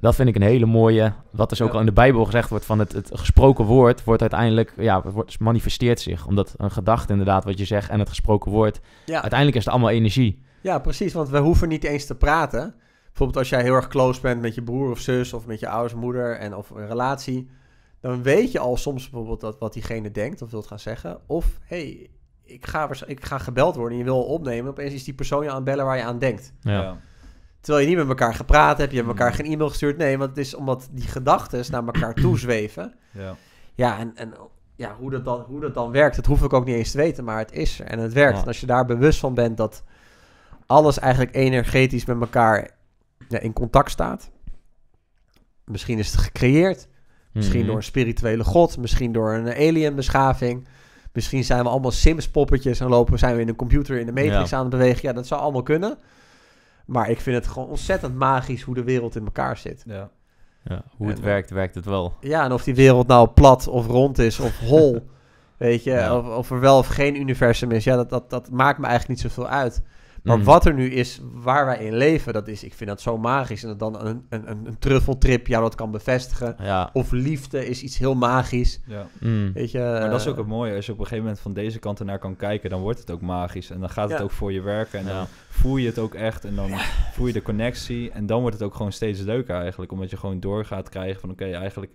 dat vind ik een hele mooie. Wat dus ook al in de Bijbel gezegd wordt: van het, het gesproken woord wordt uiteindelijk, ja, wordt, manifesteert zich. Omdat een gedachte, inderdaad, wat je zegt, en het gesproken woord, ja. uiteindelijk is het allemaal energie. Ja, precies. Want we hoeven niet eens te praten. Bijvoorbeeld als jij heel erg close bent met je broer of zus, of met je ouders, moeder en of een relatie. Dan weet je al soms bijvoorbeeld dat wat diegene denkt of wilt gaan zeggen. Of hey, ik ga, ik ga gebeld worden en je wil opnemen. Opeens is die persoon je aan bellen waar je aan denkt. ja. Terwijl je niet met elkaar gepraat hebt, je hebt elkaar mm. geen e-mail gestuurd. Nee, want het is omdat die gedachten naar elkaar <clears throat> zweven. Ja, ja en, en ja, hoe, dat dan, hoe dat dan werkt, dat hoef ik ook niet eens te weten, maar het is er en het werkt. En als je daar bewust van bent dat alles eigenlijk energetisch met elkaar ja, in contact staat. Misschien is het gecreëerd. Misschien mhm. door een spirituele god, misschien door een alienbeschaving. Misschien zijn we allemaal Sims-poppetjes en lopen zijn we in een computer in de Matrix aan het bewegen. Ja, dat zou allemaal kunnen. Maar ik vind het gewoon ontzettend magisch hoe de wereld in elkaar zit. Ja. ja hoe het werkt, werkt het wel. Ja, en of die wereld nou plat of rond is of <laughs> hol, weet je, of, er wel of geen universum is, ja, dat, dat, dat maakt me eigenlijk niet zoveel uit. Maar mm. wat er nu is, waar wij in leven, dat is, ik vind dat zo magisch. En dat dan een, een, een, truffeltrip jou dat kan bevestigen. Of liefde is iets heel magisch. Ja. Mm. Weet je, maar dat is ook eh, het mooie. Als je op een gegeven moment van deze kant ernaar kan kijken, dan wordt het ook magisch. En dan gaat het ook voor je werken. En dan voel je het ook echt. En dan voel je de connectie. En dan wordt het ook gewoon steeds leuker eigenlijk. Omdat je gewoon doorgaat krijgen van oké, eigenlijk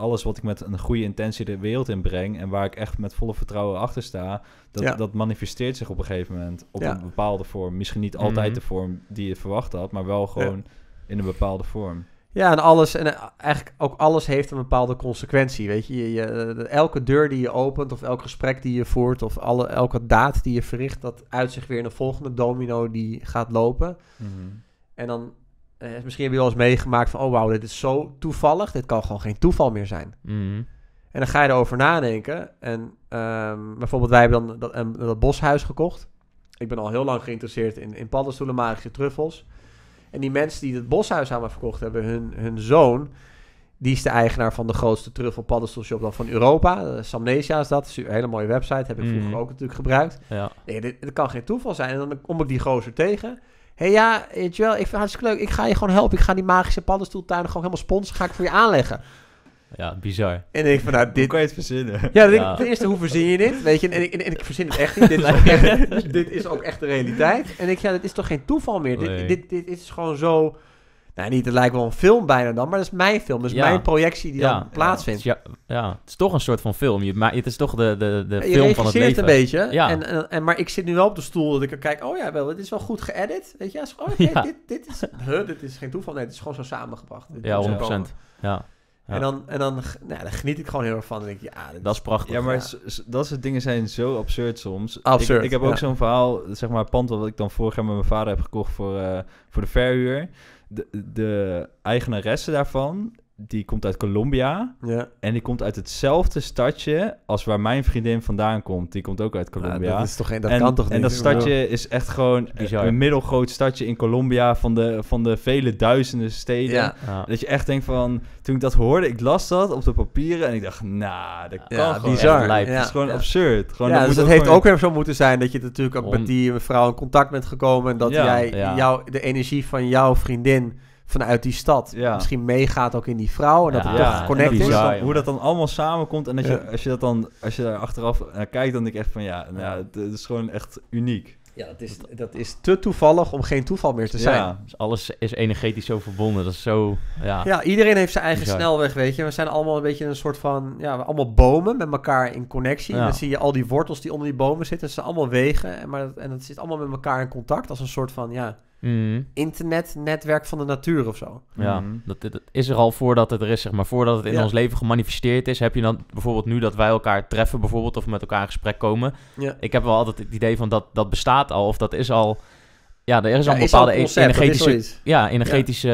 alles wat ik met een goede intentie de wereld in breng en waar ik echt met volle vertrouwen achter sta, dat, dat manifesteert zich op een gegeven moment op een bepaalde vorm. Misschien niet altijd mhm. de vorm die je verwacht had, maar wel gewoon in een bepaalde vorm. Ja, en alles, en eh, eigenlijk ook alles heeft een bepaalde consequentie. Weet je, je, eh, elke deur die je opent, of elk gesprek die je voert, of alle, elke daad die je verricht, dat uit zich weer in een volgende domino die gaat lopen. Mhm. En dan uh, misschien heb je wel eens meegemaakt van, oh wauw, dit is zo toevallig. Dit kan gewoon geen toeval meer zijn. Mhm. En dan ga je erover nadenken. En ehm, bijvoorbeeld, wij hebben dan dat, een, ehm, dat, boshuis gekocht. Ik ben al heel lang geïnteresseerd in, in paddenstoelen, magische truffels. En die mensen die het boshuis aan me verkocht hebben, hun, hun zoon, die is de eigenaar van de grootste truffel paddenstoelshop dan van Europa. Eh, Samnesia is dat. een hele mooie website. Heb ik vroeger mhm. ook natuurlijk gebruikt. Ja. Nee, dit, kan geen toeval zijn. En dan kom ik die gozer tegen hey, ja, weet je wel, ik vind het hartstikke leuk. Ik ga je gewoon helpen. Ik ga die magische paddenstoeltuin gewoon helemaal sponsoren. Ga ik voor je aanleggen. Ja, bizar. En ik van, nou, dit... Hoe kan het verzinnen? Ja, Ik, ten eerste, hoe verzin je dit? Weet je, en ik, en, ik verzin het echt niet. Dit is, ook echt, dit is ook echt de realiteit. En ik, ja, dit is toch geen toeval meer? Dit, dit, dit is gewoon zo nou, niet, het lijkt wel een film bijna dan, maar dat is mijn film. Dus mijn projectie die ja. dan plaatsvindt. Ja. ja, het is toch een soort van film. Je, maar het is toch de, de, de film van het leven. een beetje. En, en, en, maar ik zit nu wel op de stoel dat ik kijk, oh ja, wel, het is wel goed geëdit. Weet je, oh, dit, <laughs> dit, dit, is, huh, dit is geen toeval. Nee, het is gewoon zo samengebracht. ja, 100%. Ja. Ja. En, dan, en dan, nou, dan geniet ik gewoon heel erg van. En denk ik, ja, dat, is prachtig. Ja, maar dat soort dingen zijn zo absurd soms. Absurd. Ik, ik heb ook zo'n verhaal, zeg maar, pand wat ik dan vorig jaar met mijn vader heb gekocht voor, eh, voor de verhuur de, de eigenaresse daarvan die komt uit Colombia. Ja. En die komt uit hetzelfde stadje als waar mijn vriendin vandaan komt. Die komt ook uit Colombia. dat is toch geen, dat kan toch niet? En dat stadje is echt gewoon een middelgroot stadje in Colombia van de, van de vele duizenden steden. Dat je echt denkt van, toen ik dat hoorde, ik las dat op de papieren en ik dacht, nou, dat kan gewoon Bizar. Dat is gewoon absurd. Gewoon, dat, dus dat heeft ook weer zo moeten zijn dat je natuurlijk ook met die vrouw in contact bent gekomen en dat jij jou, de energie van jouw vriendin vanuit die stad misschien meegaat ook in die vrouw. En dat het toch connect is. hoe dat dan allemaal samenkomt. En als, je, als je dat dan, als je daar achteraf naar kijkt, dan denk ik echt van ja, nou, het is gewoon echt uniek. Ja, dat is, dat is te toevallig om geen toeval meer te zijn. Ja, dus alles is energetisch zo verbonden. Dat is zo. Ja, ja iedereen heeft zijn eigen snelweg, weet je. We zijn allemaal een beetje een soort van. Ja, allemaal bomen met elkaar in connectie. En dan zie je al die wortels die onder die bomen zitten. Dat zijn allemaal wegen. En, maar, en dat zit allemaal met elkaar in contact. Als een soort van. Ja, Mm. internetnetwerk van de natuur of zo. Ja, mhm. dat, is er al voordat het er is, zeg maar. Voordat het in ons leven gemanifesteerd is, heb je dan bijvoorbeeld nu dat wij elkaar treffen, bijvoorbeeld, of met elkaar in gesprek komen. Ja. Ik heb wel altijd het idee van dat, dat bestaat al, of dat is al. Ja, er is al een bepaalde energetische, ja, energetische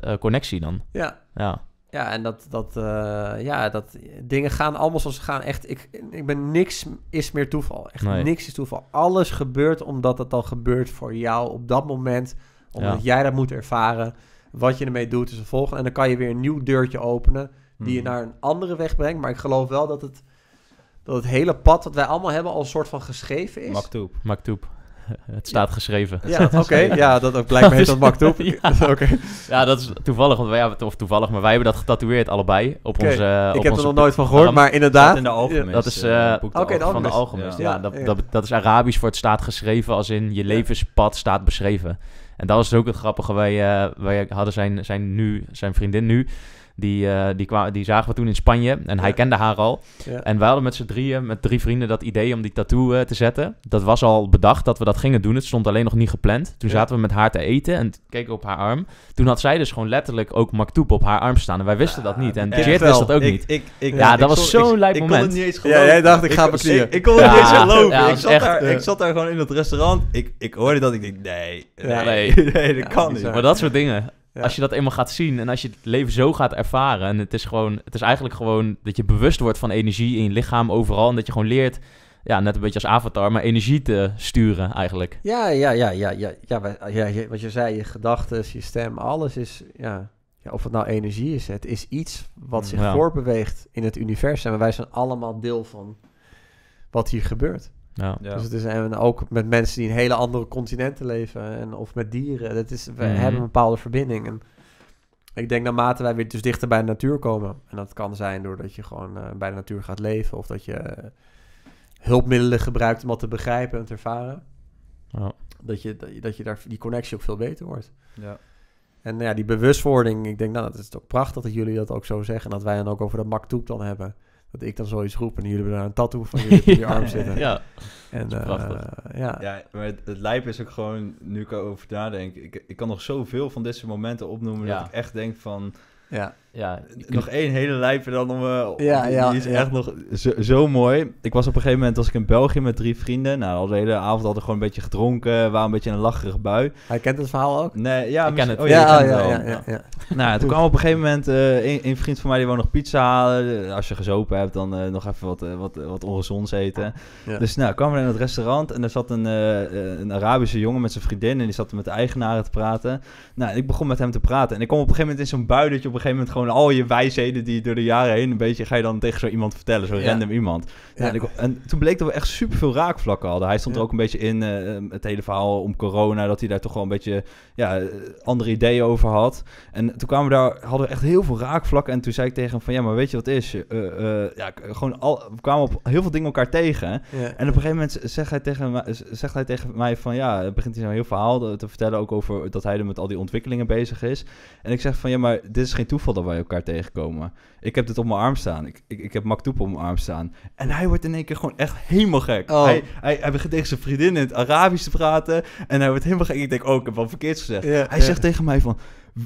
eh, connectie dan. Ja. ja. Ja, en dat, dat, eh, ja, dat dingen gaan allemaal zoals ze gaan. Echt, ik, ik ben niks is meer toeval. Echt niks is toeval. Alles gebeurt omdat het al gebeurt voor jou op dat moment. Omdat jij dat moet ervaren. Wat je ermee doet is volgende. En dan kan je weer een nieuw deurtje openen die je mhm. naar een andere weg brengt. Maar ik geloof wel dat het, dat het hele pad dat wij allemaal hebben al een soort van geschreven is. Maktoep. Maktoep. <laughs> het staat geschreven. Ja, oké. <laughs> Ja, dat ook blijkt me <laughs> dat Maktoub. ja. ja, dat is toevallig. Want wij, of toevallig, maar wij hebben dat getatoeëerd allebei. Op onze, ik heb er nog nooit van gehoord, maar inderdaad. dat is uh, de de van de Alchemist. Ja, dat, dat, dat is Arabisch voor het staat geschreven als in je levenspad staat beschreven. En dat is dus ook het grappige. Wij, eh, wij hadden zijn, zijn, nu, zijn vriendin nu. Die, eh, die, die zagen we toen in Spanje en hij kende haar al. En wij hadden met z'n drieën, met drie vrienden, dat idee om die tattoo eh, te zetten. Dat was al bedacht dat we dat gingen doen. Het stond alleen nog niet gepland. Toen zaten we met haar te eten en keken op haar arm. Toen had zij dus gewoon letterlijk ook maktoep op haar arm staan. En wij wisten dat niet. En Jit wist dat ook niet. Ik, ik, ja, dat was zo'n lijp moment. Ik kon het niet eens geloven. Ja, jij dacht, ik ga papier. Ik, kon het niet eens geloven. ik, zat daar, ik eh. zat daar gewoon in het restaurant. Ik, ik hoorde dat. Ik denk, Nee, nee, nee <laughs> dat kan niet. Maar dat soort dingen. Als je dat eenmaal gaat zien en als je het leven zo gaat ervaren. En het is gewoon, het is eigenlijk gewoon dat je bewust wordt van energie in je lichaam overal. En dat je gewoon leert, ja, net een beetje als avatar, maar energie te sturen eigenlijk. Ja, ja, ja, ja, ja. ja, wat je zei, je gedachten, je stem, alles is. Ja, ja, of het nou energie is, het is iets wat mm, zich voorbeweegt in het universum. En wij zijn allemaal deel van wat hier gebeurt. Ja. Dus het is en ook met mensen die in hele andere continenten leven en of met dieren. Dat is, we mhm. hebben een bepaalde verbinding. ik denk naarmate wij weer dus dichter bij de natuur komen. En dat kan zijn doordat je gewoon eh, bij de natuur gaat leven of dat je eh, hulpmiddelen gebruikt om wat te begrijpen en te ervaren. Ja. Dat, je, dat, je, daar die connectie ook veel beter wordt. Ja. En nou ja, die bewustwording, ik denk, nou, dat is toch prachtig dat jullie dat ook zo zeggen. En dat wij dan ook over dat Maktoep dan hebben dat ik dan zoiets roep en jullie hebben daar een tattoo van jullie <laughs> op je arm zitten. Ja, en, uh, ja. ja. maar het, lijp is ook gewoon, nu ik over nadenk, ik, ik kan nog zoveel van dit soort momenten opnoemen dat ik echt denk van... Ja ja, eh, nog één hele lijf en dan om, ja, eh, ja, die is echt nog zo, mooi. Ik was op een gegeven moment als ik in België met drie vrienden. Nou, al de hele avond hadden we gewoon een beetje gedronken, waren een beetje in een lacherige bui. Hij kent het verhaal ook? Nee, ja, ik ken het. Oh, oh, ja, ja, ja, ja, Nou, toen kwam op een gegeven moment uh, een, vriend van mij die wou nog pizza halen. Als je gezopen hebt, dan nog even wat, wat, wat ongezonds eten. Dus nou, kwamen we in het restaurant en er zat een, een Arabische jongen met zijn vriendin en die zat met de eigenaren te praten. Nou, ik begon met hem te praten en ik kwam op een gegeven moment in zo'n bui dat je op een gegeven moment gewoon al je wijsheden die door de jaren heen een beetje ga je dan tegen zo iemand vertellen, zo random iemand. Ja. en toen bleek dat we echt super veel raakvlakken hadden. Hij stond er ook een beetje in, eh, eh, het hele verhaal om corona, dat hij daar toch wel een beetje ja, eh, andere ideeën over had. En toen kwamen we daar, hadden we echt heel veel raakvlakken. En toen zei ik tegen hem van, ja, maar weet je wat is? Uh, ja, gewoon al, we kwamen op heel veel dingen elkaar tegen. En op een gegeven moment zegt hij tegen mij, zegt hij tegen mij van, ja, begint hij zo'n heel verhaal te vertellen ook over dat hij er met al die ontwikkelingen bezig is. En ik zeg van, ja, maar dit is geen toeval dat we wij elkaar tegenkomen. Ik heb dit op mijn arm staan. Ik, ik, ik heb Maktoep op mijn arm staan. En hij wordt in één keer gewoon echt helemaal gek. Oh. Hij, hij, hij begint tegen zijn vriendin in het Arabisch te praten. En hij wordt helemaal gek. Ik denk, oh, ik heb wel verkeerd gezegd. hij zegt tegen mij van...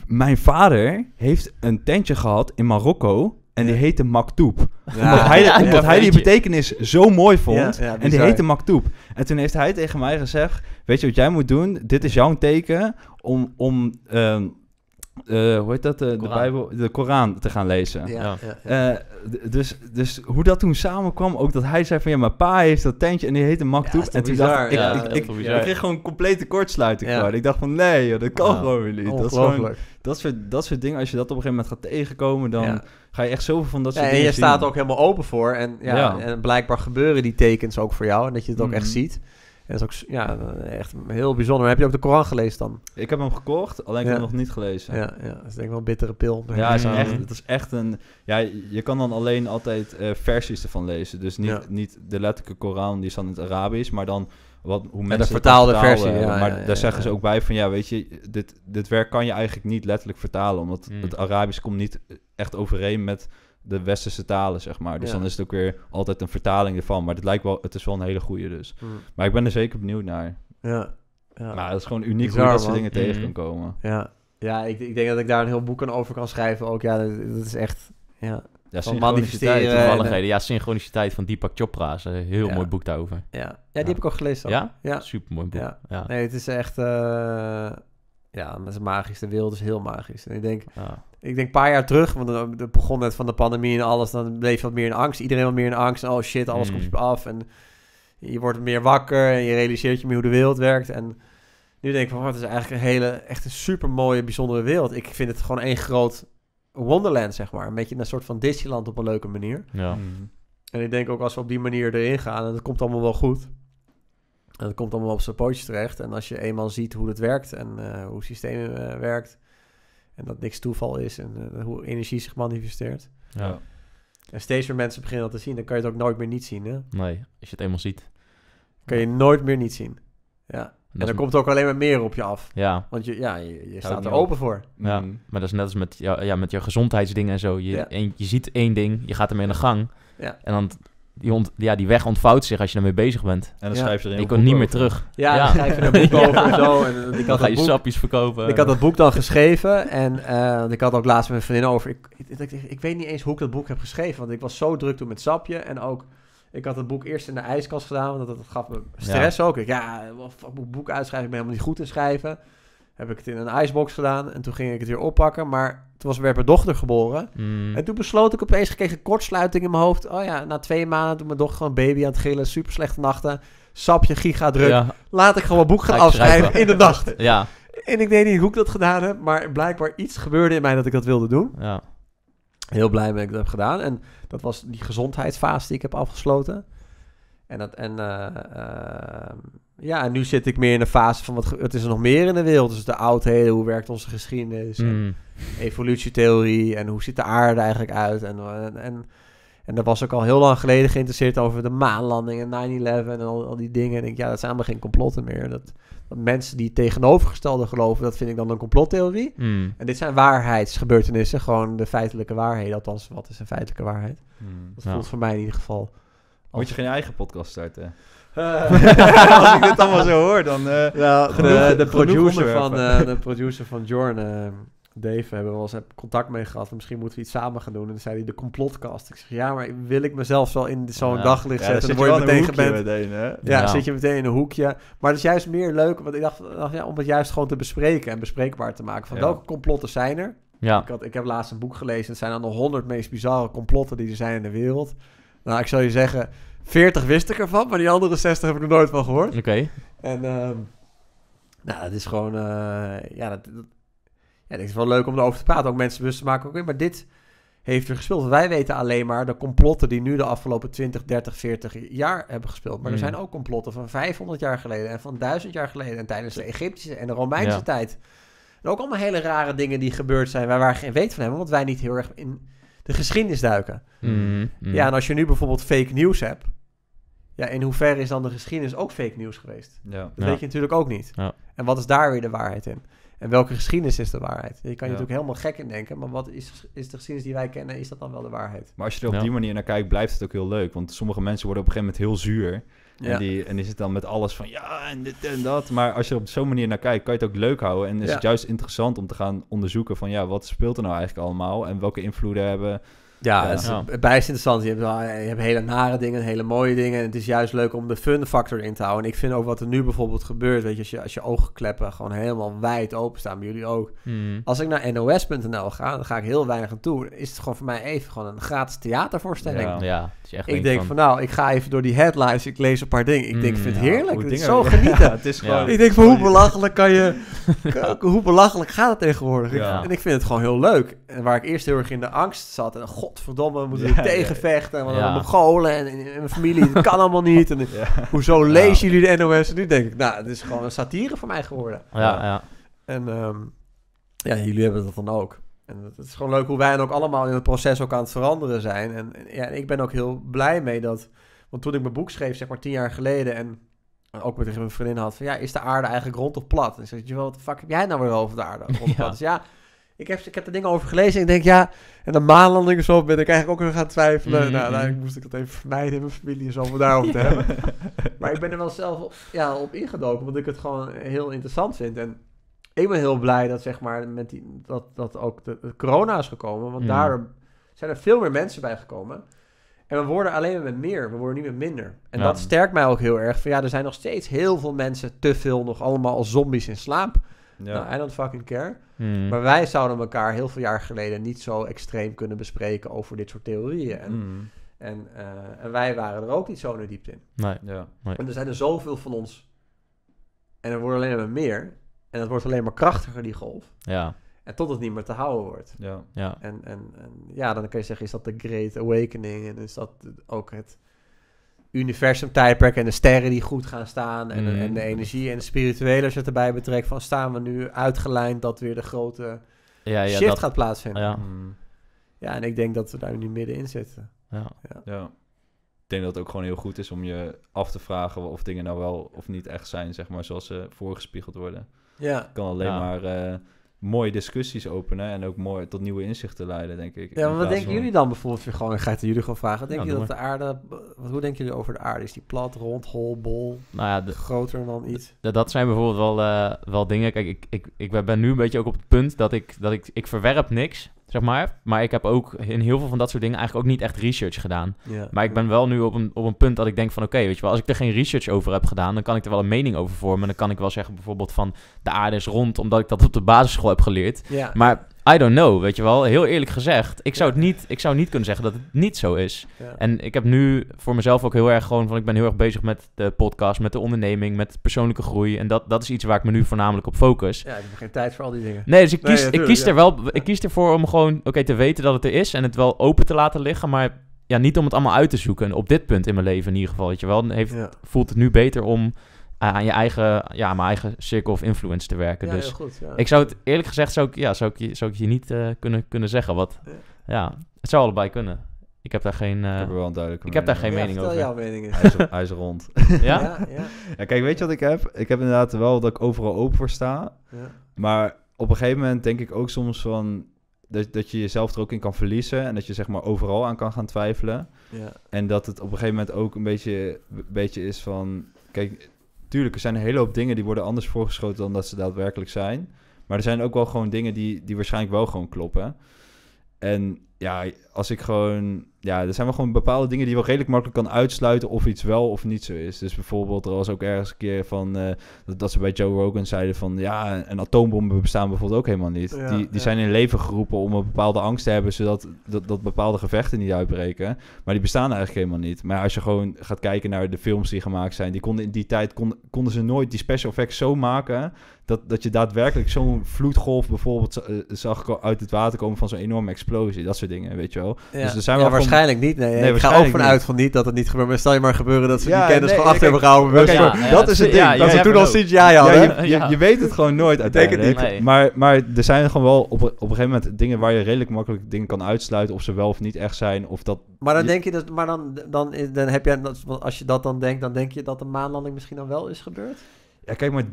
Mijn vader heeft een tentje gehad in Marokko... En die heette Maktoub. Ja, hij, hij die betekenis zo mooi vond. en die heette Maktoub. En toen heeft hij tegen mij gezegd: Weet je wat jij moet doen? Dit is jouw teken om, om ehm, eh, hoe heet dat? Eh, de, Bijbel, de Koran te gaan lezen. Ja, eh, dus, dus hoe dat toen samenkwam, ook dat hij zei van ja, mijn pa heeft dat tentje en die heet een Ja, en toen dacht ik, ik, ik, kreeg gewoon een complete kortsluiting. Ik dacht van nee, dat kan gewoon weer niet. Dat, is dat, soort, dat soort dingen, als je dat op een gegeven moment gaat tegenkomen, dan ga je echt zoveel van dat soort dingen En je staat er ook helemaal open voor. En, ja, en blijkbaar gebeuren die tekens ook voor jou en dat je het ook echt mhm. ziet. Dat is ook ja, echt heel bijzonder. Heb je ook de Koran gelezen dan? Ik heb hem gekocht, alleen ik heb hem nog niet gelezen. Ja, ja, dat is denk ik wel een bittere pil. Ja, is echt, het is echt een... Ja, je kan dan alleen altijd eh, versies ervan lezen. Dus niet, niet de letterlijke Koran, die is dan in het Arabisch, maar dan... Wat, hoe mensen de vertalen, Ja, maar daar zeggen ze ook bij van ja, weet je, dit, dit werk kan je eigenlijk niet letterlijk vertalen, omdat hmm. het Arabisch komt niet eh, echt overeen met de westerse talen, zeg maar. Dus dan is het ook weer altijd een vertaling ervan. Maar het lijkt wel, het is wel een hele goede dus. Hmm. Maar ik ben er zeker benieuwd naar. Ja. ja. Maar het is gewoon uniek Bizar, hoe dat ze dingen mm. tegen kan komen. Ja, ja ik, ik, denk dat ik daar een heel boek aan over kan schrijven ook. Ja, dat, is echt... Ja. Ja, van synchroniciteit. Toevalligheden. Ja, synchroniciteit van Deepak Chopra. Is heel mooi boek daarover. Ja, ja die heb ik ook gelezen. Al. Ja? ja? Supermooi boek. Ja. Nee, het is echt... Eh, ja, dat is magisch. De wereld is heel magisch. En ik denk, ik denk een paar jaar terug, want het begon het van de pandemie en alles, dan bleef wat meer in angst. Iedereen wat meer in angst. En oh shit, alles mm. komt je af. En je wordt meer wakker en je realiseert je meer hoe de wereld werkt. En nu denk ik van, wat is eigenlijk een hele, echt een super mooie, bijzondere wereld. Ik vind het gewoon één groot Wonderland, zeg maar. Een beetje een soort van Disneyland op een leuke manier. Ja. Mm. En ik denk ook als we op die manier erin gaan, en dat komt allemaal wel goed en dat komt allemaal op zijn pootjes terecht. En als je eenmaal ziet hoe het werkt en eh, hoe het systeem eh, werkt. En dat niks toeval is en eh, hoe energie zich manifesteert. Ja. En steeds meer mensen beginnen dat te zien. Dan kan je het ook nooit meer niet zien. Hè? Nee, als je het eenmaal ziet. Kan je nooit meer niet zien. Ja. En, dan komt ook alleen maar meer op je af. Ja. Want je, ja, je, staat er open voor. Ja, mm. maar dat is net als met, jou, ja, met je gezondheidsdingen en zo. Je, ja. je ziet één ding, je gaat ermee aan de gang. Ja. En dan die, ja, die weg ontvouwt zich als je daarmee bezig bent. En dan schrijf je Ik kon niet meer terug. Ja, je een boek <laughs> over zo. En, eh, ik dan ga je sapjes verkopen. Ik had dat boek dan geschreven en eh, ik had ook laatst met mijn vriendin over... Ik, ik, ik, weet niet eens hoe ik dat boek heb geschreven, want ik was zo druk toen met sapje en ook... Ik had het boek eerst in de ijskast gedaan, want dat, gaf me stress ook. Ik, ja, boek uitschrijven, ik ben helemaal niet goed in schrijven heb ik het in een icebox gedaan. En toen ging ik het weer oppakken. Maar toen was weer mijn dochter geboren. Mm. En toen besloot ik opeens, gekregen kortsluiting in mijn hoofd. Oh ja, na twee maanden toen mijn dochter gewoon baby aan het gillen. Super slechte nachten. Sapje, giga druk. Laat ik gewoon een boek gaan afschrijven in de nacht. <laughs> ja. En ik weet niet hoe ik dat gedaan heb. Maar blijkbaar iets gebeurde in mij dat ik dat wilde doen. Ja. Heel blij dat ik dat heb gedaan. En dat was die gezondheidsfase die ik heb afgesloten. En, dat, en eh, ehm, ja, nu zit ik meer in de fase van wat, wat is er nog meer in de wereld? Dus de oudheden, hoe werkt onze geschiedenis? Mm. evolutietheorie en hoe ziet de aarde eigenlijk uit? En, en, en, daar was ook al heel lang geleden geïnteresseerd over de maanlanding en 9-11 en al, die dingen. En ik, ja, dat zijn allemaal geen complotten meer. Dat, dat mensen die tegenovergestelde geloven, dat vind ik dan een complottheorie. Mm. En dit zijn waarheidsgebeurtenissen, gewoon de feitelijke waarheden. Althans, wat is een feitelijke waarheid? Mm. Dat voelt voor mij in ieder geval moet je geen eigen podcast starten? <laughs> als ik dit allemaal zo hoor, dan... Eh, de, producer van, eh, <laughs> de producer van Jorn... Eh, Dave hebben we wel eens contact mee gehad. Misschien moeten we iets samen gaan doen. En dan zei hij de complotcast. Ik zeg, ja, maar wil ik mezelf wel in zo'n daglicht zetten? Ja, dan, word je, meteen Meteen, Ja, zit je meteen in een hoekje. Maar dat is juist meer leuk, want ik dacht, ja, om het juist gewoon te bespreken en bespreekbaar te maken. Van welke complotten zijn er? Ja. Ik, had, ik heb laatst een boek gelezen. Het zijn dan de honderd meest bizarre complotten die er zijn in de wereld. Nou, ik zal je zeggen, 40 wist ik ervan, maar die andere 60 heb ik er nooit van gehoord. Oké. En um, nou, het is gewoon, eh, ja, dat, dat, ja, het is wel leuk om erover te praten. Ook mensen bewust te maken, ook maar dit heeft er gespeeld. Wij weten alleen maar de complotten die nu de afgelopen 20, 30, 40 jaar hebben gespeeld. Maar er mm. zijn ook complotten van 500 jaar geleden en van 1000 jaar geleden en tijdens de Egyptische en de Romeinse tijd. En ook allemaal hele rare dingen die gebeurd zijn waar wij geen weet van hebben, want wij niet heel erg in de geschiedenis duiken. Mm-hmm. Ja, en als je nu bijvoorbeeld fake nieuws hebt, ja, in hoeverre is dan de geschiedenis ook fake nieuws geweest? Dat weet je natuurlijk ook niet. Ja. En wat is daar weer de waarheid in? En welke geschiedenis is de waarheid? Je kan je natuurlijk helemaal gek in denken, maar wat is, is de geschiedenis die wij kennen, is dat dan wel de waarheid? Maar als je er op die manier naar kijkt, blijft het ook heel leuk. Want sommige mensen worden op een gegeven moment heel zuur. En, die, en die zit dan met alles van ja, en dit en dat. Maar als je er op zo'n manier naar kijkt, kan je het ook leuk houden. En is het juist interessant om te gaan onderzoeken van ja, wat speelt er nou eigenlijk allemaal? En welke invloeden hebben ja, het is bijst interessant. Je hebt, eh, je hebt hele nare dingen, hele mooie dingen. En het is juist leuk om de fun factor in te houden. En ik vind ook wat er nu bijvoorbeeld gebeurt, weet je, als je, als je gewoon helemaal wijd open staan, bij jullie ook. Hmm. Als ik naar nos.nl ga, dan ga ik heel weinig aan toe. Is het gewoon voor mij even gewoon een gratis theatervoorstelling. Ja, ja ik denk van... nou, ik ga even door die headlines, ik lees een paar dingen. Ik denk, vind het hmm. heerlijk, zo <laughs> genieten. het is gewoon... Ik denk van hoe belachelijk kan je, <laughs> hoe belachelijk gaat het tegenwoordig? En ik vind het gewoon heel leuk. En waar ik eerst heel erg in de angst zat, en god, godverdomme, moeten we ja, tegenvechten. En we hebben golen en, en, mijn familie, dat kan allemaal niet. En, <laughs> Hoezo lezen jullie de NOS? En nu denk ik, nou, het is gewoon een satire voor mij geworden. Ja, ja. En ehm, ja, jullie hebben dat dan ook. En het is gewoon leuk hoe wij en ook allemaal in het proces ook aan het veranderen zijn. En ja, ik ben ook heel blij mee dat... Want toen ik mijn boek schreef, zeg maar tien jaar geleden... en ook met een vriendin had van... ja, is de aarde eigenlijk rond of plat? En ze: je wel, wat de fuck heb jij nou weer over de aarde? Rond <laughs> ja. Dus ja, ik heb, ik heb er dingen over gelezen en ik denk, ja... En de maanlanding of zo ben ik eigenlijk ook weer gaan twijfelen. Mm-hmm. Nou, ik moest ik dat even vermijden in mijn familie en zo, om daarover te hebben. <laughs> Maar ik ben er wel zelf op, ja, op ingedoken, want ik het gewoon heel interessant vind. En ik ben heel blij dat, zeg maar, met die, dat, dat ook de, corona is gekomen. Want mm. daar zijn er veel meer mensen bij gekomen. En we worden alleen maar meer, we worden niet meer minder. En dat sterkt mij ook heel erg. Van ja, er zijn nog steeds heel veel mensen, te veel nog allemaal als zombies in slaap. Nou, I don't fucking care. Hmm. Maar wij zouden elkaar heel veel jaar geleden niet zo extreem kunnen bespreken over dit soort theorieën. En, hmm. en, eh, en, wij waren er ook niet zo naar diepte in. Nee. Ja. En er zijn er zoveel van ons. En er worden alleen maar meer. En het wordt alleen maar krachtiger, die golf. Ja. En tot het niet meer te houden wordt. Ja. Ja. En, en, en ja, dan kun je zeggen, is dat de Great Awakening? En is dat ook het universum, tijdperk en de sterren die goed gaan staan en, mm. en de energie en de spirituele als erbij betrekt van staan we nu uitgelijnd dat weer de grote ja, ja, shift dat, gaat plaatsvinden. Ja. Mm. ja, en ik denk dat we daar nu middenin zitten. Ja. Ja. Ik denk dat het ook gewoon heel goed is om je af te vragen of dingen nou wel of niet echt zijn, zeg maar, zoals ze voorgespiegeld worden. Ja. Ik kan alleen maar... Eh, mooie discussies openen en ook mooi tot nieuwe inzichten leiden, denk ik. Ja, maar wat denken jullie dan bijvoorbeeld? Gewoon, ik ga het jullie gewoon vragen. Denk je dat de aarde, wat, hoe denken jullie over de aarde? Is die plat, rond, hol, bol, nou ja, groter dan iets? Dat zijn bijvoorbeeld wel, eh, wel dingen. Kijk, ik, ik, ik ben nu een beetje ook op het punt dat ik, dat ik, ik verwerp niks zeg maar. Maar ik heb ook in heel veel van dat soort dingen eigenlijk ook niet echt research gedaan. maar ik ben wel nu op een, op een punt dat ik denk van... oké, weet je wel, als ik er geen research over heb gedaan... dan kan ik er wel een mening over vormen. Dan kan ik wel zeggen bijvoorbeeld van... de aarde is rond, omdat ik dat op de basisschool heb geleerd. Ja. Maar I don't know, weet je wel. Heel eerlijk gezegd, ik zou, het niet, ik zou niet kunnen zeggen dat het niet zo is. En ik heb nu voor mezelf ook heel erg gewoon van... ik ben heel erg bezig met de podcast, met de onderneming... met persoonlijke groei. En dat, dat is iets waar ik me nu voornamelijk op focus. Ja, ik heb geen tijd voor al die dingen. Nee, dus ik kies, ik kies, er wel, ik kies ervoor om gewoon oké te weten dat het er is... en het wel open te laten liggen, maar ja, niet om het allemaal uit te zoeken. Op dit punt in mijn leven in ieder geval, weet je wel. Heeft, Voelt het nu beter om eh, aan je eigen, ja, mijn eigen circle of influence te werken. dus ik zou het eerlijk gezegd, zou ik, ja, zou ik, zou ik je niet eh, kunnen, kunnen zeggen. Wat, ja. het zou allebei kunnen. Ik heb daar geen, uh, ik heb, eh, wel een ik heb daar geen mening over. Jouw mening is. Hij, is, rond. <laughs> ja? Ja, Kijk, weet je wat ik heb? Ik heb inderdaad wel dat ik overal open voor sta. Maar op een gegeven moment denk ik ook soms van, dat, dat je jezelf er ook in kan verliezen en dat je zeg maar overal aan kan gaan twijfelen. Ja. En dat het op een gegeven moment ook een beetje, een beetje is van, kijk, tuurlijk, er zijn een hele hoop dingen die worden anders voorgeschoten dan dat ze daadwerkelijk zijn. Maar er zijn ook wel gewoon dingen die, die waarschijnlijk wel gewoon kloppen. En ja, als ik gewoon ja, er zijn wel gewoon bepaalde dingen die je wel redelijk makkelijk kan uitsluiten of iets wel of niet zo is. Dus bijvoorbeeld, er was ook ergens een keer van eh, dat, ze bij Joe Rogan zeiden van ja, een atoombommen bestaan bijvoorbeeld ook helemaal niet. die die zijn in leven geroepen om een bepaalde angst te hebben, zodat dat, dat bepaalde gevechten niet uitbreken. Maar die bestaan eigenlijk helemaal niet. Maar als je gewoon gaat kijken naar de films die gemaakt zijn, die konden in die tijd konden, konden ze nooit die special effects zo maken dat, dat je daadwerkelijk zo'n vloedgolf bijvoorbeeld eh, zag uit het water komen van zo'n enorme explosie. Dat soort dingen, weet je wel. Ja. Dus er zijn ja, wel waarschijnlijk niet. Nee, nee ik ga ook vanuit van niet dat het niet gebeurt. Maar stel je maar gebeuren dat ze die kennis van achter hebben gehouden. dat is het ding. dat ze toen al sinds ja Ja, Je, weet het gewoon nooit uiteindelijk. Maar, maar er zijn gewoon wel op, op een gegeven moment dingen waar je redelijk makkelijk dingen kan uitsluiten. Of ze wel of niet echt zijn. Of dat maar dan denk je dat, maar dan, dan, dan, dan heb jij, als je dat dan denkt, dan denk je dat de maanlanding misschien dan wel is gebeurd? Ja, kijk, maar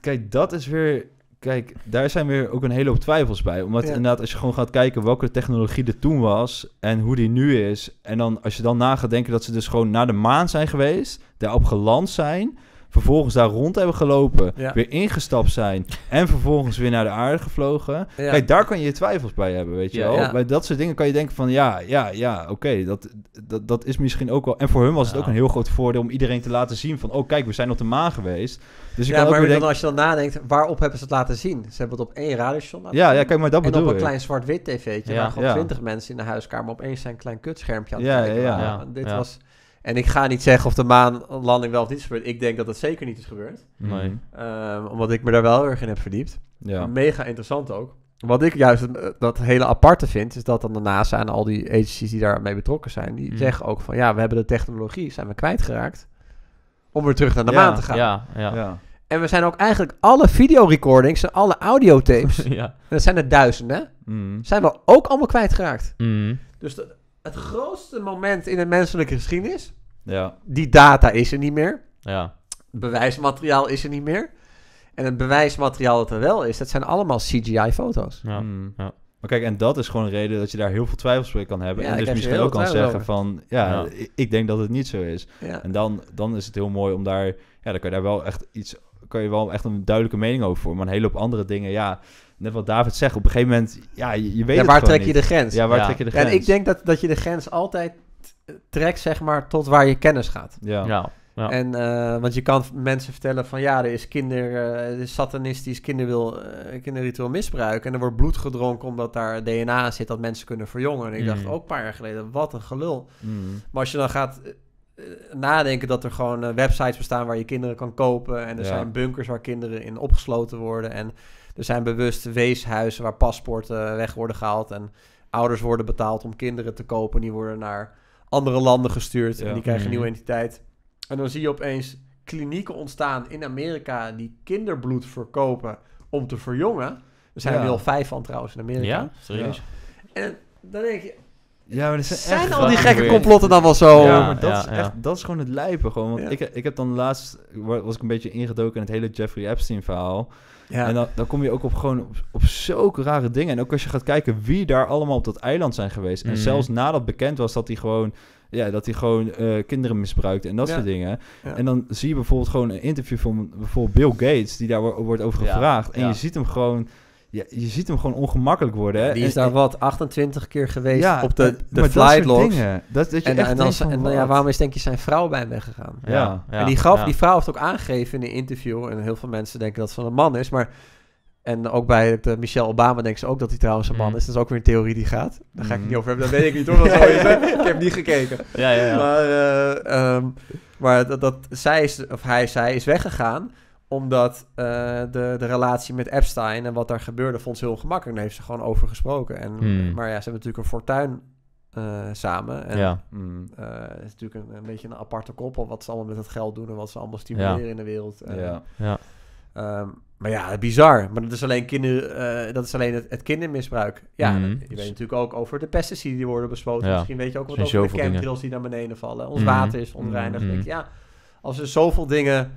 kijk, dat is weer kijk, daar zijn weer ook een hele hoop twijfels bij. Omdat inderdaad, als je gewoon gaat kijken welke technologie er toen was en hoe die nu is. En dan als je dan na gaat denken dat ze dus gewoon naar de maan zijn geweest, daarop geland zijn vervolgens daar rond hebben gelopen, weer ingestapt zijn en vervolgens weer naar de aarde gevlogen. Kijk, daar kan je twijfels bij hebben, weet je wel. Bij dat soort dingen kan je denken van ja, ja, ja, oké, dat, dat, dat is misschien ook wel... En voor hun was het ook een heel groot voordeel om iedereen te laten zien van, oh kijk, we zijn op de maan geweest. Dus ik ja, maar dan als je dan nadenkt, waarop hebben ze het laten zien? Ze hebben het op één radiostation laten ja, ja, kijk, maar dat en op een klein zwart-wit tv'tje ja, waar gewoon twintig mensen in de huiskamer opeens zijn klein kutschermpje aan het ja, kijken. Ja, ja, dit was... En ik ga niet zeggen of de maanlanding wel of niet is gebeurd. Ik denk dat dat zeker niet is gebeurd. Nee. Mhm. Ehm, omdat ik me daar wel erg in heb verdiept. Ja. Mega interessant ook. Wat ik juist eh, dat hele aparte vind, is dat dan de NASA en al die agencies die daarmee betrokken zijn, die mhm. zeggen ook van ja, we hebben de technologie, zijn we kwijtgeraakt om weer terug naar de maan te gaan. Ja, ja, ja. En we zijn ook eigenlijk alle videorecordings en alle audiotapes, <laughs> ja. en dat zijn er duizenden, mhm. zijn we ook allemaal kwijtgeraakt. Mm. Dus dat, het grootste moment in de menselijke geschiedenis. Ja. Die data is er niet meer. Ja. Bewijsmateriaal is er niet meer. En het bewijsmateriaal dat er wel is, dat zijn allemaal CGI-foto's. Ja. Hmm. ja. Maar kijk, en dat is gewoon een reden dat je daar heel veel twijfels bij kan hebben. en dus misschien ook kan zeggen van, ja, ik denk dat het niet zo is. Ja. En dan, dan is het heel mooi om daar, ja, dan kan je daar wel echt iets, kan je wel echt een duidelijke mening over vormen. Maar een hele hoop andere dingen, ja, net wat David zegt, op een gegeven moment, ja, je, weet ja, waar trek je de grens? Ja, waar trek je de grens? En ik denk dat, dat je de grens altijd trekt, zeg maar, tot waar je kennis gaat. Ja. ja. En, eh, want je kan mensen vertellen van ja, er is kinder, uh, is satanistisch kinderwil, eh, kinderritueel misbruik. En er wordt bloed gedronken omdat daar DNA zit dat mensen kunnen verjongen. En ik dacht mm. ook een paar jaar geleden, wat een gelul. Mm. Maar als je dan gaat nadenken dat er gewoon websites bestaan waar je kinderen kan kopen. En er zijn bunkers waar kinderen in opgesloten worden. En er zijn bewust weeshuizen waar paspoorten weg worden gehaald. En ouders worden betaald om kinderen te kopen. Die worden naar andere landen gestuurd. En die krijgen een mhm. nieuwe entiteit. En dan zie je opeens klinieken ontstaan in Amerika die kinderbloed verkopen om te verjongen. Er zijn er al vijf van trouwens in Amerika. Ja, serieus. En dan denk je, ja, maar zijn, al die gekke complotten dan wel zo? maar dat, is echt, dat is gewoon het lijpen gewoon. Want ik, ik heb dan laatst, was ik een beetje ingedoken in het hele Jeffrey Epstein verhaal. Ja. En dan, dan kom je ook op gewoon op, op zulke rare dingen. En ook als je gaat kijken wie daar allemaal op dat eiland zijn geweest. En mhm. zelfs nadat bekend was dat hij gewoon ja, dat hij gewoon eh, kinderen misbruikte en dat soort dingen. En dan zie je bijvoorbeeld gewoon een interview van bijvoorbeeld Bill Gates, die daar wordt over gevraagd. En je ziet hem gewoon ja, je ziet hem gewoon ongemakkelijk worden. Hè? Die is daar wat 28 keer geweest op de, de flight dat dingen, Dat, dat je en, echt en, dan, en dan, ja, waarom is denk je zijn vrouw bij hem weggegaan? Ja, en die, gaf, die vrouw heeft ook aangegeven in een interview. En heel veel mensen denken dat het van een man is. Maar, en ook bij de Michelle Obama denken ze ook dat hij trouwens een man mm. is. Dat is ook weer een theorie die gaat. Daar ga ik niet mm. over hebben. Dat weet ik niet hoor. <laughs> Dat is, ik heb niet gekeken. Ja, ja, Maar, eh, ehm, maar dat, dat zij is, of hij, zij is weggegaan omdat eh, de, de relatie met Epstein en wat daar gebeurde, vond ze heel gemakkelijk. Daar heeft ze gewoon over gesproken. En, hmm. eh, Maar ja, ze hebben natuurlijk een fortuin eh, samen. En, ja. Hmm. het is natuurlijk een, beetje een aparte koppel wat ze allemaal met het geld doen en wat ze allemaal stimuleren in de wereld. ja. ja. Ehm, maar ja, bizar. Maar dat is alleen, kinder, dat is alleen het, kindermisbruik. Ja, hmm. je weet natuurlijk ook over de pesticiden die worden bespoten. Misschien weet je ook wat over de chemtrails die naar beneden vallen. Ons water is onreinigd. ja, als er zoveel dingen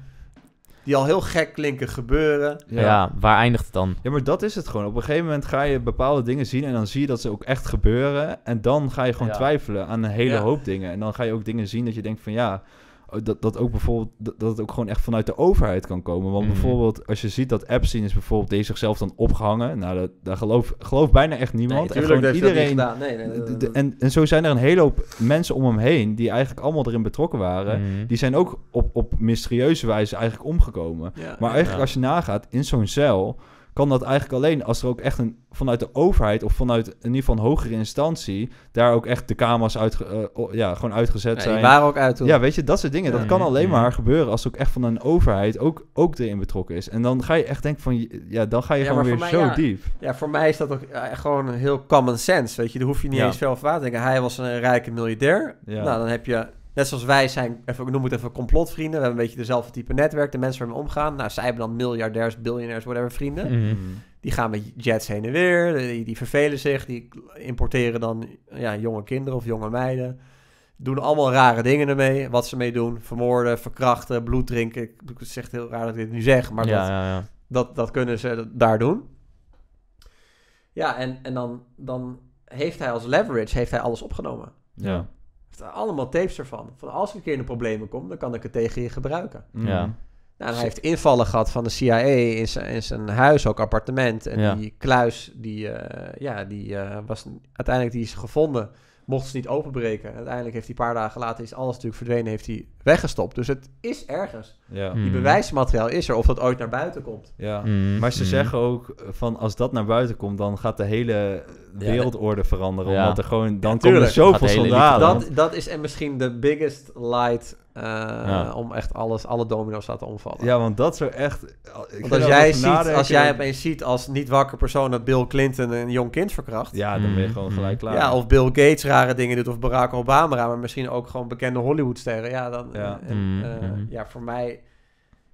die al heel gek klinken gebeuren. Ja. waar eindigt het dan? Ja, maar dat is het gewoon. Op een gegeven moment ga je bepaalde dingen zien en dan zie je dat ze ook echt gebeuren. En dan ga je gewoon twijfelen aan een hele hoop dingen. En dan ga je ook dingen zien dat je denkt van ja, Oh, dat, dat ook bijvoorbeeld dat het ook gewoon echt vanuit de overheid kan komen. Want mm. bijvoorbeeld, als je ziet dat Epstein is bijvoorbeeld deze zichzelf dan opgehangen. Nou, dat, daar gelooft geloof bijna echt niemand. Nee, en iedereen. Nee, nee, en, en zo zijn er een hele hoop mensen om hem heen die eigenlijk allemaal erin betrokken waren. Mm. Die zijn ook op, op mysterieuze wijze eigenlijk omgekomen. maar eigenlijk als je nagaat, in zo'n cel kan dat eigenlijk alleen als er ook echt een, vanuit de overheid of vanuit in ieder geval hogere instantie daar ook echt de kamers uit, eh, ja, gewoon uitgezet ja, zijn. waren ook uit Ja, weet je, dat soort dingen. dat kan alleen maar gebeuren als er ook echt van een overheid ook, ook erin betrokken is. En dan ga je echt denken van, ja, dan ga je gewoon weer zo diep. Ja, voor mij is dat ook gewoon heel common sense, weet je. Daar hoef je niet eens veel over te denken. Hij was een rijke miljardair. Nou, dan heb je net zoals wij zijn, even, ik noem het even complotvrienden. We hebben een beetje dezelfde type netwerk. De mensen waarmee omgaan. Nou, zij hebben dan miljardairs, biljonairs, whatever vrienden. Mhm. Die gaan met jets heen en weer. Die, die, vervelen zich. Die importeren dan ja, jonge kinderen of jonge meiden. Doen allemaal rare dingen ermee. Wat ze mee doen. Vermoorden, verkrachten, bloed drinken. Ik, het heel raar dat ik dit nu zeg. Maar ja, dat, ja, ja. Dat, dat kunnen ze daar doen. Ja, en, en dan, dan heeft hij als leverage heeft hij alles opgenomen. Ja allemaal tapes ervan. Van als ik een keer in de problemen kom, dan kan ik het tegen je gebruiken. Ja. Nou, hij heeft invallen gehad van de CIA in zijn, huis, ook appartement. En die kluis, die, eh, ja, die eh, was uiteindelijk die is gevonden mochten ze niet openbreken. uiteindelijk heeft hij een paar dagen later is alles natuurlijk verdwenen, heeft hij weggestopt. Dus het is ergens. Ja. Die hmm. bewijsmateriaal is er, of dat ooit naar buiten komt. Ja. Hmm. Maar ze hmm. zeggen ook van als dat naar buiten komt, dan gaat de hele wereldorde veranderen. Omdat er gewoon, dan komen er zoveel soldaten. Dat, dat is en misschien de biggest light eh, om echt alles, alle domino's laten omvallen. Ja, want dat zou echt. Ik als jij, ziet, als jij opeens ziet als niet wakker persoon dat Bill Clinton een jong kind verkracht. Ja, dan ben je mm-hmm. gewoon gelijk klaar. Ja, of Bill Gates rare dingen doet, of Barack Obama, maar misschien ook gewoon bekende Hollywoodsterren. Ja, dan. Ja. Mm-hmm. Eh, ja, voor mij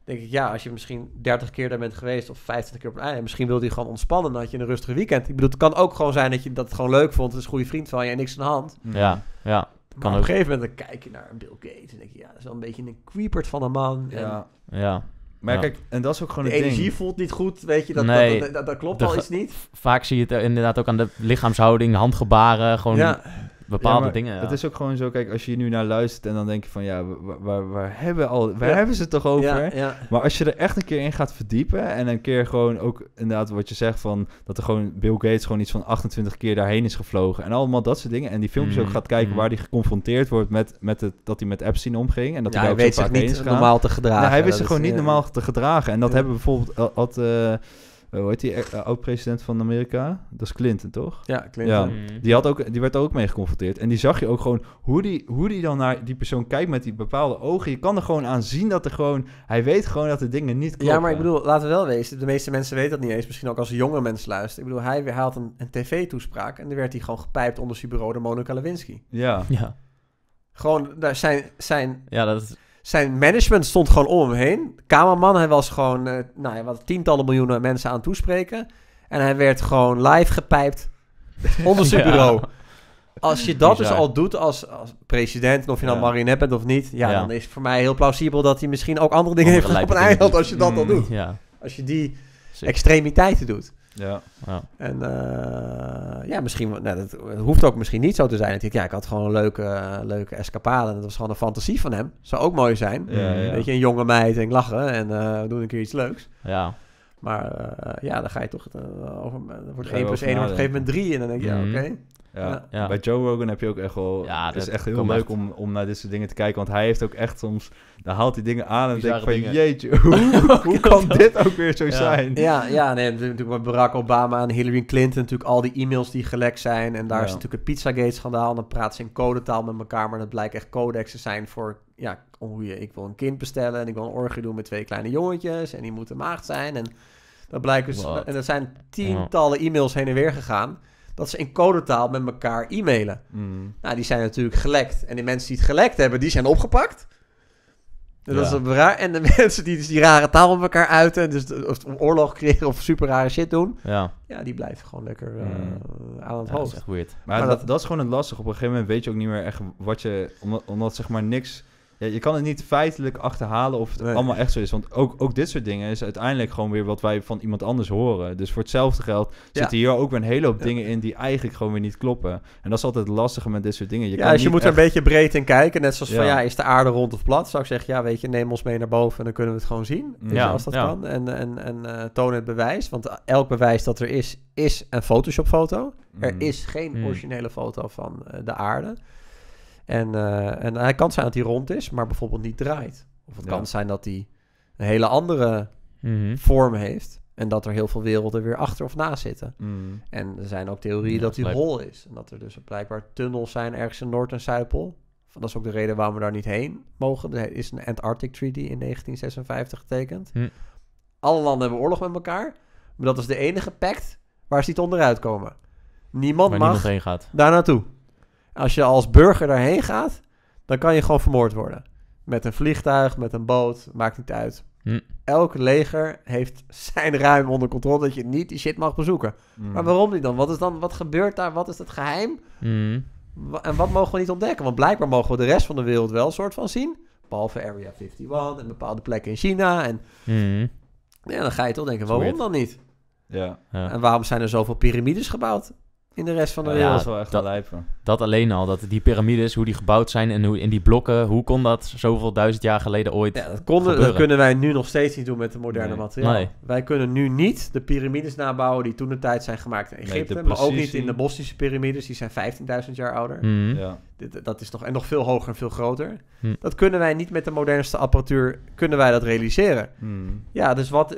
denk ik, ja, als je misschien 30 keer daar bent geweest of 25 keer op een misschien wil je gewoon ontspannen, dan had je een rustig weekend. Ik bedoel, het kan ook gewoon zijn dat je dat gewoon leuk vond, het is een goede vriend van je en niks aan de hand. Ja, ja. Maar op een gegeven moment dan kijk je naar Bill Gates en denk je, ja, dat is wel een beetje een creepert van een man. Ja. ja. Maar kijk, en dat is ook gewoon de energie voelt niet goed, weet je, dat, nee, dat, dat, klopt al iets niet. Vaak zie je het inderdaad ook aan de lichaamshouding, handgebaren, gewoon ja bepaalde dingen. Ja. Het is ook gewoon zo, kijk, als je hier nu naar luistert en dan denk je van ja, waar, waar, waar hebben, al, waar hebben ze het toch over? Maar als je er echt een keer in gaat verdiepen en een keer gewoon ook inderdaad wat je zegt van dat er gewoon Bill Gates gewoon iets van 28 keer daarheen is gevlogen en allemaal dat soort dingen. En die filmpjes ook mm, gaat kijken mm. waar hij geconfronteerd wordt met, met het, dat hij met Epstein omging en dat hij, hij weet zich niet normaal te gedragen. Nou, hij wist zich gewoon niet normaal te gedragen. En dat hebben bijvoorbeeld had. Eh, hoort eh, hoe heet die uh, oud-president van Amerika? Dat is Clinton, toch? Ja, Clinton. Mm. Die, had ook, die werd er ook mee geconfronteerd. En die zag je ook gewoon hoe die, hoe die dan naar die persoon kijkt met die bepaalde ogen. Je kan er gewoon aan zien dat er gewoon... Hij weet gewoon dat de dingen niet kloppen. Ja, maar ik bedoel, laten we wel wezen. De meeste mensen weten dat niet eens. Misschien ook als jonge mensen luisteren. Ik bedoel, hij, hij had een, een tv-toespraak. En dan werd hij gewoon gepijpt onder zijn bureau door Monica Lewinsky. Ja. ja. Gewoon, daar zijn... zijn ja, dat is zijn management stond gewoon om hem heen. Kamerman, hij was gewoon, eh, nou ja, wat tientallen miljoenen mensen aan toespreken. En hij werd gewoon live gepijpt. <laughs> Onderzoekbureau. ja. Als je dat dus al doet als, als president, of je nou ja. bent of niet, ja, dan is het voor mij heel plausibel dat hij misschien ook andere dingen heeft op een eiland als je dat mm, al doet. Als je die extremiteiten doet. Ja. ja. En eh, ja, misschien, nou, dat hoeft ook misschien niet zo te zijn. Ik, ja, ik had gewoon een leuke, eh, leuke escapade. Dat was gewoon een fantasie van hem. Zou ook mooi zijn. Ja, Weet je, een jonge meid en lachen en uh, we doen een keer iets leuks. Ja. Maar ja, dan ga je toch over, dan wordt 1 plus 1 op een gegeven moment drie En dan denk je, ja mhm. oké. Okay. Ja. Bij Joe Rogan heb je ook echt wel... het is echt heel leuk Om, om naar dit soort dingen te kijken. Want hij heeft ook echt soms... Dan haalt hij dingen aan en denkt van... Jeetje, <laughs> hoe, hoe kan dit ook weer zo zijn? Ja, ja nee, natuurlijk met Barack Obama en Hillary Clinton... natuurlijk al die e-mails die gelekt zijn. En daar is natuurlijk het Pizzagate-schandaal. En dan praten ze in codetaal met elkaar. Maar dat blijkt echt codex te zijn voor... Ja, hoe je... Ik wil een kind bestellen en ik wil een orgie doen met twee kleine jongetjes. En die moeten maagd zijn en... Dat blijkt dus, en er zijn tientallen e-mails heen en weer gegaan dat ze in codetaal met elkaar e-mailen. Mm. Nou, die zijn natuurlijk gelekt. En de mensen die het gelekt hebben, die zijn opgepakt. Dus Dat is raar. En de <laughs> mensen die dus die rare taal met elkaar uiten, dus de, oorlog creëren of super rare shit doen, ja, ja die blijven gewoon lekker mm. eh, aan het ja, hoofd. Dat is Maar, dat, dat, is gewoon het lastige. Op een gegeven moment weet je ook niet meer echt wat je, omdat, omdat zeg maar niks ja, je kan het niet feitelijk achterhalen of het allemaal echt zo is. Want ook, ook dit soort dingen is uiteindelijk gewoon weer wat wij van iemand anders horen. Dus voor hetzelfde geld ja. zitten hier ook weer een hele hoop dingen in die eigenlijk gewoon weer niet kloppen. En dat is altijd lastig met dit soort dingen. Je ja, kan dus je moet er een beetje breed in kijken. Net zoals van ja, is de aarde rond of plat? Zou ik zeggen, ja, weet je, neem ons mee naar boven en dan kunnen we het gewoon zien. Dus als dat kan. En, en, en eh, toon het bewijs. Want elk bewijs dat er is, is een Photoshop-foto. Er mm. is geen mm. originele foto van eh, de aarde. En, eh, en hij kan zijn dat hij rond is, maar bijvoorbeeld niet draait. Of het kan zijn dat hij een hele andere mhm. vorm heeft. En dat er heel veel werelden weer achter of na zitten. Mhm. En er zijn ook theorieën dat hij hol is. En dat er dus blijkbaar tunnels zijn ergens in Noord- en Zuidpool. Dat is ook de reden waarom we daar niet heen mogen. Er is een Antarctic Treaty in 1956 getekend. Hm. Alle landen hebben oorlog met elkaar. Maar dat is de enige pact waar ze niet onderuit komen. Niemand mag daar naartoe. Als je als burger daarheen gaat, dan kan je gewoon vermoord worden. Met een vliegtuig, met een boot, maakt niet uit. Hm. Elk leger heeft zijn ruim onder controle dat je niet die shit mag bezoeken. Hm. Maar waarom niet dan? Wat, is dan? wat gebeurt daar? Wat is het geheim? Hm. En wat mogen we niet ontdekken? Want blijkbaar mogen we de rest van de wereld wel een soort van zien. Behalve Area 51 en bepaalde plekken in China. En hm. ja, dan ga je toch denken, waarom dan niet? ja. En waarom zijn er zoveel piramides gebouwd? in de rest van de wereld. Ja, dat wel echt dat, Dat alleen al, dat die piramides, hoe die gebouwd zijn en hoe in die blokken, hoe kon dat zoveel duizend jaar geleden ooit ja, dat, konden, dat kunnen wij nu nog steeds niet doen met de moderne nee. materiaal. Wij kunnen nu niet de piramides nabouwen die toen de tijd zijn gemaakt in Egypte, maar ook niet in de Bosnische piramides, die zijn 15.000 jaar ouder. Mm. Ja. Dit, dat is toch en nog veel hoger en veel groter. Mm. Dat kunnen wij niet met de modernste apparatuur, kunnen wij dat realiseren. Mm. Ja, dus wat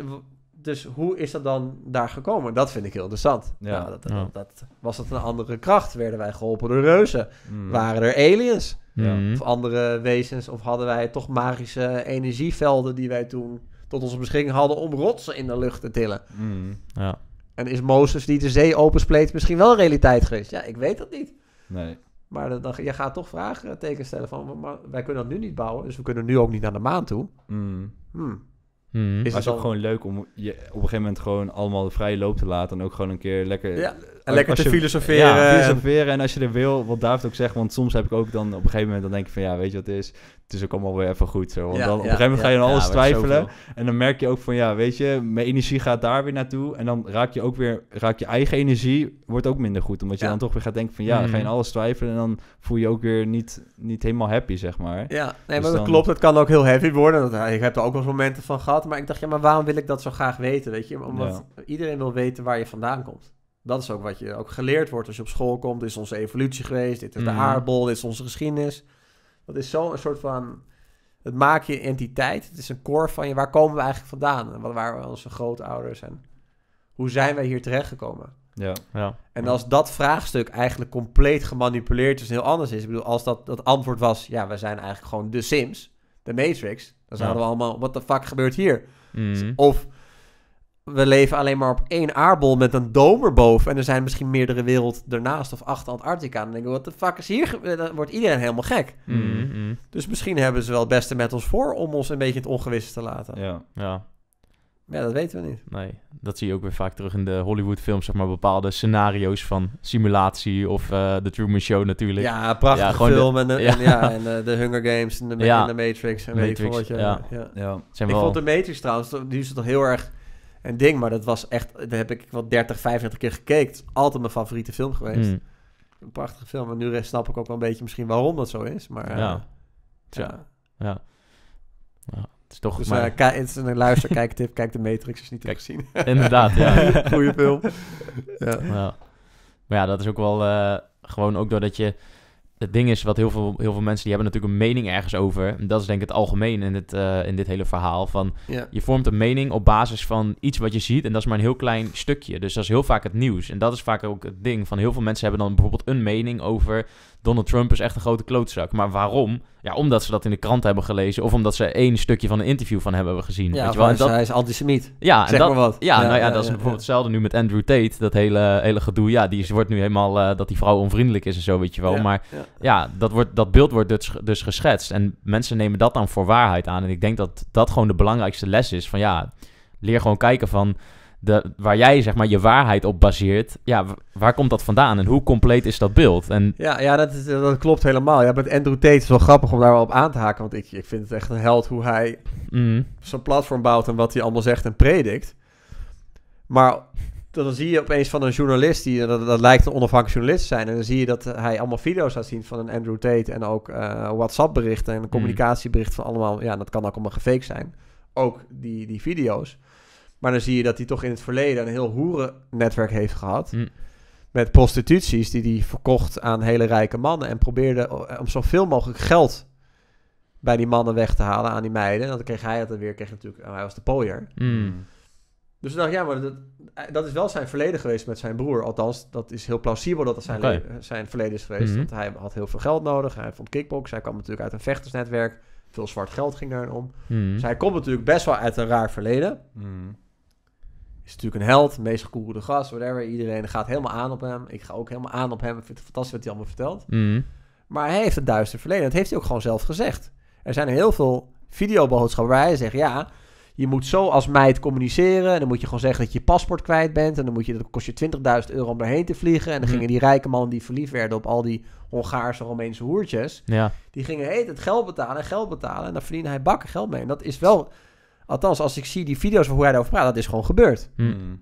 dus hoe is dat dan daar gekomen? Dat vind ik heel interessant. Ja. Nou, dat, dat, was dat een andere kracht? Werden wij geholpen door reuzen? Mm. Waren er aliens? Mm. Of andere wezens? Of hadden wij toch magische energievelden die wij toen tot onze beschikking hadden om rotsen in de lucht te tillen? Mm. Ja. En is Mozes die de zee openspleet misschien wel realiteit geweest? Ja, ik weet dat niet. Nee. Maar dan, je gaat toch vragen tekenen stellen van... wij kunnen dat nu niet bouwen, dus we kunnen nu ook niet naar de maan toe. Mm. Hmm. Mhm. Is maar het is ook gewoon leuk om je op een gegeven moment gewoon allemaal de vrije loop te laten. En ook gewoon een keer lekker... Ja, en lekker te filosoferen. filosoferen. En als je er wil, wat David ook zegt. Want soms heb ik ook dan op een gegeven moment, dan denk ik van ja, weet je wat het is? het is ook allemaal weer even goed zo. Want dan, op een gegeven moment ga je dan alles twijfelen. En dan merk je ook van, ja, weet je, mijn energie gaat daar weer naartoe. En dan raak je ook weer, raak je eigen energie, wordt ook minder goed. Omdat je dan toch weer gaat denken van, ja, mm. ga je hmm. alles twijfelen. En dan voel je ook weer niet, niet helemaal happy, zeg maar. Ja, nee, dus maar dat klopt. Het kan ook heel heavy worden. Dat, ik heb er ook wel eens momenten van gehad. Maar ik dacht, ja, maar waarom wil ik dat zo graag weten, weet je? Omdat iedereen wil weten waar je vandaan komt. Dat is ook wat je ook geleerd wordt als je op school komt. Dit is onze evolutie geweest, dit is de hmm. aardbol, dit is onze geschiedenis. Dat is zo'n soort van... Het maakt je entiteit. Het is een core van je. Waar komen we eigenlijk vandaan? Waar wat waren onze grootouders? En hoe zijn wij hier terechtgekomen? Ja, ja. En als dat vraagstuk eigenlijk compleet gemanipuleerd is en heel anders is. Ik bedoel, als dat, dat antwoord was... Ja, we zijn eigenlijk gewoon de Sims. De Matrix. Dan zouden we allemaal... Wat de fuck gebeurt hier? Mhm. Of we leven alleen maar op één aardbol met een dom erboven. En er zijn misschien meerdere wereld ernaast of achter Antarctica. En dan denk ik, wat de fuck is hier? Dan wordt iedereen helemaal gek. Mm-hmm. Dus misschien hebben ze wel het beste met ons voor om ons een beetje het ongewisse te laten. Ja, ja. Ja, dat weten we niet. Nee, dat zie je ook weer vaak terug in de Hollywood-films. zeg maar, bepaalde scenario's van simulatie of eh, de The Truman Show natuurlijk. Ja, prachtig film en, de, eh, <laughs> ja. En, eh, de, Hunger Games en de, Matrix en weet je wat je... Ja. ik vond de Matrix trouwens, die is toch heel erg een ding. Maar dat was echt, daar heb ik wel 30, 35 keer gekeken. altijd mijn favoriete film geweest. Hmm. Een prachtige film. Maar nu snap ik ook wel een beetje misschien waarom dat zo is. Maar ja. Eh, ja. ja. Het is toch dus, maar... Eh, het is een luister, <laughs> kijk tip, kijk de Matrix, is niet te gezien. <laughs> inderdaad, ja. <laughs> Goeie film. ja. ja. Maar ja, dat is ook wel eh, gewoon ook doordat je het ding is, wat heel veel, heel veel mensen die hebben natuurlijk een mening ergens over. En dat is denk ik het algemeen in dit, eh, in dit hele verhaal. Van, Je vormt een mening op basis van iets wat je ziet. En dat is maar een heel klein stukje. Dus dat is heel vaak het nieuws. En dat is vaak ook het ding. Van heel veel mensen hebben dan bijvoorbeeld een mening over. Donald Trump is echt een grote klootzak. Maar waarom? Ja, omdat ze dat in de krant hebben gelezen. Of omdat ze één stukje van een interview van hebben gezien. Ja, weet je wel? dat... hij is antisemiet. Ja, zeg wat. Ja, nou ja, dat is bijvoorbeeld hetzelfde nu met Andrew Tate. Dat hele, hele gedoe. Ja, die wordt nu helemaal eh, dat die vrouw onvriendelijk is en zo, weet je wel. maar ja, dat, wordt, dat beeld wordt dus, dus geschetst. En mensen nemen dat dan voor waarheid aan. En ik denk dat dat gewoon de belangrijkste les is. Van ja, leer gewoon kijken van... De, waar jij zeg maar je waarheid op baseert, ja, waar komt dat vandaan en hoe compleet is dat beeld? En... Ja, ja dat, is, dat klopt helemaal. Ja, met Andrew Tate is wel grappig om daar wel op aan te haken, want ik, ik vind het echt een held hoe hij mm. zijn platform bouwt en wat hij allemaal zegt en predikt. Maar dan zie je opeens van een journalist, die, dat, dat lijkt een onafhankelijk journalist te zijn. En dan zie je dat hij allemaal video's had zien van een Andrew Tate. En ook eh, WhatsApp-berichten en een mm. communicatiebericht van allemaal. Ja, dat kan ook allemaal gefaked zijn. Ook die, die video's. Maar dan zie je dat hij toch in het verleden een heel hoerennetwerk heeft gehad. Mm. Met prostituties die hij verkocht aan hele rijke mannen. En probeerde eh, om zoveel mogelijk geld bij die mannen weg te halen aan die meiden. En dan kreeg hij dat weer. Kreeg natuurlijk, hij was de pooier. Mm. Dus ik dacht, ja, maar eh, dat, is wel zijn verleden geweest met zijn broer. Althans, dat is heel plausibel dat dat zijn, eh, zijn verleden is geweest. Mhm. Want hij had heel veel geld nodig. Hij vond kickbox. Hij kwam natuurlijk uit een vechtersnetwerk. Veel zwart geld ging daarin om. Mm Dus hij komt natuurlijk best wel uit een raar verleden. Mm Is natuurlijk een held, meest gekoelde gast, whatever. Iedereen gaat helemaal aan op hem. Ik ga ook helemaal aan op hem. Ik vind het fantastisch wat hij allemaal vertelt. Mhm. Maar hij heeft een duister verleden. Dat heeft hij ook gewoon zelf gezegd. Er zijn heel veel videoboodschappen waar hij zegt, ja je moet zo als meid communiceren. En dan moet je gewoon zeggen dat je paspoort kwijt bent. En dan moet je, dat kost je 20.000 euro om daarheen te vliegen. En dan mhm. gingen die rijke mannen die verliefd werden op al die Hongaarse, Romeinse hoertjes. Ja. Die gingen heet het geld betalen en geld betalen. En dan verdiende hij bakken geld mee. En dat is wel... Althans, als ik zie die video's hoe hij over praat, dat is gewoon gebeurd. Mhm.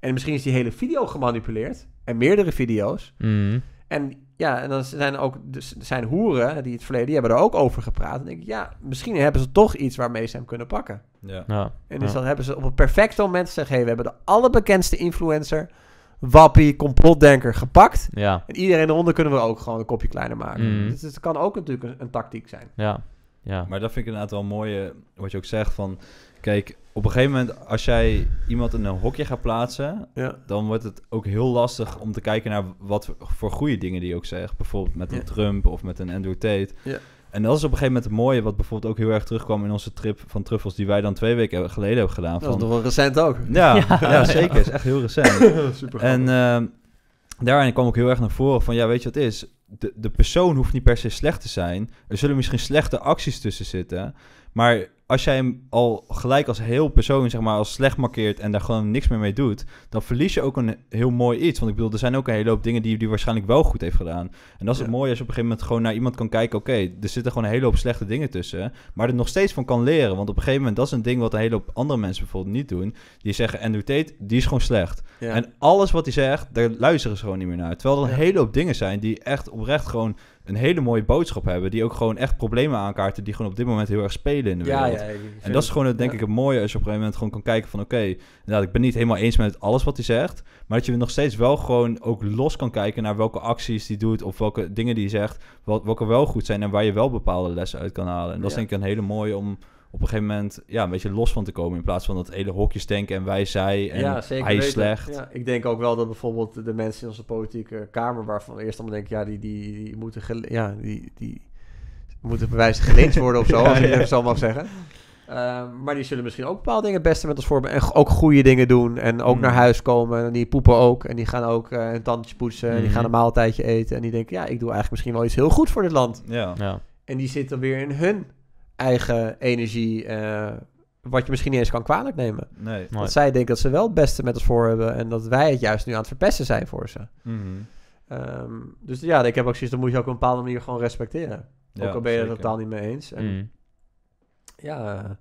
En misschien is die hele video gemanipuleerd. En meerdere video's. Mhm. En ja, en dan zijn ook dus, zijn hoeren die het verleden, die hebben er ook over gepraat. En denk ik, ja, misschien hebben ze toch iets waarmee ze hem kunnen pakken. Ja. ja. En dus dan hebben ze op het perfecte moment gezegd, hey, we hebben de allerbekendste influencer, wappie, complotdenker, gepakt. Ja. En iedereen eronder kunnen we ook gewoon een kopje kleiner maken. Mm. Dus, het kan ook natuurlijk een, een tactiek zijn. Ja. ja. Maar dat vind ik een wel mooi, eh, wat je ook zegt van, kijk, op een gegeven moment, als jij iemand in een hokje gaat plaatsen, dan wordt het ook heel lastig om te kijken naar wat voor goede dingen die ook zegt. Bijvoorbeeld met een Trump of met een Andrew Tate. Ja. En dat is op een gegeven moment het mooie, wat bijvoorbeeld ook heel erg terugkwam in onze trip van truffels, die wij dan twee weken geleden hebben gedaan. Dat is nog wel recent ook. <laughs> Ja, ja. zeker. is echt heel recent. <laughs> Super en ehm, daarin kwam ook heel erg naar voren van, ja, weet je wat is? De, de persoon hoeft niet per se slecht te zijn. Er zullen misschien slechte acties tussen zitten. Maar als jij hem al gelijk als heel persoon, zeg maar, als slecht markeert en daar gewoon niks meer mee doet, dan verlies je ook een heel mooi iets. Want ik bedoel, er zijn ook een hele hoop dingen die hij waarschijnlijk wel goed heeft gedaan. En dat is het mooie als je op een gegeven moment gewoon naar iemand kan kijken, oké, er zitten gewoon een hele hoop slechte dingen tussen, maar er nog steeds van kan leren. Want op een gegeven moment, dat is een ding wat een hele hoop andere mensen bijvoorbeeld niet doen. Die zeggen, Andrew Tate, die is gewoon slecht. En alles wat hij zegt, daar luisteren ze gewoon niet meer naar. Terwijl er een hele hoop dingen zijn die echt oprecht gewoon een hele mooie boodschap hebben. Die ook gewoon echt problemen aankaarten. Die gewoon op dit moment heel erg spelen in de wereld. en dat is gewoon het, denk ik het mooie. Als je op een gegeven moment gewoon kan kijken van... Oké, okay, inderdaad, ik ben niet helemaal eens met alles wat hij zegt. Maar dat je nog steeds wel gewoon ook los kan kijken... naar welke acties die doet of welke dingen die zegt. Wat, welke wel goed zijn en waar je wel bepaalde lessen uit kan halen. En dat is denk ik een hele mooie om op een gegeven moment ja, een beetje los van te komen. In plaats van dat hele hokjes denken en wij zijn. en ja, zeker hij is slecht. Ja, ik denk ook wel dat bijvoorbeeld de mensen in onze politieke kamer... waarvan eerst allemaal denken, ja, die, die, moeten... ja, die, die moeten bewijzen geleend worden of zo, <laughs> als ik het zo mag zeggen. Ehm, maar die zullen misschien ook bepaalde dingen het beste met ons vormen. En ook goede dingen doen. En ook naar mm. huis komen. En die poepen ook. En die gaan ook uh, een tandje poetsen. En die mm. gaan een maaltijdje eten. En die denken, ja, ik doe eigenlijk misschien wel iets heel goed voor dit land. Ja. ja. En die zitten weer in hun eigen energie. Eh, wat je misschien niet eens kan kwalijk nemen. Nee. Want zij denken dat ze wel het beste met ons voor hebben. En dat wij het juist nu aan het verpesten zijn voor ze. Mhm. Ehm, dus ja, ik heb ook zoiets. Dan moet je ook op een bepaalde manier gewoon respecteren. ook al ben je er totaal niet mee eens. En mm. Ja,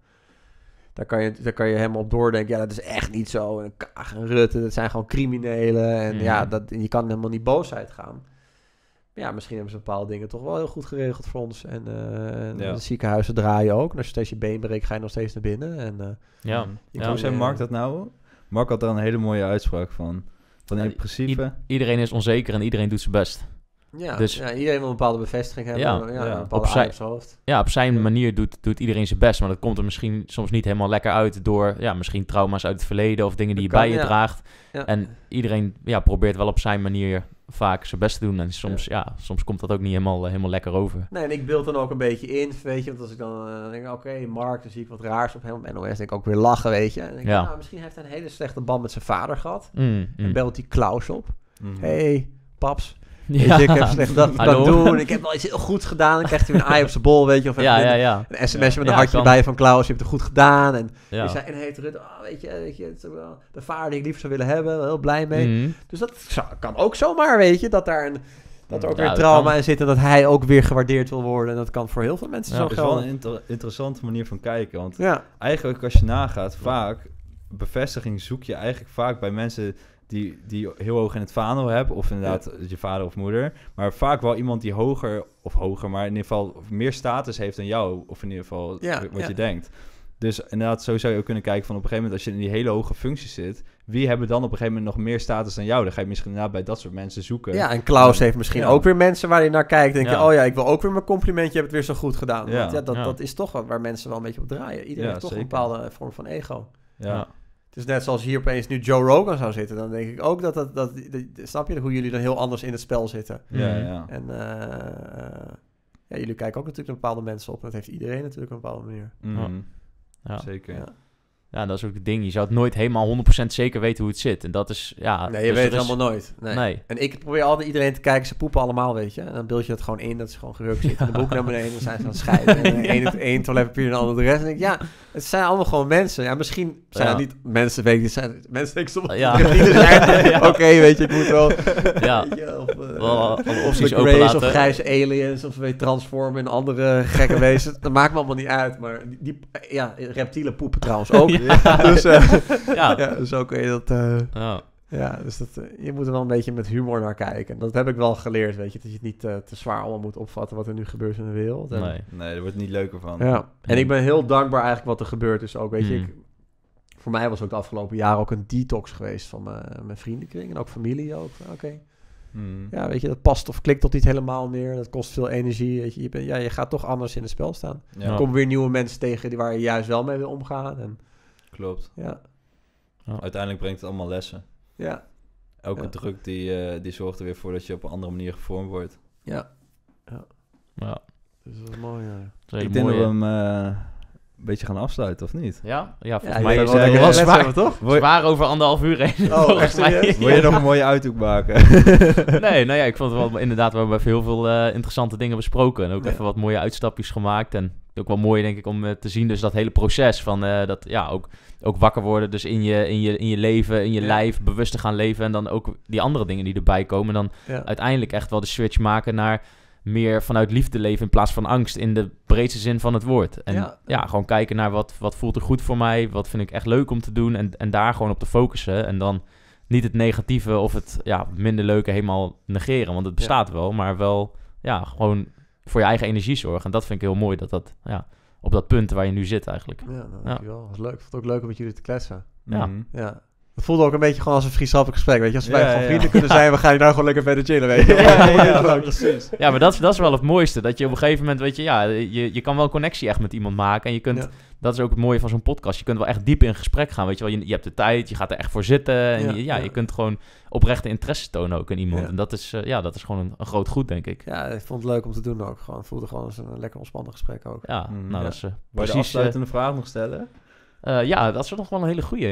daar kan, je, daar kan je helemaal op doordenken. Ja, dat is echt niet zo. En Rutte, dat zijn gewoon criminelen. En mm. ja, dat, je kan helemaal niet boosheid gaan ja, misschien hebben ze bepaalde dingen toch wel heel goed geregeld voor ons. En, uh, de ziekenhuizen draaien ook. En als je steeds je been breekt, ga je nog steeds naar binnen. En, uh, ja. ja. Hoe zei Mark dat nou? Mark had dan een hele mooie uitspraak van. Van in principe... iedereen is onzeker en iedereen doet zijn best. Ja, dus, ja, iedereen wil een bepaalde bevestiging hebben. Ja, op zijn, hoofd. Ja, op zijn manier doet, doet iedereen zijn best. Maar dat komt er misschien soms niet helemaal lekker uit door ja, misschien trauma's uit het verleden of dingen die je bij je draagt. En iedereen ja, probeert wel op zijn manier vaak zijn best doen. En soms, ja. soms komt dat ook niet helemaal, eh, helemaal lekker over. Nee, en ik beeld dan ook een beetje in, weet je. Want als ik dan eh, denk, oké, Mark, dan zie ik wat raars op hem. en NOS denk ik ook weer lachen, weet je. En ja. nou, misschien heeft hij een hele slechte band met zijn vader gehad. Mm, en mm. belt die Klaus op. Mm. hey, paps, ja. ik heb slecht dat kan doen. Ik heb wel iets heel goeds gedaan. Dan krijgt hij een eye op zijn bol, weet je. Of ja, een, sms'je met een hartje erbij van Klaus, je hebt het goed gedaan. En, ja. zei, en heet Rutte, oh, weet, je, weet je, wel de vader die ik liever zou willen hebben. Heel blij mee. Mhm. Dus dat kan ook zomaar, weet je, dat daar een... Dat er ook weer trauma in zit en dat hij ook weer gewaardeerd wil worden. En dat kan voor heel veel mensen zo gaan. Dat is wel een interessante manier van kijken. Want eigenlijk als je nagaat, vaak bevestiging zoek je eigenlijk vaak bij mensen die, die heel hoog in het vaandel heb. Of inderdaad je vader of moeder. Maar vaak wel iemand die hoger, of hoger, maar in ieder geval meer status heeft dan jou. Of in ieder geval ja, wat je denkt. Dus inderdaad, zo zou je ook kunnen kijken van op een gegeven moment, als je in die hele hoge functie zit, wie hebben dan op een gegeven moment nog meer status dan jou? Dan ga je misschien inderdaad bij dat soort mensen zoeken. Ja, en Klaus heeft misschien ook weer mensen waar je naar kijkt. Denk je, oh ja, ik wil ook weer mijn complimentje, je hebt het weer zo goed gedaan. Ja. Want ja, dat, dat is toch wat waar mensen wel een beetje op draaien. Iedereen heeft toch een bepaalde vorm van ego. ja. Het is net zoals hier opeens nu Joe Rogan zou zitten. Dan denk ik ook dat dat... dat, snap je hoe jullie dan heel anders in het spel zitten? Ja, ja. Mm-hmm. En eh, ja, jullie kijken ook natuurlijk naar bepaalde mensen op. dat heeft iedereen natuurlijk op een bepaalde manier. Mm. Ja. Zeker. Ja, dat is ook het ding. Je zou het nooit helemaal 100% zeker weten hoe het zit. En dat is, ja... Nee, je dus weet het helemaal nooit. Nee. En ik probeer altijd iedereen te kijken. Ze poepen allemaal, weet je. En dan beeld je dat gewoon in. Dat ze gewoon gerukt zitten. Ja. de boek naar beneden. dan zijn ze aan het <laughs> scheiden. En ja. een, toiletpapier en de de rest. En ik, ja, het zijn allemaal gewoon mensen. Ja, misschien zijn het niet mensen, weet je. Zijn, mensen ik soms... <laughs> <laughs> Ja. Oké, okay, weet je, ik moet wel... Ja. of, uh, opties Of grijze aliens. Of weet transformen in andere gekke wezens. Dat maakt me allemaal niet uit. Maar die, ja, reptielen poepen trouwens ook. <laughs> dus, uh, <laughs> ja. ja. zo dus kun je dat... Eh, ja, dus dat, eh, je moet er wel een beetje met humor naar kijken. Dat heb ik wel geleerd, weet je. Dat je het niet te zwaar allemaal moet opvatten wat er nu gebeurt in de wereld. nee, nee, er wordt niet leuker van. Ja, en ik ben heel dankbaar eigenlijk wat er gebeurd is ook, weet je. Hmm. Ik, voor mij was ook de afgelopen jaren ook een detox geweest van mijn vriendenkring en ook familie ook. Oké, hmm. ja, weet je, dat past of klikt tot niet helemaal meer. Dat kost veel energie. Weet je, je, ja, je gaat toch anders in het spel staan. Ja. Er weer nieuwe mensen tegen die waar je juist wel mee wil omgaan. En Klopt. Ja. Uiteindelijk brengt het allemaal lessen. Ja. Elke druk die, eh, die zorgt er weer voor dat je op een andere manier gevormd wordt. Ja. Ja. ja. dat is mooi, Ik denk dat we hem... Eh, beetje gaan afsluiten, of niet? Ja, ja volgens ja, mij is het wel zwaar, toch? Zwaar over anderhalf uur heen. Oh, echt Wil je nog een mooie uithoek maken? <laughs> nee, nou ja, ik vond het wel inderdaad, we hebben heel veel eh, interessante dingen besproken. En ook even wat mooie uitstapjes gemaakt. En ook wel mooi, denk ik, om eh, te zien dus dat hele proces van eh, dat, ja, ook, ook wakker worden. Dus in je, in je, in je leven, in je lijf, bewust te gaan leven. En dan ook die andere dingen die erbij komen. En dan uiteindelijk echt wel de switch maken naar meer vanuit liefde leven in plaats van angst in de breedste zin van het woord. En ja, gewoon kijken naar wat, wat voelt er goed voor mij, wat vind ik echt leuk om te doen en, en daar gewoon op te focussen. En dan niet het negatieve of het ja, minder leuke helemaal negeren, want het bestaat wel, maar wel ja, gewoon voor je eigen energie zorgen. En dat vind ik heel mooi, dat dat ja, op dat punt waar je nu zit eigenlijk. Ja, dankjewel. Ja. Was leuk. Vond het ook leuk om met jullie te kletsen. Ja. Mhm. ja. Het voelde ook een beetje gewoon als een vriendschappelijk gesprek. Weet je, als wij ja, gewoon vrienden kunnen zijn, we gaan je nou gewoon lekker verder chillen. Weet je. <laughs> Ja, precies. Ja, maar dat, dat is wel het mooiste. Dat je op een gegeven moment, weet je, ja, je, je kan wel connectie echt met iemand maken. En je kunt, dat is ook het mooie van zo'n podcast. Je kunt wel echt diep in gesprek gaan. Weet je wel, je, hebt de tijd, je gaat er echt voor zitten. En je, ja, je kunt gewoon oprechte interesse tonen ook in iemand. En dat is, eh, ja, dat is gewoon een, groot goed, denk ik. Ja, ik vond het leuk om te doen ook. Gewoon voelde gewoon als een lekker ontspannen gesprek ook. Ja, mm, nou, dat is uh, precies... de eh, afsluitende vraag nog stellen? Eh, ja, dat is nog wel een hele goeie.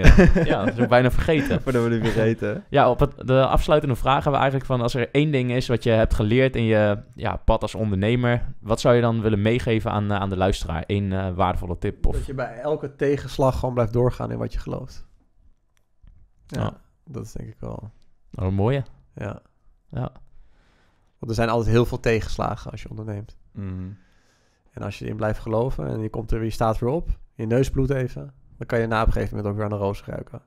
Ja, <laughs> dat is ook bijna vergeten. <laughs> Voordat we nu vergeten. <laughs> ja, op het, de afsluitende vraag hebben we eigenlijk van... als er één ding is wat je hebt geleerd in je ja, pad als ondernemer... wat zou je dan willen meegeven aan, eh, aan de luisteraar? Eén eh, waardevolle tip? Of... Dat je bij elke tegenslag gewoon blijft doorgaan in wat je gelooft. Ja, dat is denk ik wel... Oh, een mooie. Ja. ja. Want er zijn altijd heel veel tegenslagen als je onderneemt. Mhm. En als je erin blijft geloven en je, komt er, je staat weer op... Je neus bloedt even. Dan kan je na op een gegeven moment ook weer aan de roos ruiken.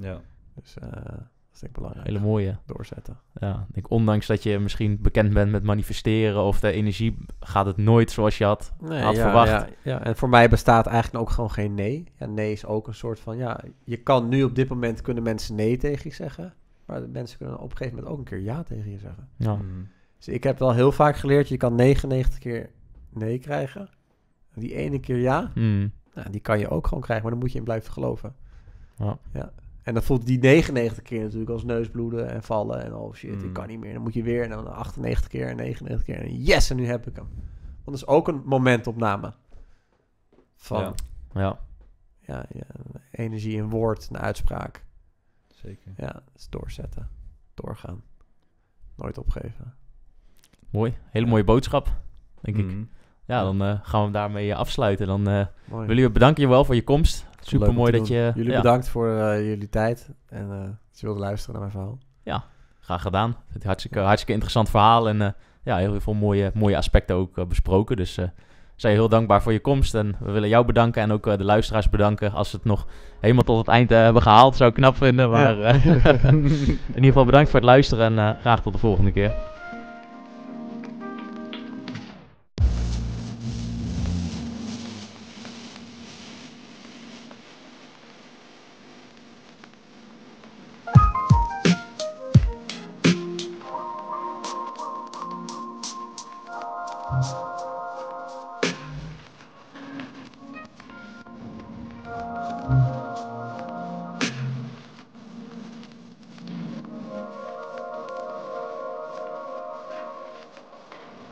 Ja. Dus eh, dat is denk ik belangrijk. Hele mooie. Doorzetten. Ja, ik, ondanks dat je misschien bekend bent met manifesteren of de energie, gaat het nooit zoals je had, had verwacht. Ja, ja, en voor mij bestaat eigenlijk ook gewoon geen nee. Ja, nee is ook een soort van, ja, je kan nu op dit moment kunnen mensen nee tegen je zeggen. Maar de mensen kunnen op een gegeven moment ook een keer ja tegen je zeggen. Ja. Mm. Dus ik heb wel heel vaak geleerd, je kan 99 keer nee krijgen. Die ene keer ja, mm. Nou, die kan je ook gewoon krijgen, maar dan moet je in blijven geloven. Ja. ja. En dan voelt die 99 keer natuurlijk als neusbloeden en vallen en oh shit, ik mm. kan niet meer. Dan moet je weer en dan 98 keer en 99 keer en yes, en nu heb ik hem. Want dat is ook een momentopname. Van ja. Ja. ja, energie in woord, een uitspraak. Zeker. Ja, het doorzetten, doorgaan, nooit opgeven. Mooi, hele mooie boodschap, denk ik. Mhm ja, dan eh, gaan we daarmee eh, afsluiten. Dan uh, willen we bedanken je wel voor je komst. Super mooi dat je. Jullie bedankt voor jullie tijd en dat je wilde luisteren naar mijn verhaal. Ja, graag gedaan. het hartstikke, hartstikke interessant verhaal en ja, heel veel mooie, mooie aspecten ook besproken. Dus we zijn heel dankbaar voor je komst en we willen jou bedanken en ook de luisteraars bedanken als ze het nog helemaal tot het eind hebben gehaald. Zou ik knap vinden, maar <laughs> in ieder geval bedankt voor het luisteren en graag tot de volgende keer.